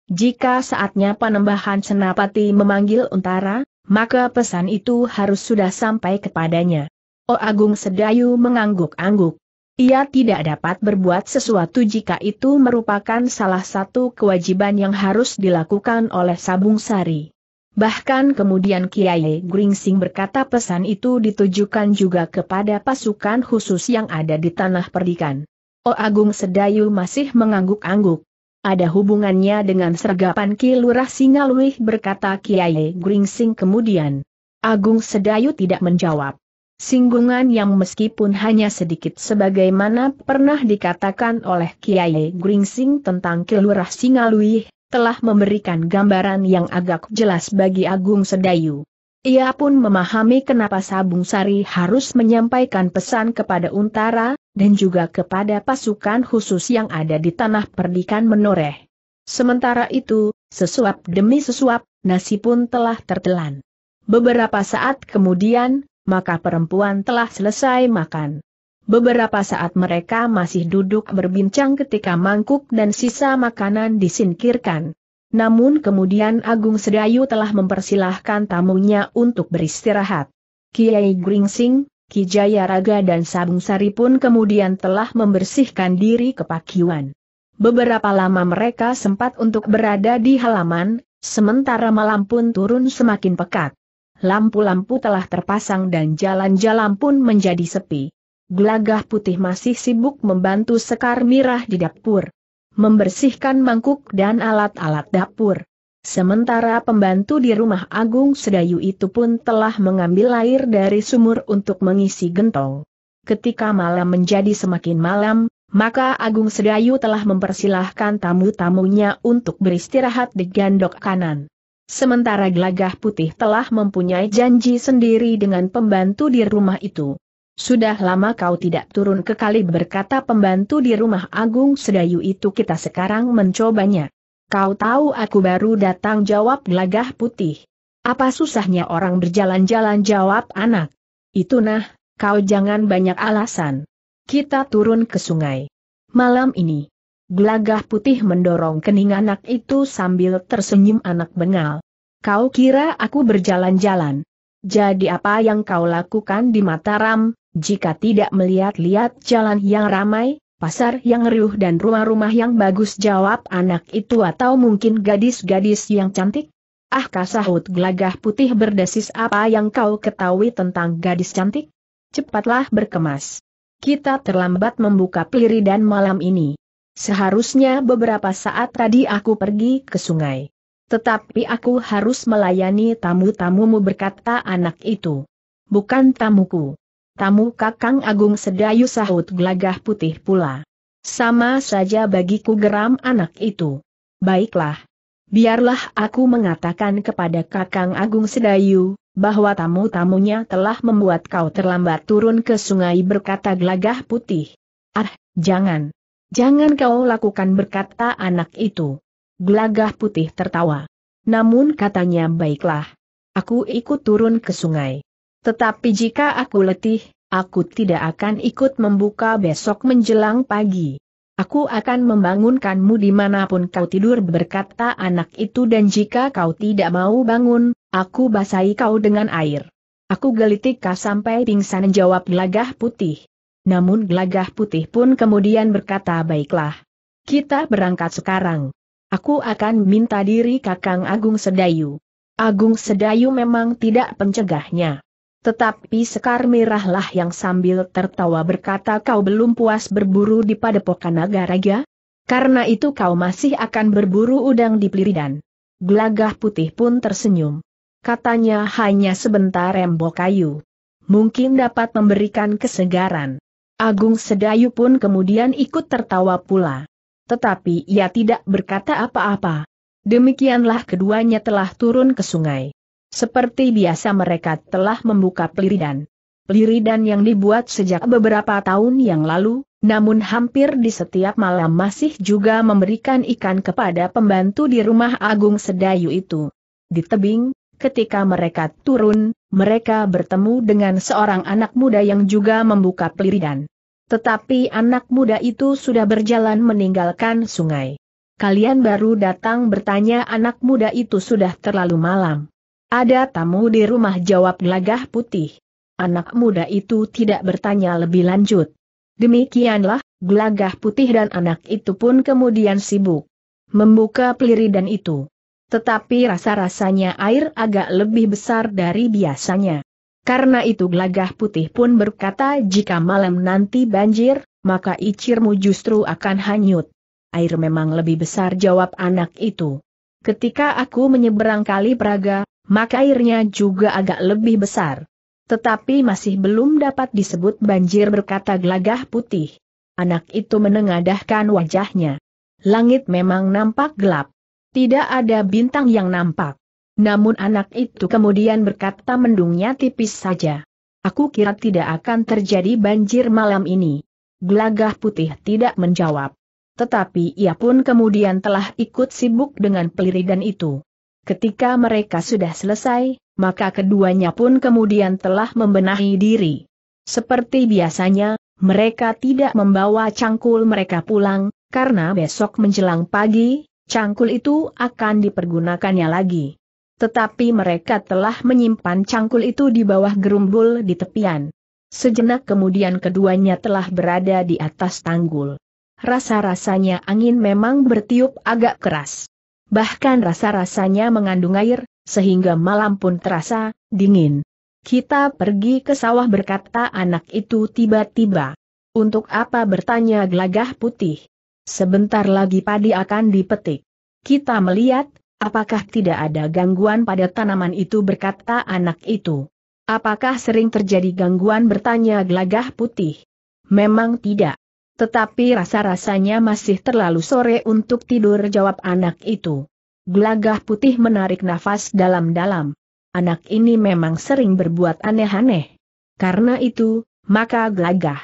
Jika saatnya panembahan senapati memanggil Untara, maka pesan itu harus sudah sampai kepadanya. Oh Agung Sedayu mengangguk-angguk. Ia tidak dapat berbuat sesuatu jika itu merupakan salah satu kewajiban yang harus dilakukan oleh Sabung Sari. Bahkan kemudian Kiai Gringsing berkata pesan itu ditujukan juga kepada pasukan khusus yang ada di tanah perdikan. Oh Agung Sedayu masih mengangguk-angguk. Ada hubungannya dengan sergapan Ki Lurah Singaluih berkata Kiai Gringsing kemudian. Agung Sedayu tidak menjawab. Singgungan yang meskipun hanya sedikit sebagaimana pernah dikatakan oleh Kiai Gringsing tentang Kelurah Singalui, telah memberikan gambaran yang agak jelas bagi Agung Sedayu. Ia pun memahami kenapa Sabung Sari harus menyampaikan pesan kepada Untara, dan juga kepada pasukan khusus yang ada di tanah perdikan menoreh. Sementara itu, sesuap demi sesuap, nasi pun telah tertelan. Beberapa saat kemudian, maka perempuan telah selesai makan. Beberapa saat mereka masih duduk berbincang ketika mangkuk dan sisa makanan disingkirkan. Namun kemudian Agung Sedayu telah mempersilahkan tamunya untuk beristirahat. Kiai Gringsing, Ki Jayaraga dan Sabung Sari pun kemudian telah membersihkan diri ke pakiwan. Beberapa lama mereka sempat untuk berada di halaman, sementara malam pun turun semakin pekat lampu-lampu telah terpasang dan jalan-jalan pun menjadi sepi. Gelagah putih masih sibuk membantu Sekar Mirah di dapur. Membersihkan mangkuk dan alat-alat dapur. Sementara pembantu di rumah Agung Sedayu itu pun telah mengambil air dari sumur untuk mengisi gentong. Ketika malam menjadi semakin malam, maka Agung Sedayu telah mempersilahkan tamu-tamunya untuk beristirahat di gandok kanan. Sementara Gelagah Putih telah mempunyai janji sendiri dengan pembantu di rumah itu. Sudah lama kau tidak turun ke kali berkata pembantu di rumah Agung Sedayu itu kita sekarang mencobanya. Kau tahu aku baru datang jawab Gelagah Putih. Apa susahnya orang berjalan-jalan jawab anak. Itu nah, kau jangan banyak alasan. Kita turun ke sungai. Malam ini, Gelagah putih mendorong kening anak itu sambil tersenyum anak bengal. Kau kira aku berjalan-jalan? Jadi apa yang kau lakukan di Mataram, jika tidak melihat-lihat jalan yang ramai, pasar yang riuh dan rumah-rumah yang bagus jawab anak itu atau mungkin gadis-gadis yang cantik? Ah kasahut gelagah putih berdesis apa yang kau ketahui tentang gadis cantik? Cepatlah berkemas. Kita terlambat membuka peliri dan malam ini Seharusnya beberapa saat tadi aku pergi ke sungai. Tetapi aku harus melayani tamu-tamumu berkata anak itu. Bukan tamuku. Tamu Kakang Agung Sedayu sahut gelagah putih pula. Sama saja bagiku geram anak itu. Baiklah. Biarlah aku mengatakan kepada Kakang Agung Sedayu, bahwa tamu-tamunya telah membuat kau terlambat turun ke sungai berkata gelagah putih. Ah, jangan. Jangan kau lakukan berkata anak itu. Gelagah putih tertawa. Namun katanya baiklah. Aku ikut turun ke sungai. Tetapi jika aku letih, aku tidak akan ikut membuka besok menjelang pagi. Aku akan membangunkanmu dimanapun kau tidur berkata anak itu dan jika kau tidak mau bangun, aku basahi kau dengan air. Aku gelitik kau sampai pingsan jawab gelagah putih. Namun glagah putih pun kemudian berkata baiklah. Kita berangkat sekarang. Aku akan minta diri Kakang Agung Sedayu. Agung Sedayu memang tidak pencegahnya. Tetapi Sekar Mirahlah yang sambil tertawa berkata kau belum puas berburu di Padepokan naga raja? Karena itu kau masih akan berburu udang di Pliridan. glagah putih pun tersenyum. Katanya hanya sebentar rembok kayu. Mungkin dapat memberikan kesegaran. Agung Sedayu pun kemudian ikut tertawa pula. Tetapi ia tidak berkata apa-apa. Demikianlah keduanya telah turun ke sungai. Seperti biasa mereka telah membuka peliridan. Peliridan yang dibuat sejak beberapa tahun yang lalu, namun hampir di setiap malam masih juga memberikan ikan kepada pembantu di rumah Agung Sedayu itu. Di tebing, ketika mereka turun, mereka bertemu dengan seorang anak muda yang juga membuka peliridan. Tetapi anak muda itu sudah berjalan meninggalkan sungai. Kalian baru datang bertanya anak muda itu sudah terlalu malam. Ada tamu di rumah jawab gelagah putih. Anak muda itu tidak bertanya lebih lanjut. Demikianlah, gelagah putih dan anak itu pun kemudian sibuk membuka peliridan itu. Tetapi rasa-rasanya air agak lebih besar dari biasanya. Karena itu gelagah putih pun berkata jika malam nanti banjir, maka icirmu justru akan hanyut. Air memang lebih besar jawab anak itu. Ketika aku menyeberang kali Praga, maka airnya juga agak lebih besar. Tetapi masih belum dapat disebut banjir berkata gelagah putih. Anak itu menengadahkan wajahnya. Langit memang nampak gelap. Tidak ada bintang yang nampak. Namun anak itu kemudian berkata mendungnya tipis saja. Aku kira tidak akan terjadi banjir malam ini. Gelagah putih tidak menjawab. Tetapi ia pun kemudian telah ikut sibuk dengan peliridan itu. Ketika mereka sudah selesai, maka keduanya pun kemudian telah membenahi diri. Seperti biasanya, mereka tidak membawa cangkul mereka pulang, karena besok menjelang pagi, cangkul itu akan dipergunakannya lagi. Tetapi mereka telah menyimpan cangkul itu di bawah gerumbul di tepian. Sejenak kemudian keduanya telah berada di atas tanggul. Rasa-rasanya angin memang bertiup agak keras. Bahkan rasa-rasanya mengandung air, sehingga malam pun terasa dingin. Kita pergi ke sawah berkata anak itu tiba-tiba. Untuk apa bertanya gelagah putih? Sebentar lagi padi akan dipetik. Kita melihat, Apakah tidak ada gangguan pada tanaman itu berkata anak itu? Apakah sering terjadi gangguan bertanya gelagah putih? Memang tidak. Tetapi rasa-rasanya masih terlalu sore untuk tidur jawab anak itu. Gelagah putih menarik nafas dalam-dalam. Anak ini memang sering berbuat aneh-aneh. Karena itu, maka gelagah.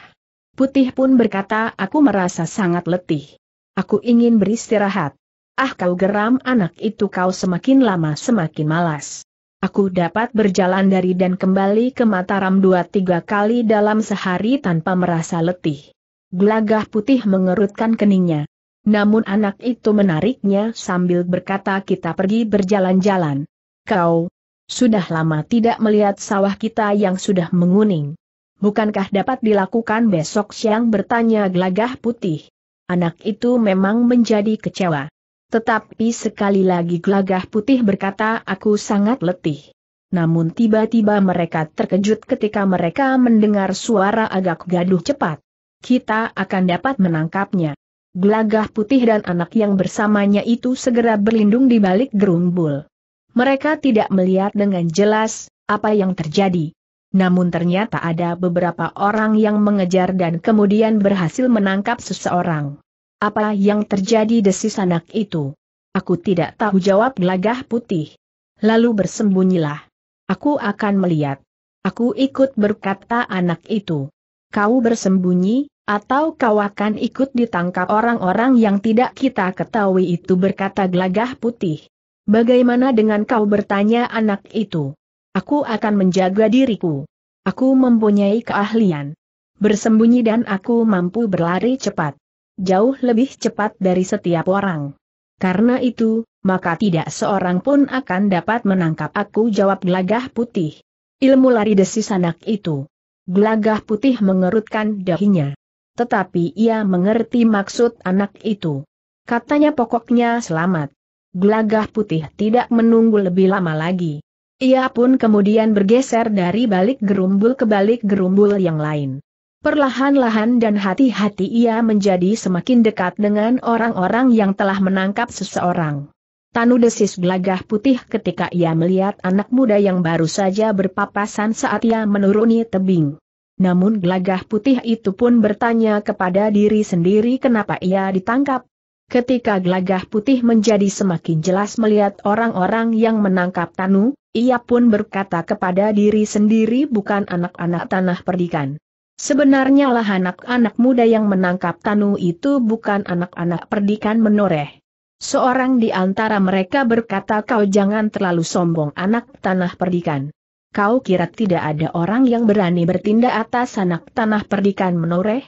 Putih pun berkata aku merasa sangat letih. Aku ingin beristirahat. Ah kau geram anak itu kau semakin lama semakin malas. Aku dapat berjalan dari dan kembali ke Mataram dua tiga kali dalam sehari tanpa merasa letih. Gelagah putih mengerutkan keningnya. Namun anak itu menariknya sambil berkata kita pergi berjalan-jalan. Kau, sudah lama tidak melihat sawah kita yang sudah menguning. Bukankah dapat dilakukan besok siang bertanya gelagah putih? Anak itu memang menjadi kecewa. Tetapi sekali lagi glagah putih berkata aku sangat letih. Namun tiba-tiba mereka terkejut ketika mereka mendengar suara agak gaduh cepat. Kita akan dapat menangkapnya. Glagah putih dan anak yang bersamanya itu segera berlindung di balik gerumbul. Mereka tidak melihat dengan jelas apa yang terjadi. Namun ternyata ada beberapa orang yang mengejar dan kemudian berhasil menangkap seseorang. Apa yang terjadi desis anak itu? Aku tidak tahu jawab gelagah putih. Lalu bersembunyilah. Aku akan melihat. Aku ikut berkata anak itu. Kau bersembunyi, atau kau akan ikut ditangkap orang-orang yang tidak kita ketahui itu berkata gelagah putih. Bagaimana dengan kau bertanya anak itu? Aku akan menjaga diriku. Aku mempunyai keahlian. Bersembunyi dan aku mampu berlari cepat jauh lebih cepat dari setiap orang. Karena itu, maka tidak seorang pun akan dapat menangkap aku jawab gelagah putih. Ilmu lari desis anak itu. Gelagah putih mengerutkan dahinya. Tetapi ia mengerti maksud anak itu. Katanya pokoknya selamat. Gelagah putih tidak menunggu lebih lama lagi. Ia pun kemudian bergeser dari balik gerumbul ke balik gerumbul yang lain. Perlahan-lahan dan hati-hati ia menjadi semakin dekat dengan orang-orang yang telah menangkap seseorang. Tanu desis gelagah putih ketika ia melihat anak muda yang baru saja berpapasan saat ia menuruni tebing. Namun gelagah putih itu pun bertanya kepada diri sendiri kenapa ia ditangkap. Ketika gelagah putih menjadi semakin jelas melihat orang-orang yang menangkap Tanu, ia pun berkata kepada diri sendiri bukan anak-anak tanah perdikan. Sebenarnya lah anak-anak muda yang menangkap Tanu itu bukan anak-anak perdikan menoreh. Seorang di antara mereka berkata kau jangan terlalu sombong anak tanah perdikan. Kau kira tidak ada orang yang berani bertindak atas anak tanah perdikan menoreh?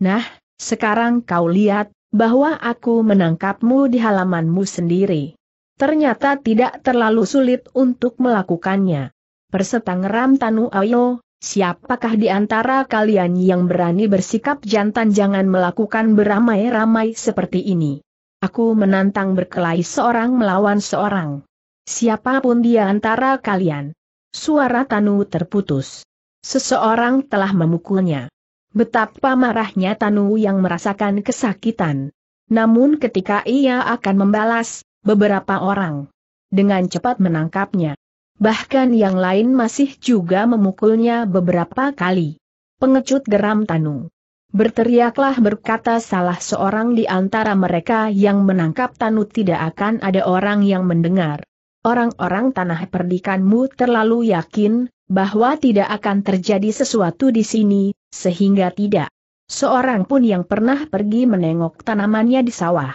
Nah, sekarang kau lihat, bahwa aku menangkapmu di halamanmu sendiri. Ternyata tidak terlalu sulit untuk melakukannya. Persetangeram Tanu Ayo, Siapakah di antara kalian yang berani bersikap jantan jangan melakukan beramai-ramai seperti ini? Aku menantang berkelahi seorang melawan seorang. Siapapun di antara kalian. Suara Tanu terputus. Seseorang telah memukulnya. Betapa marahnya Tanu yang merasakan kesakitan. Namun ketika ia akan membalas, beberapa orang dengan cepat menangkapnya bahkan yang lain masih juga memukulnya beberapa kali. Pengecut geram Tanu. Berteriaklah berkata salah seorang di antara mereka yang menangkap Tanu tidak akan ada orang yang mendengar. Orang-orang tanah perdikanmu terlalu yakin bahwa tidak akan terjadi sesuatu di sini, sehingga tidak seorang pun yang pernah pergi menengok tanamannya di sawah.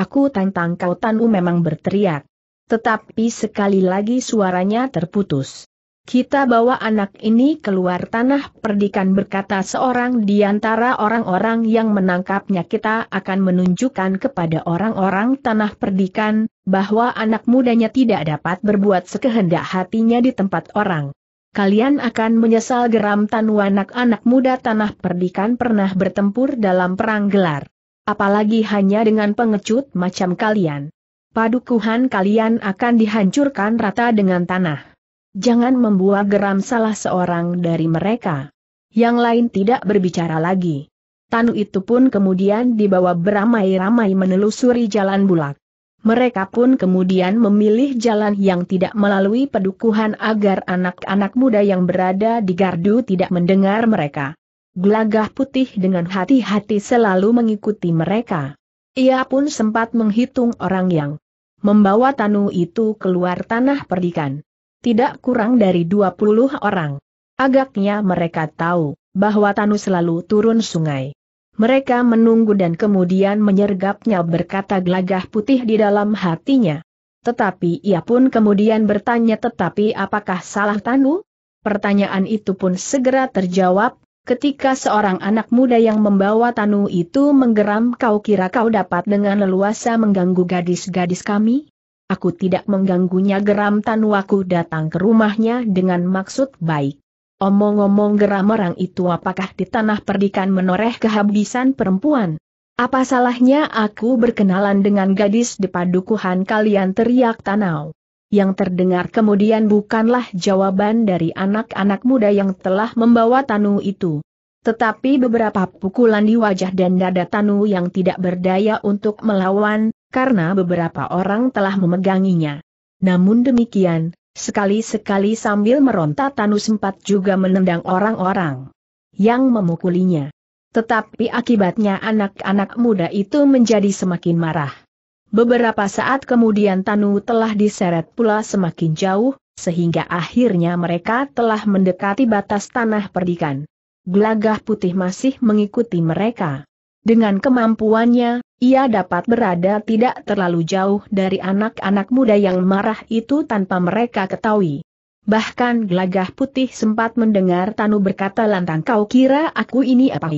Aku tantang kau Tanu memang berteriak. Tetapi sekali lagi suaranya terputus. Kita bawa anak ini keluar tanah perdikan berkata seorang di antara orang-orang yang menangkapnya kita akan menunjukkan kepada orang-orang tanah perdikan, bahwa anak mudanya tidak dapat berbuat sekehendak hatinya di tempat orang. Kalian akan menyesal geram tanu anak-anak muda tanah perdikan pernah bertempur dalam perang gelar. Apalagi hanya dengan pengecut macam kalian padukuhan kalian akan dihancurkan rata dengan tanah. Jangan membuat geram salah seorang dari mereka. Yang lain tidak berbicara lagi. Tanu itu pun kemudian dibawa beramai-ramai menelusuri jalan bulak. Mereka pun kemudian memilih jalan yang tidak melalui pedukuhan agar anak-anak muda yang berada di gardu tidak mendengar mereka. Gelagah putih dengan hati-hati selalu mengikuti mereka. Ia pun sempat menghitung orang yang membawa Tanu itu keluar tanah perdikan. Tidak kurang dari 20 orang. Agaknya mereka tahu bahwa Tanu selalu turun sungai. Mereka menunggu dan kemudian menyergapnya berkata gelagah putih di dalam hatinya. Tetapi ia pun kemudian bertanya tetapi apakah salah Tanu? Pertanyaan itu pun segera terjawab, Ketika seorang anak muda yang membawa tanu itu menggeram kau kira kau dapat dengan leluasa mengganggu gadis-gadis kami? Aku tidak mengganggunya geram tanu aku datang ke rumahnya dengan maksud baik. Omong-omong geram orang itu apakah di tanah perdikan menoreh kehabisan perempuan? Apa salahnya aku berkenalan dengan gadis di padukuhan kalian teriak tanau? yang terdengar kemudian bukanlah jawaban dari anak-anak muda yang telah membawa Tanu itu. Tetapi beberapa pukulan di wajah dan dada Tanu yang tidak berdaya untuk melawan, karena beberapa orang telah memeganginya. Namun demikian, sekali-sekali sambil meronta Tanu sempat juga menendang orang-orang yang memukulinya. Tetapi akibatnya anak-anak muda itu menjadi semakin marah. Beberapa saat kemudian Tanu telah diseret pula semakin jauh, sehingga akhirnya mereka telah mendekati batas tanah perdikan. Gelagah putih masih mengikuti mereka. Dengan kemampuannya, ia dapat berada tidak terlalu jauh dari anak-anak muda yang marah itu tanpa mereka ketahui. Bahkan gelagah putih sempat mendengar Tanu berkata lantang kau kira aku ini apa?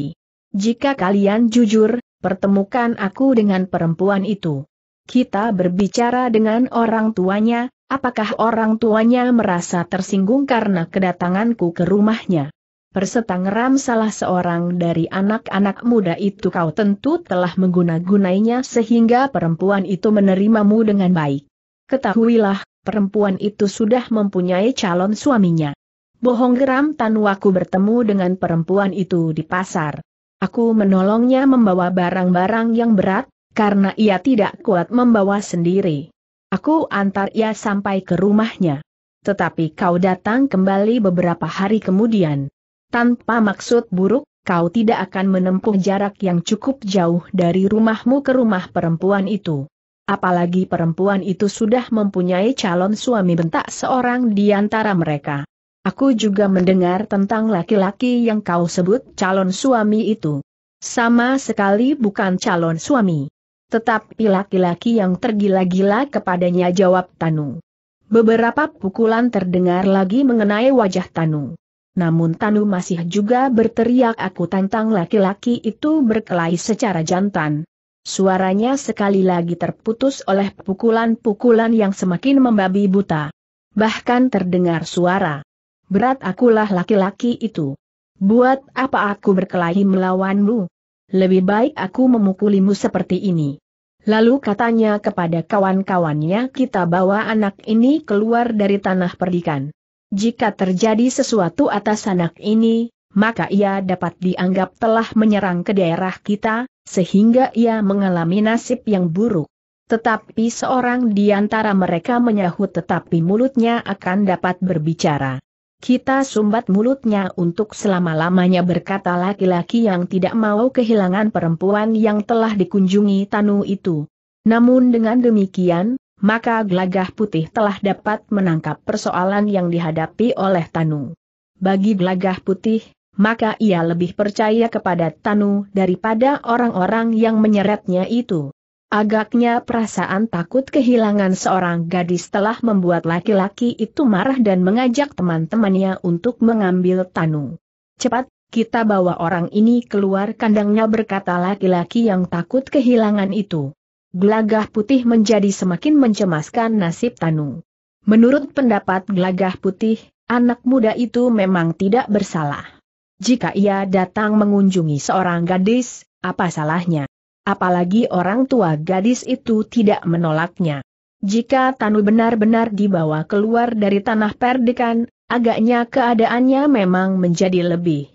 Jika kalian jujur, pertemukan aku dengan perempuan itu kita berbicara dengan orang tuanya, apakah orang tuanya merasa tersinggung karena kedatanganku ke rumahnya? Persetangeram salah seorang dari anak-anak muda itu kau tentu telah mengguna-gunainya sehingga perempuan itu menerimamu dengan baik. Ketahuilah, perempuan itu sudah mempunyai calon suaminya. Bohong geram Tanwaku bertemu dengan perempuan itu di pasar. Aku menolongnya membawa barang-barang yang berat, karena ia tidak kuat membawa sendiri. Aku antar ia sampai ke rumahnya. Tetapi kau datang kembali beberapa hari kemudian. Tanpa maksud buruk, kau tidak akan menempuh jarak yang cukup jauh dari rumahmu ke rumah perempuan itu. Apalagi perempuan itu sudah mempunyai calon suami bentak seorang di antara mereka. Aku juga mendengar tentang laki-laki yang kau sebut calon suami itu. Sama sekali bukan calon suami. Tetapi laki-laki yang tergila-gila kepadanya jawab Tanu. Beberapa pukulan terdengar lagi mengenai wajah Tanu. Namun Tanu masih juga berteriak aku tantang laki-laki itu berkelahi secara jantan. Suaranya sekali lagi terputus oleh pukulan-pukulan yang semakin membabi buta. Bahkan terdengar suara. Berat akulah laki-laki itu. Buat apa aku berkelahi melawanmu? lebih baik aku memukulimu seperti ini. Lalu katanya kepada kawan-kawannya kita bawa anak ini keluar dari tanah perdikan. Jika terjadi sesuatu atas anak ini, maka ia dapat dianggap telah menyerang ke daerah kita, sehingga ia mengalami nasib yang buruk. Tetapi seorang di antara mereka menyahut tetapi mulutnya akan dapat berbicara. Kita sumbat mulutnya untuk selama-lamanya berkata laki-laki yang tidak mau kehilangan perempuan yang telah dikunjungi Tanu itu. Namun dengan demikian, maka gelagah putih telah dapat menangkap persoalan yang dihadapi oleh Tanu. Bagi gelagah putih, maka ia lebih percaya kepada Tanu daripada orang-orang yang menyeretnya itu. Agaknya perasaan takut kehilangan seorang gadis telah membuat laki-laki itu marah dan mengajak teman-temannya untuk mengambil Tanu. Cepat, kita bawa orang ini keluar kandangnya berkata laki-laki yang takut kehilangan itu. Gelagah putih menjadi semakin mencemaskan nasib Tanu. Menurut pendapat gelagah putih, anak muda itu memang tidak bersalah. Jika ia datang mengunjungi seorang gadis, apa salahnya? apalagi orang tua gadis itu tidak menolaknya. Jika Tanu benar-benar dibawa keluar dari tanah perdekan, agaknya keadaannya memang menjadi lebih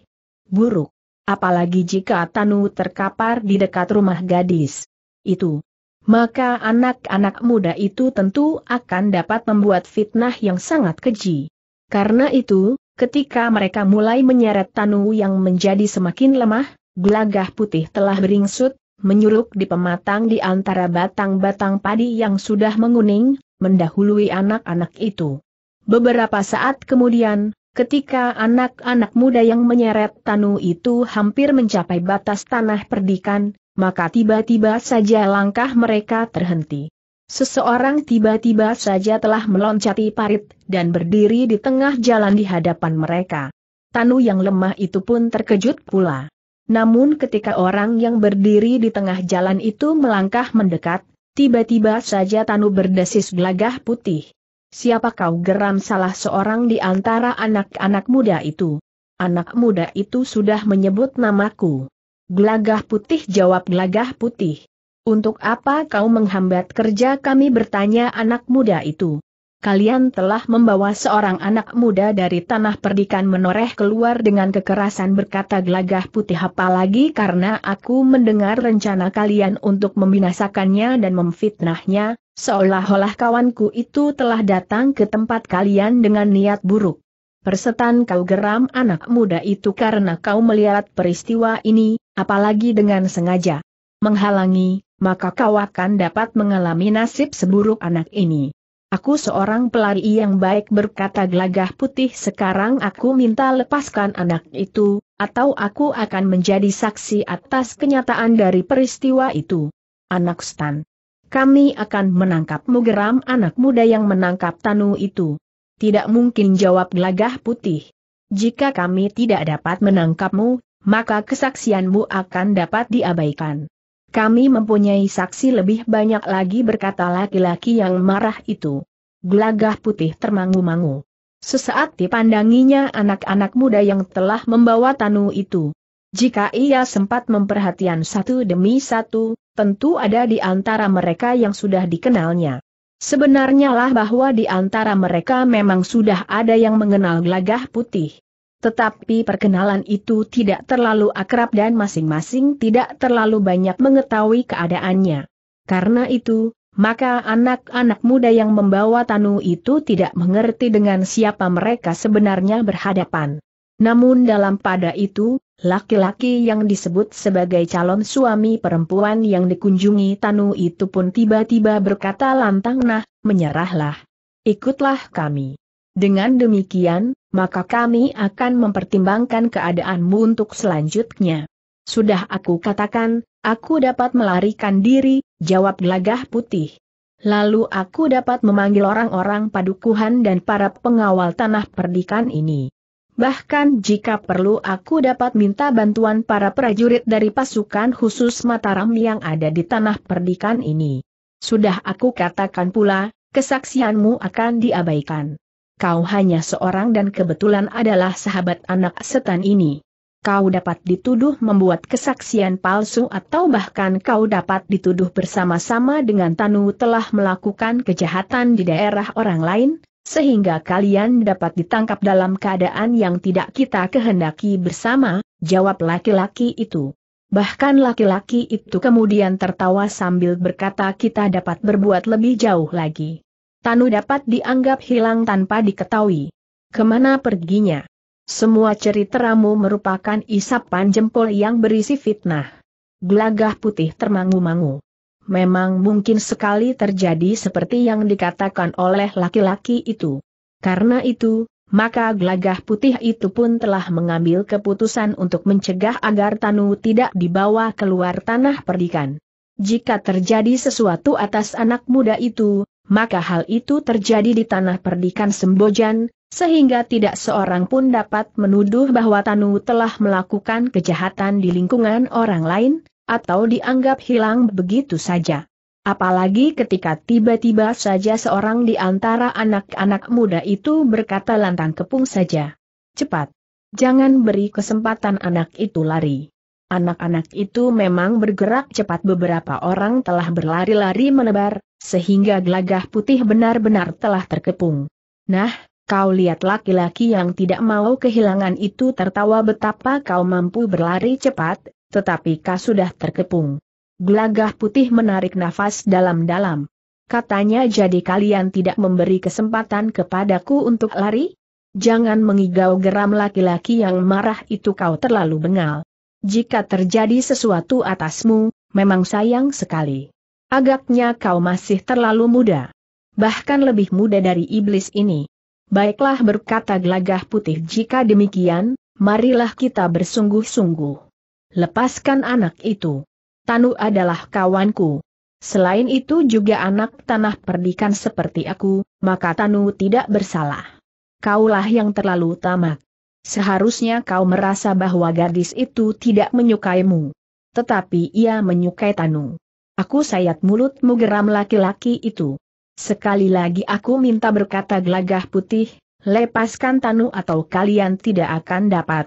buruk. Apalagi jika Tanu terkapar di dekat rumah gadis itu. Maka anak-anak muda itu tentu akan dapat membuat fitnah yang sangat keji. Karena itu, ketika mereka mulai menyeret Tanu yang menjadi semakin lemah, gelagah putih telah beringsut, menyuruk di pematang di antara batang-batang padi yang sudah menguning, mendahului anak-anak itu. Beberapa saat kemudian, ketika anak-anak muda yang menyeret tanu itu hampir mencapai batas tanah perdikan, maka tiba-tiba saja langkah mereka terhenti. Seseorang tiba-tiba saja telah meloncati parit dan berdiri di tengah jalan di hadapan mereka. Tanu yang lemah itu pun terkejut pula. Namun ketika orang yang berdiri di tengah jalan itu melangkah mendekat, tiba-tiba saja Tanu berdesis gelagah putih. Siapa kau geram salah seorang di antara anak-anak muda itu? Anak muda itu sudah menyebut namaku. Gelagah putih jawab gelagah putih. Untuk apa kau menghambat kerja kami bertanya anak muda itu? kalian telah membawa seorang anak muda dari tanah perdikan menoreh keluar dengan kekerasan berkata gelagah putih apalagi karena aku mendengar rencana kalian untuk membinasakannya dan memfitnahnya, seolah-olah kawanku itu telah datang ke tempat kalian dengan niat buruk. Persetan kau geram anak muda itu karena kau melihat peristiwa ini, apalagi dengan sengaja menghalangi, maka kau akan dapat mengalami nasib seburuk anak ini. Aku seorang pelari yang baik berkata gelagah putih sekarang aku minta lepaskan anak itu, atau aku akan menjadi saksi atas kenyataan dari peristiwa itu. Anak Stan. Kami akan menangkapmu geram anak muda yang menangkap Tanu itu. Tidak mungkin jawab gelagah putih. Jika kami tidak dapat menangkapmu, maka kesaksianmu akan dapat diabaikan. Kami mempunyai saksi lebih banyak lagi berkata laki-laki yang marah itu. Gelagah putih termangu-mangu. Sesaat dipandanginya anak-anak muda yang telah membawa tanu itu. Jika ia sempat memperhatian satu demi satu, tentu ada di antara mereka yang sudah dikenalnya. Sebenarnya lah bahwa di antara mereka memang sudah ada yang mengenal gelagah putih. Tetapi perkenalan itu tidak terlalu akrab dan masing-masing tidak terlalu banyak mengetahui keadaannya. Karena itu, maka anak-anak muda yang membawa Tanu itu tidak mengerti dengan siapa mereka sebenarnya berhadapan. Namun dalam pada itu, laki-laki yang disebut sebagai calon suami perempuan yang dikunjungi Tanu itu pun tiba-tiba berkata lantang nah, menyerahlah. Ikutlah kami. Dengan demikian, maka kami akan mempertimbangkan keadaanmu untuk selanjutnya. Sudah aku katakan, aku dapat melarikan diri, jawab gelagah putih. Lalu aku dapat memanggil orang-orang padukuhan dan para pengawal tanah perdikan ini. Bahkan jika perlu aku dapat minta bantuan para prajurit dari pasukan khusus Mataram yang ada di tanah perdikan ini. Sudah aku katakan pula, kesaksianmu akan diabaikan kau hanya seorang dan kebetulan adalah sahabat anak setan ini. Kau dapat dituduh membuat kesaksian palsu atau bahkan kau dapat dituduh bersama-sama dengan Tanu telah melakukan kejahatan di daerah orang lain, sehingga kalian dapat ditangkap dalam keadaan yang tidak kita kehendaki bersama, jawab laki-laki itu. Bahkan laki-laki itu kemudian tertawa sambil berkata kita dapat berbuat lebih jauh lagi. Tanu dapat dianggap hilang tanpa diketahui. Kemana perginya? Semua ceritamu merupakan isapan jempol yang berisi fitnah. Gelagah putih termangu-mangu. Memang mungkin sekali terjadi seperti yang dikatakan oleh laki-laki itu. Karena itu, maka gelagah putih itu pun telah mengambil keputusan untuk mencegah agar Tanu tidak dibawa keluar tanah perdikan. Jika terjadi sesuatu atas anak muda itu, maka hal itu terjadi di tanah perdikan Sembojan, sehingga tidak seorang pun dapat menuduh bahwa Tanu telah melakukan kejahatan di lingkungan orang lain, atau dianggap hilang begitu saja. Apalagi ketika tiba-tiba saja seorang di antara anak-anak muda itu berkata lantang kepung saja. Cepat. Jangan beri kesempatan anak itu lari. Anak-anak itu memang bergerak cepat beberapa orang telah berlari-lari menebar, sehingga gelagah putih benar-benar telah terkepung. Nah, kau lihat laki-laki yang tidak mau kehilangan itu tertawa betapa kau mampu berlari cepat, tetapi kau sudah terkepung. Gelagah putih menarik nafas dalam-dalam. Katanya jadi kalian tidak memberi kesempatan kepadaku untuk lari? Jangan mengigau geram laki-laki yang marah itu kau terlalu bengal. Jika terjadi sesuatu atasmu, memang sayang sekali. Agaknya kau masih terlalu muda. Bahkan lebih muda dari iblis ini. Baiklah berkata gelagah putih jika demikian, marilah kita bersungguh-sungguh. Lepaskan anak itu. Tanu adalah kawanku. Selain itu juga anak tanah perdikan seperti aku, maka Tanu tidak bersalah. Kaulah yang terlalu tamak. Seharusnya kau merasa bahwa gadis itu tidak menyukaimu. Tetapi ia menyukai Tanu. Aku sayat mulutmu geram laki-laki itu. Sekali lagi aku minta berkata gelagah putih, lepaskan tanu atau kalian tidak akan dapat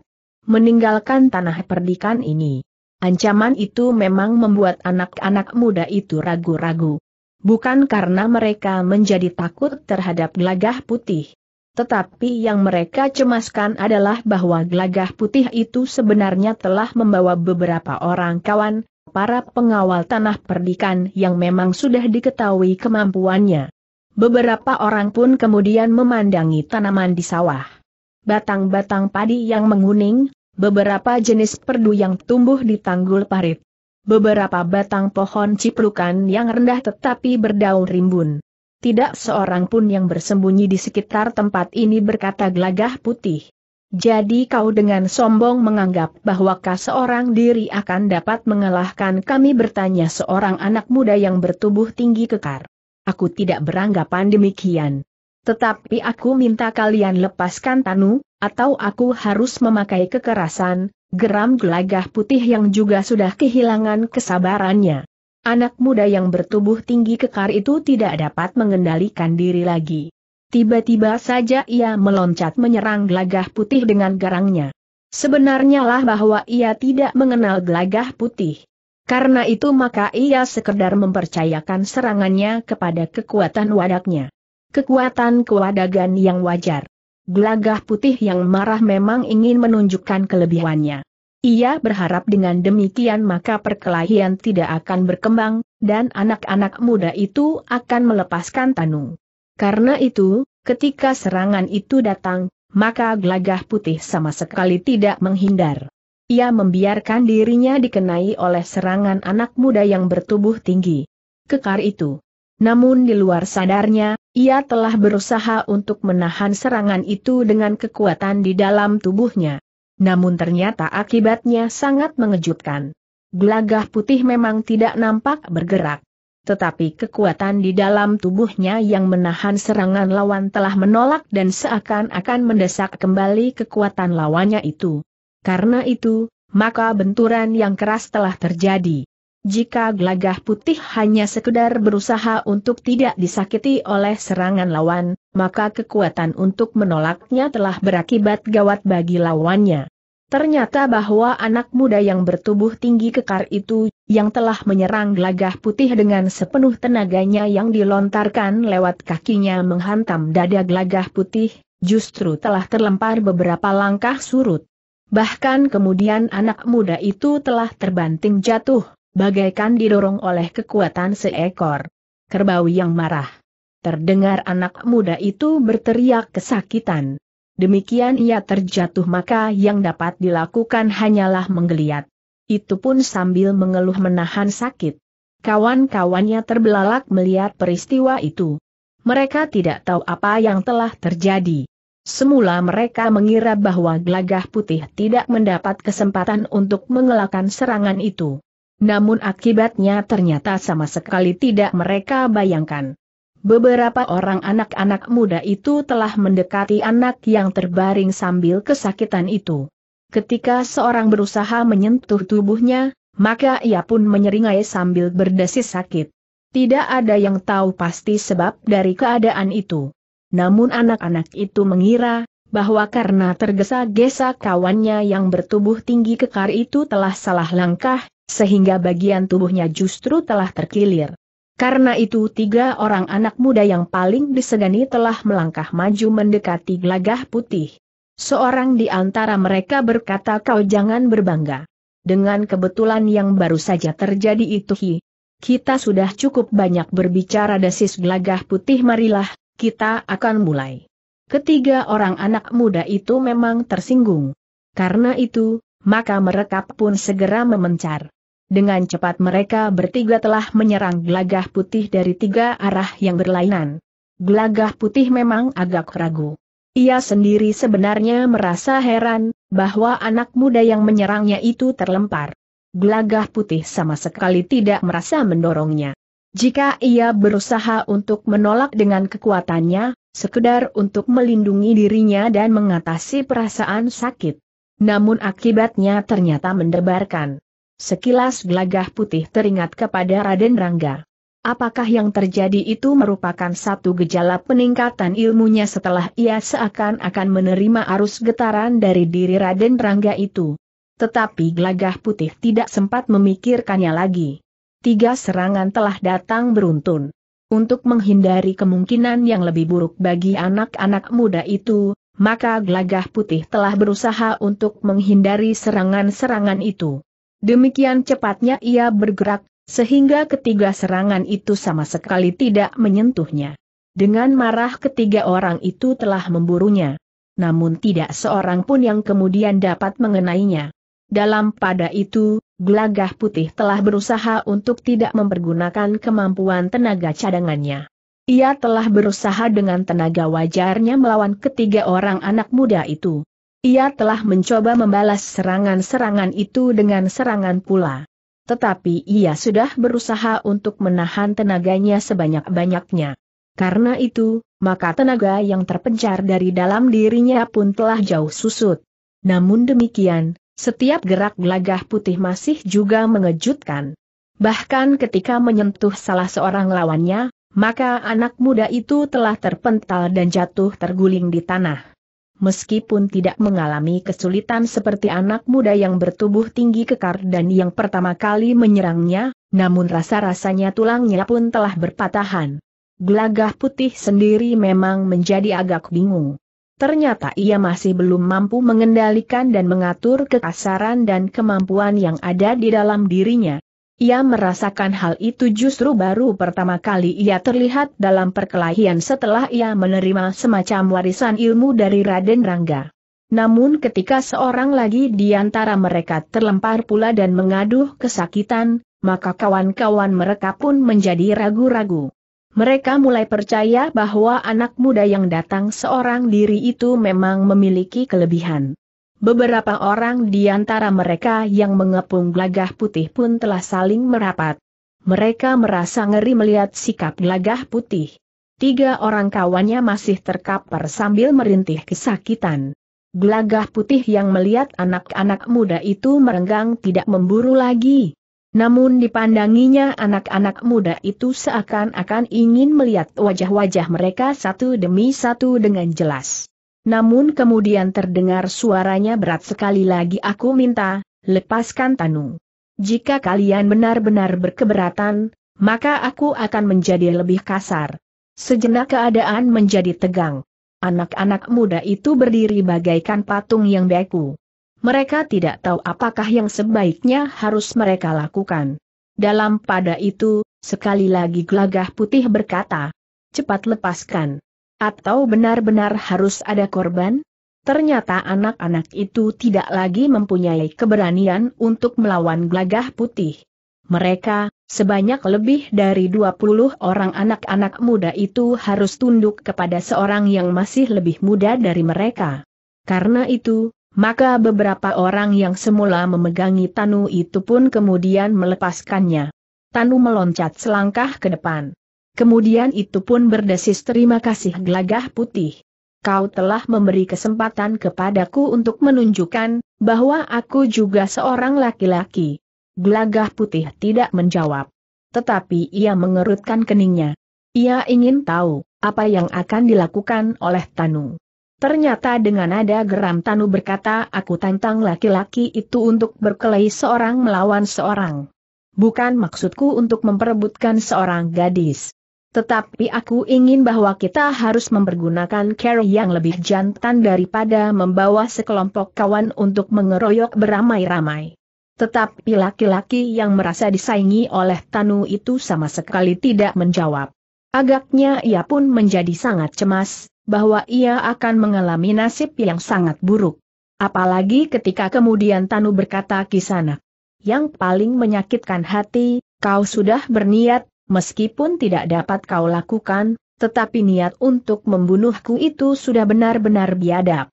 meninggalkan tanah perdikan ini. Ancaman itu memang membuat anak-anak muda itu ragu-ragu. Bukan karena mereka menjadi takut terhadap gelagah putih. Tetapi yang mereka cemaskan adalah bahwa gelagah putih itu sebenarnya telah membawa beberapa orang kawan, para pengawal tanah perdikan yang memang sudah diketahui kemampuannya. Beberapa orang pun kemudian memandangi tanaman di sawah. Batang-batang padi yang menguning, beberapa jenis perdu yang tumbuh di tanggul parit. Beberapa batang pohon ciprukan yang rendah tetapi berdaun rimbun. Tidak seorang pun yang bersembunyi di sekitar tempat ini berkata gelagah putih. Jadi kau dengan sombong menganggap bahwa kau seorang diri akan dapat mengalahkan kami bertanya seorang anak muda yang bertubuh tinggi kekar. Aku tidak beranggapan demikian. Tetapi aku minta kalian lepaskan Tanu, atau aku harus memakai kekerasan, geram gelagah putih yang juga sudah kehilangan kesabarannya. Anak muda yang bertubuh tinggi kekar itu tidak dapat mengendalikan diri lagi. Tiba-tiba saja ia meloncat menyerang gelagah putih dengan garangnya. Sebenarnya lah bahwa ia tidak mengenal gelagah putih. Karena itu maka ia sekedar mempercayakan serangannya kepada kekuatan wadaknya. Kekuatan kewadagan yang wajar. Gelagah putih yang marah memang ingin menunjukkan kelebihannya. Ia berharap dengan demikian maka perkelahian tidak akan berkembang, dan anak-anak muda itu akan melepaskan Tanung. Karena itu, ketika serangan itu datang, maka Glagah putih sama sekali tidak menghindar. Ia membiarkan dirinya dikenai oleh serangan anak muda yang bertubuh tinggi. Kekar itu. Namun di luar sadarnya, ia telah berusaha untuk menahan serangan itu dengan kekuatan di dalam tubuhnya. Namun ternyata akibatnya sangat mengejutkan. Glagah putih memang tidak nampak bergerak tetapi kekuatan di dalam tubuhnya yang menahan serangan lawan telah menolak dan seakan-akan mendesak kembali kekuatan lawannya itu. Karena itu, maka benturan yang keras telah terjadi. Jika gelagah putih hanya sekedar berusaha untuk tidak disakiti oleh serangan lawan, maka kekuatan untuk menolaknya telah berakibat gawat bagi lawannya. Ternyata bahwa anak muda yang bertubuh tinggi kekar itu yang telah menyerang gelagah putih dengan sepenuh tenaganya yang dilontarkan lewat kakinya menghantam dada gelagah putih, justru telah terlempar beberapa langkah surut. Bahkan kemudian anak muda itu telah terbanting jatuh, bagaikan didorong oleh kekuatan seekor kerbau yang marah. Terdengar anak muda itu berteriak kesakitan. Demikian ia terjatuh maka yang dapat dilakukan hanyalah menggeliat. Itu pun sambil mengeluh menahan sakit. Kawan-kawannya terbelalak melihat peristiwa itu. Mereka tidak tahu apa yang telah terjadi. Semula mereka mengira bahwa gelagah putih tidak mendapat kesempatan untuk mengelakkan serangan itu. Namun akibatnya ternyata sama sekali tidak mereka bayangkan. Beberapa orang anak-anak muda itu telah mendekati anak yang terbaring sambil kesakitan itu. Ketika seorang berusaha menyentuh tubuhnya, maka ia pun menyeringai sambil berdesis sakit. Tidak ada yang tahu pasti sebab dari keadaan itu. Namun anak-anak itu mengira, bahwa karena tergesa-gesa kawannya yang bertubuh tinggi kekar itu telah salah langkah, sehingga bagian tubuhnya justru telah terkilir. Karena itu tiga orang anak muda yang paling disegani telah melangkah maju mendekati gelagah putih. Seorang di antara mereka berkata kau jangan berbangga. Dengan kebetulan yang baru saja terjadi itu hi. Kita sudah cukup banyak berbicara desis gelagah putih marilah, kita akan mulai. Ketiga orang anak muda itu memang tersinggung. Karena itu, maka mereka pun segera memencar. Dengan cepat mereka bertiga telah menyerang gelagah putih dari tiga arah yang berlainan. Gelagah putih memang agak ragu. Ia sendiri sebenarnya merasa heran, bahwa anak muda yang menyerangnya itu terlempar. Gelagah putih sama sekali tidak merasa mendorongnya. Jika ia berusaha untuk menolak dengan kekuatannya, sekedar untuk melindungi dirinya dan mengatasi perasaan sakit. Namun akibatnya ternyata mendebarkan. Sekilas gelagah putih teringat kepada Raden Rangga. Apakah yang terjadi itu merupakan satu gejala peningkatan ilmunya setelah ia seakan-akan menerima arus getaran dari diri Raden Rangga itu? Tetapi Glagah putih tidak sempat memikirkannya lagi. Tiga serangan telah datang beruntun. Untuk menghindari kemungkinan yang lebih buruk bagi anak-anak muda itu, maka Glagah putih telah berusaha untuk menghindari serangan-serangan itu. Demikian cepatnya ia bergerak, sehingga ketiga serangan itu sama sekali tidak menyentuhnya. Dengan marah ketiga orang itu telah memburunya, namun tidak seorang pun yang kemudian dapat mengenainya. Dalam pada itu, gelagah putih telah berusaha untuk tidak mempergunakan kemampuan tenaga cadangannya. Ia telah berusaha dengan tenaga wajarnya melawan ketiga orang anak muda itu. Ia telah mencoba membalas serangan-serangan itu dengan serangan pula. Tetapi ia sudah berusaha untuk menahan tenaganya sebanyak-banyaknya. Karena itu, maka tenaga yang terpencar dari dalam dirinya pun telah jauh susut. Namun demikian, setiap gerak gelagah putih masih juga mengejutkan. Bahkan ketika menyentuh salah seorang lawannya, maka anak muda itu telah terpental dan jatuh terguling di tanah meskipun tidak mengalami kesulitan seperti anak muda yang bertubuh tinggi kekar dan yang pertama kali menyerangnya, namun rasa-rasanya tulangnya pun telah berpatahan. Gelagah putih sendiri memang menjadi agak bingung. Ternyata ia masih belum mampu mengendalikan dan mengatur kekasaran dan kemampuan yang ada di dalam dirinya. Ia merasakan hal itu justru baru pertama kali ia terlihat dalam perkelahian setelah ia menerima semacam warisan ilmu dari Raden Rangga. Namun ketika seorang lagi di antara mereka terlempar pula dan mengaduh kesakitan, maka kawan-kawan mereka pun menjadi ragu-ragu. Mereka mulai percaya bahwa anak muda yang datang seorang diri itu memang memiliki kelebihan. Beberapa orang di antara mereka yang mengepung gelagah putih pun telah saling merapat. Mereka merasa ngeri melihat sikap gelagah putih. Tiga orang kawannya masih terkapar sambil merintih kesakitan. Gelagah putih yang melihat anak-anak muda itu merenggang tidak memburu lagi. Namun dipandanginya anak-anak muda itu seakan-akan ingin melihat wajah-wajah mereka satu demi satu dengan jelas. Namun kemudian terdengar suaranya berat sekali lagi aku minta, lepaskan Tanu. Jika kalian benar-benar berkeberatan, maka aku akan menjadi lebih kasar. Sejenak keadaan menjadi tegang. Anak-anak muda itu berdiri bagaikan patung yang beku. Mereka tidak tahu apakah yang sebaiknya harus mereka lakukan. Dalam pada itu, sekali lagi gelagah putih berkata, cepat lepaskan. Atau benar-benar harus ada korban? Ternyata anak-anak itu tidak lagi mempunyai keberanian untuk melawan gelagah putih. Mereka, sebanyak lebih dari 20 orang anak-anak muda itu harus tunduk kepada seorang yang masih lebih muda dari mereka. Karena itu, maka beberapa orang yang semula memegangi Tanu itu pun kemudian melepaskannya. Tanu meloncat selangkah ke depan. Kemudian itu pun berdesis terima kasih gelagah putih. Kau telah memberi kesempatan kepadaku untuk menunjukkan, bahwa aku juga seorang laki-laki. Gelagah putih tidak menjawab. Tetapi ia mengerutkan keningnya. Ia ingin tahu, apa yang akan dilakukan oleh Tanu. Ternyata dengan nada geram Tanu berkata aku tantang laki-laki itu untuk berkelahi seorang melawan seorang. Bukan maksudku untuk memperebutkan seorang gadis. Tetapi aku ingin bahwa kita harus mempergunakan cara yang lebih jantan daripada membawa sekelompok kawan untuk mengeroyok beramai-ramai. Tetapi laki-laki yang merasa disaingi oleh Tanu itu sama sekali tidak menjawab. Agaknya ia pun menjadi sangat cemas, bahwa ia akan mengalami nasib yang sangat buruk. Apalagi ketika kemudian Tanu berkata kisana, Yang paling menyakitkan hati, kau sudah berniat meskipun tidak dapat kau lakukan, tetapi niat untuk membunuhku itu sudah benar-benar biadab.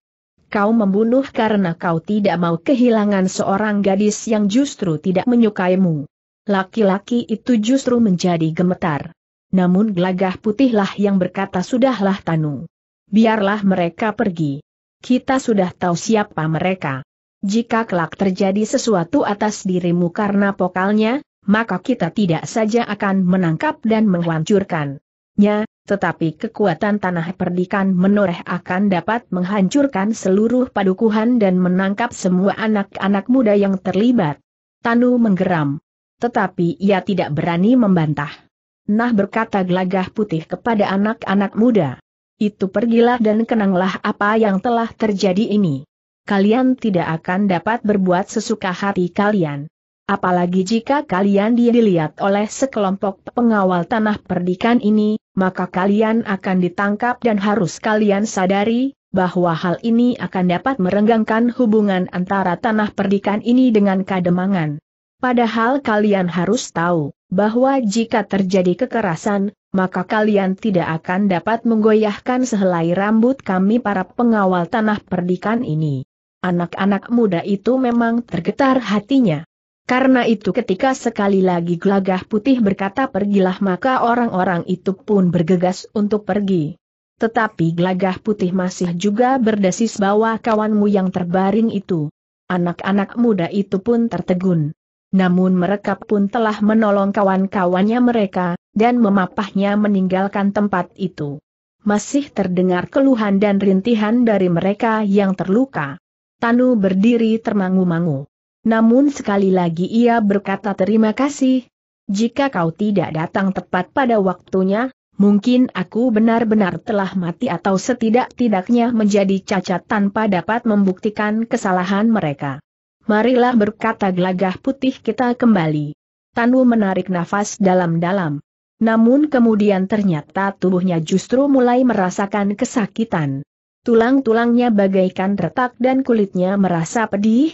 Kau membunuh karena kau tidak mau kehilangan seorang gadis yang justru tidak menyukaimu. Laki-laki itu justru menjadi gemetar. Namun gelagah putihlah yang berkata sudahlah Tanu. Biarlah mereka pergi. Kita sudah tahu siapa mereka. Jika kelak terjadi sesuatu atas dirimu karena pokalnya, maka kita tidak saja akan menangkap dan menghancurkannya, tetapi kekuatan tanah perdikan menoreh akan dapat menghancurkan seluruh padukuhan dan menangkap semua anak-anak muda yang terlibat. Tanu menggeram. Tetapi ia tidak berani membantah. Nah berkata gelagah putih kepada anak-anak muda. Itu pergilah dan kenanglah apa yang telah terjadi ini. Kalian tidak akan dapat berbuat sesuka hati kalian. Apalagi jika kalian dilihat oleh sekelompok pengawal tanah perdikan ini, maka kalian akan ditangkap dan harus kalian sadari, bahwa hal ini akan dapat merenggangkan hubungan antara tanah perdikan ini dengan kademangan. Padahal kalian harus tahu, bahwa jika terjadi kekerasan, maka kalian tidak akan dapat menggoyahkan sehelai rambut kami para pengawal tanah perdikan ini. Anak-anak muda itu memang tergetar hatinya. Karena itu ketika sekali lagi Glagah putih berkata pergilah maka orang-orang itu pun bergegas untuk pergi. Tetapi Glagah putih masih juga berdesis bahwa kawanmu yang terbaring itu. Anak-anak muda itu pun tertegun. Namun mereka pun telah menolong kawan-kawannya mereka, dan memapahnya meninggalkan tempat itu. Masih terdengar keluhan dan rintihan dari mereka yang terluka. Tanu berdiri termangu-mangu. Namun sekali lagi ia berkata terima kasih. Jika kau tidak datang tepat pada waktunya, mungkin aku benar-benar telah mati atau setidak-tidaknya menjadi cacat tanpa dapat membuktikan kesalahan mereka. Marilah berkata gelagah putih kita kembali. Tanu menarik nafas dalam-dalam. Namun kemudian ternyata tubuhnya justru mulai merasakan kesakitan. Tulang-tulangnya bagaikan retak dan kulitnya merasa pedih,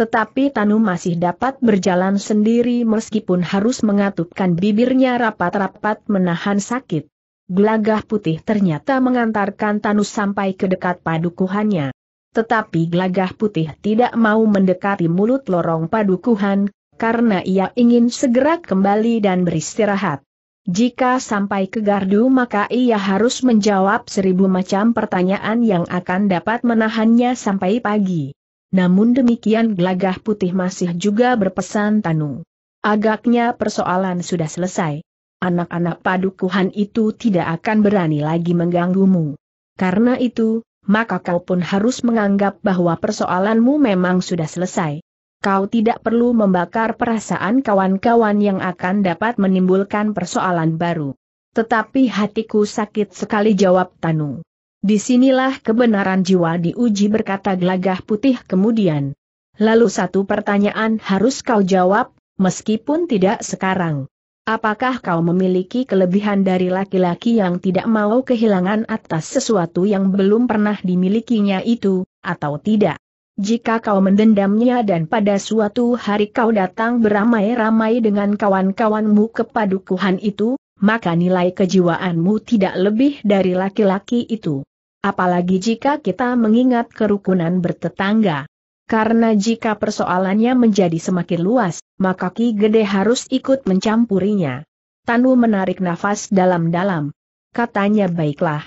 tetapi Tanu masih dapat berjalan sendiri meskipun harus mengatupkan bibirnya rapat-rapat menahan sakit. Gelagah putih ternyata mengantarkan Tanu sampai ke dekat padukuhannya. Tetapi gelagah putih tidak mau mendekati mulut lorong padukuhan, karena ia ingin segera kembali dan beristirahat. Jika sampai ke gardu maka ia harus menjawab seribu macam pertanyaan yang akan dapat menahannya sampai pagi. Namun demikian gelagah putih masih juga berpesan Tanu. Agaknya persoalan sudah selesai. Anak-anak padukuhan itu tidak akan berani lagi mengganggumu. Karena itu, maka kau pun harus menganggap bahwa persoalanmu memang sudah selesai. Kau tidak perlu membakar perasaan kawan-kawan yang akan dapat menimbulkan persoalan baru. Tetapi hatiku sakit sekali jawab Tanu. Disinilah kebenaran jiwa diuji berkata gelagah putih kemudian. Lalu satu pertanyaan harus kau jawab, meskipun tidak sekarang. Apakah kau memiliki kelebihan dari laki-laki yang tidak mau kehilangan atas sesuatu yang belum pernah dimilikinya itu, atau tidak? Jika kau mendendamnya dan pada suatu hari kau datang beramai-ramai dengan kawan-kawanmu ke padukuhan itu, maka nilai kejiwaanmu tidak lebih dari laki-laki itu. Apalagi jika kita mengingat kerukunan bertetangga. Karena jika persoalannya menjadi semakin luas, maka Ki Gede harus ikut mencampurinya. Tanu menarik nafas dalam-dalam. Katanya baiklah.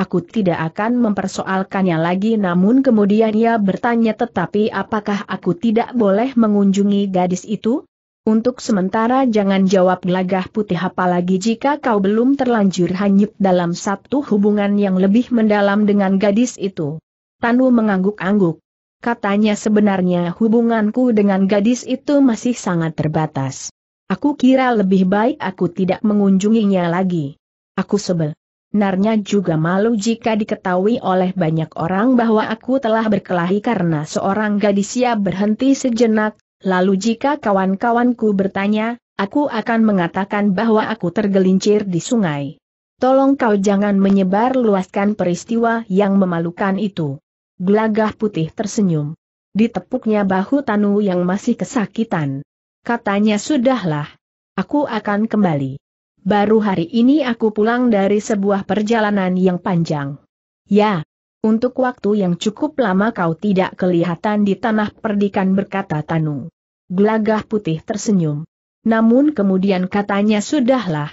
Aku tidak akan mempersoalkannya lagi namun kemudian ia bertanya tetapi apakah aku tidak boleh mengunjungi gadis itu? Untuk sementara jangan jawab gelagah putih apalagi jika kau belum terlanjur hanyut dalam satu hubungan yang lebih mendalam dengan gadis itu. Tanu mengangguk-angguk. Katanya sebenarnya hubunganku dengan gadis itu masih sangat terbatas. Aku kira lebih baik aku tidak mengunjunginya lagi. Aku sebel. Narnya juga malu jika diketahui oleh banyak orang bahwa aku telah berkelahi karena seorang gadis Siap berhenti sejenak, Lalu jika kawan-kawanku bertanya, aku akan mengatakan bahwa aku tergelincir di sungai. Tolong kau jangan menyebar luaskan peristiwa yang memalukan itu. Gelagah putih tersenyum. Ditepuknya bahu Tanu yang masih kesakitan. Katanya sudahlah. Aku akan kembali. Baru hari ini aku pulang dari sebuah perjalanan yang panjang. Ya, untuk waktu yang cukup lama kau tidak kelihatan di tanah perdikan berkata Tanu. Gelagah putih tersenyum. Namun kemudian katanya sudahlah.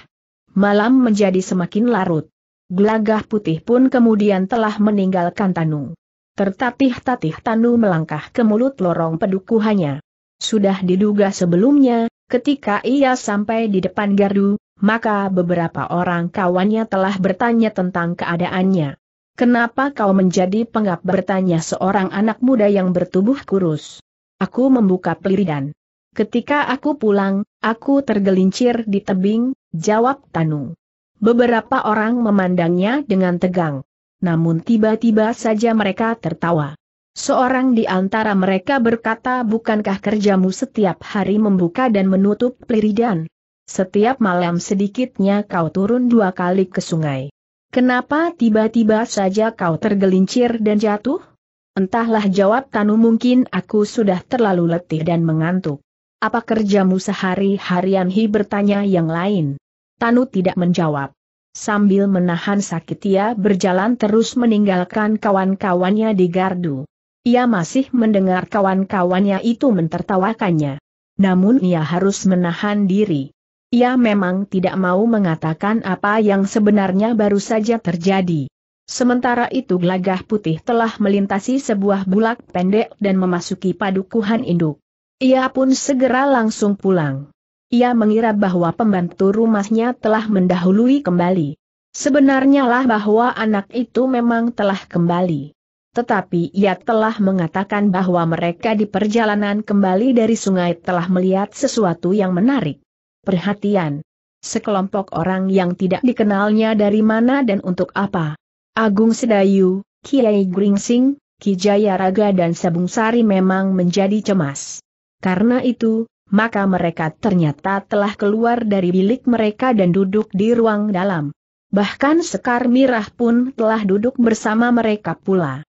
Malam menjadi semakin larut. Gelagah putih pun kemudian telah meninggalkan Tanu. Tertatih-tatih Tanu melangkah ke mulut lorong pedukuhannya. Sudah diduga sebelumnya, ketika ia sampai di depan gardu, maka beberapa orang kawannya telah bertanya tentang keadaannya. Kenapa kau menjadi pengap bertanya seorang anak muda yang bertubuh kurus? Aku membuka peliridan. Ketika aku pulang, aku tergelincir di tebing, jawab Tanu. Beberapa orang memandangnya dengan tegang. Namun tiba-tiba saja mereka tertawa. Seorang di antara mereka berkata bukankah kerjamu setiap hari membuka dan menutup peliridan? Setiap malam sedikitnya kau turun dua kali ke sungai. Kenapa tiba-tiba saja kau tergelincir dan jatuh? Entahlah jawab Tanu mungkin aku sudah terlalu letih dan mengantuk. Apa kerjamu sehari-harian Hi bertanya yang lain. Tanu tidak menjawab. Sambil menahan sakit ia berjalan terus meninggalkan kawan-kawannya di gardu. Ia masih mendengar kawan-kawannya itu mentertawakannya. Namun ia harus menahan diri. Ia memang tidak mau mengatakan apa yang sebenarnya baru saja terjadi. Sementara itu gelagah putih telah melintasi sebuah bulak pendek dan memasuki padukuhan induk. Ia pun segera langsung pulang. Ia mengira bahwa pembantu rumahnya telah mendahului kembali. Sebenarnya lah bahwa anak itu memang telah kembali. Tetapi ia telah mengatakan bahwa mereka di perjalanan kembali dari sungai telah melihat sesuatu yang menarik perhatian. Sekelompok orang yang tidak dikenalnya dari mana dan untuk apa. Agung Sedayu, Kiai Gringsing, Kijaya Raga dan Sabung Sari memang menjadi cemas. Karena itu, maka mereka ternyata telah keluar dari bilik mereka dan duduk di ruang dalam. Bahkan Sekar Mirah pun telah duduk bersama mereka pula.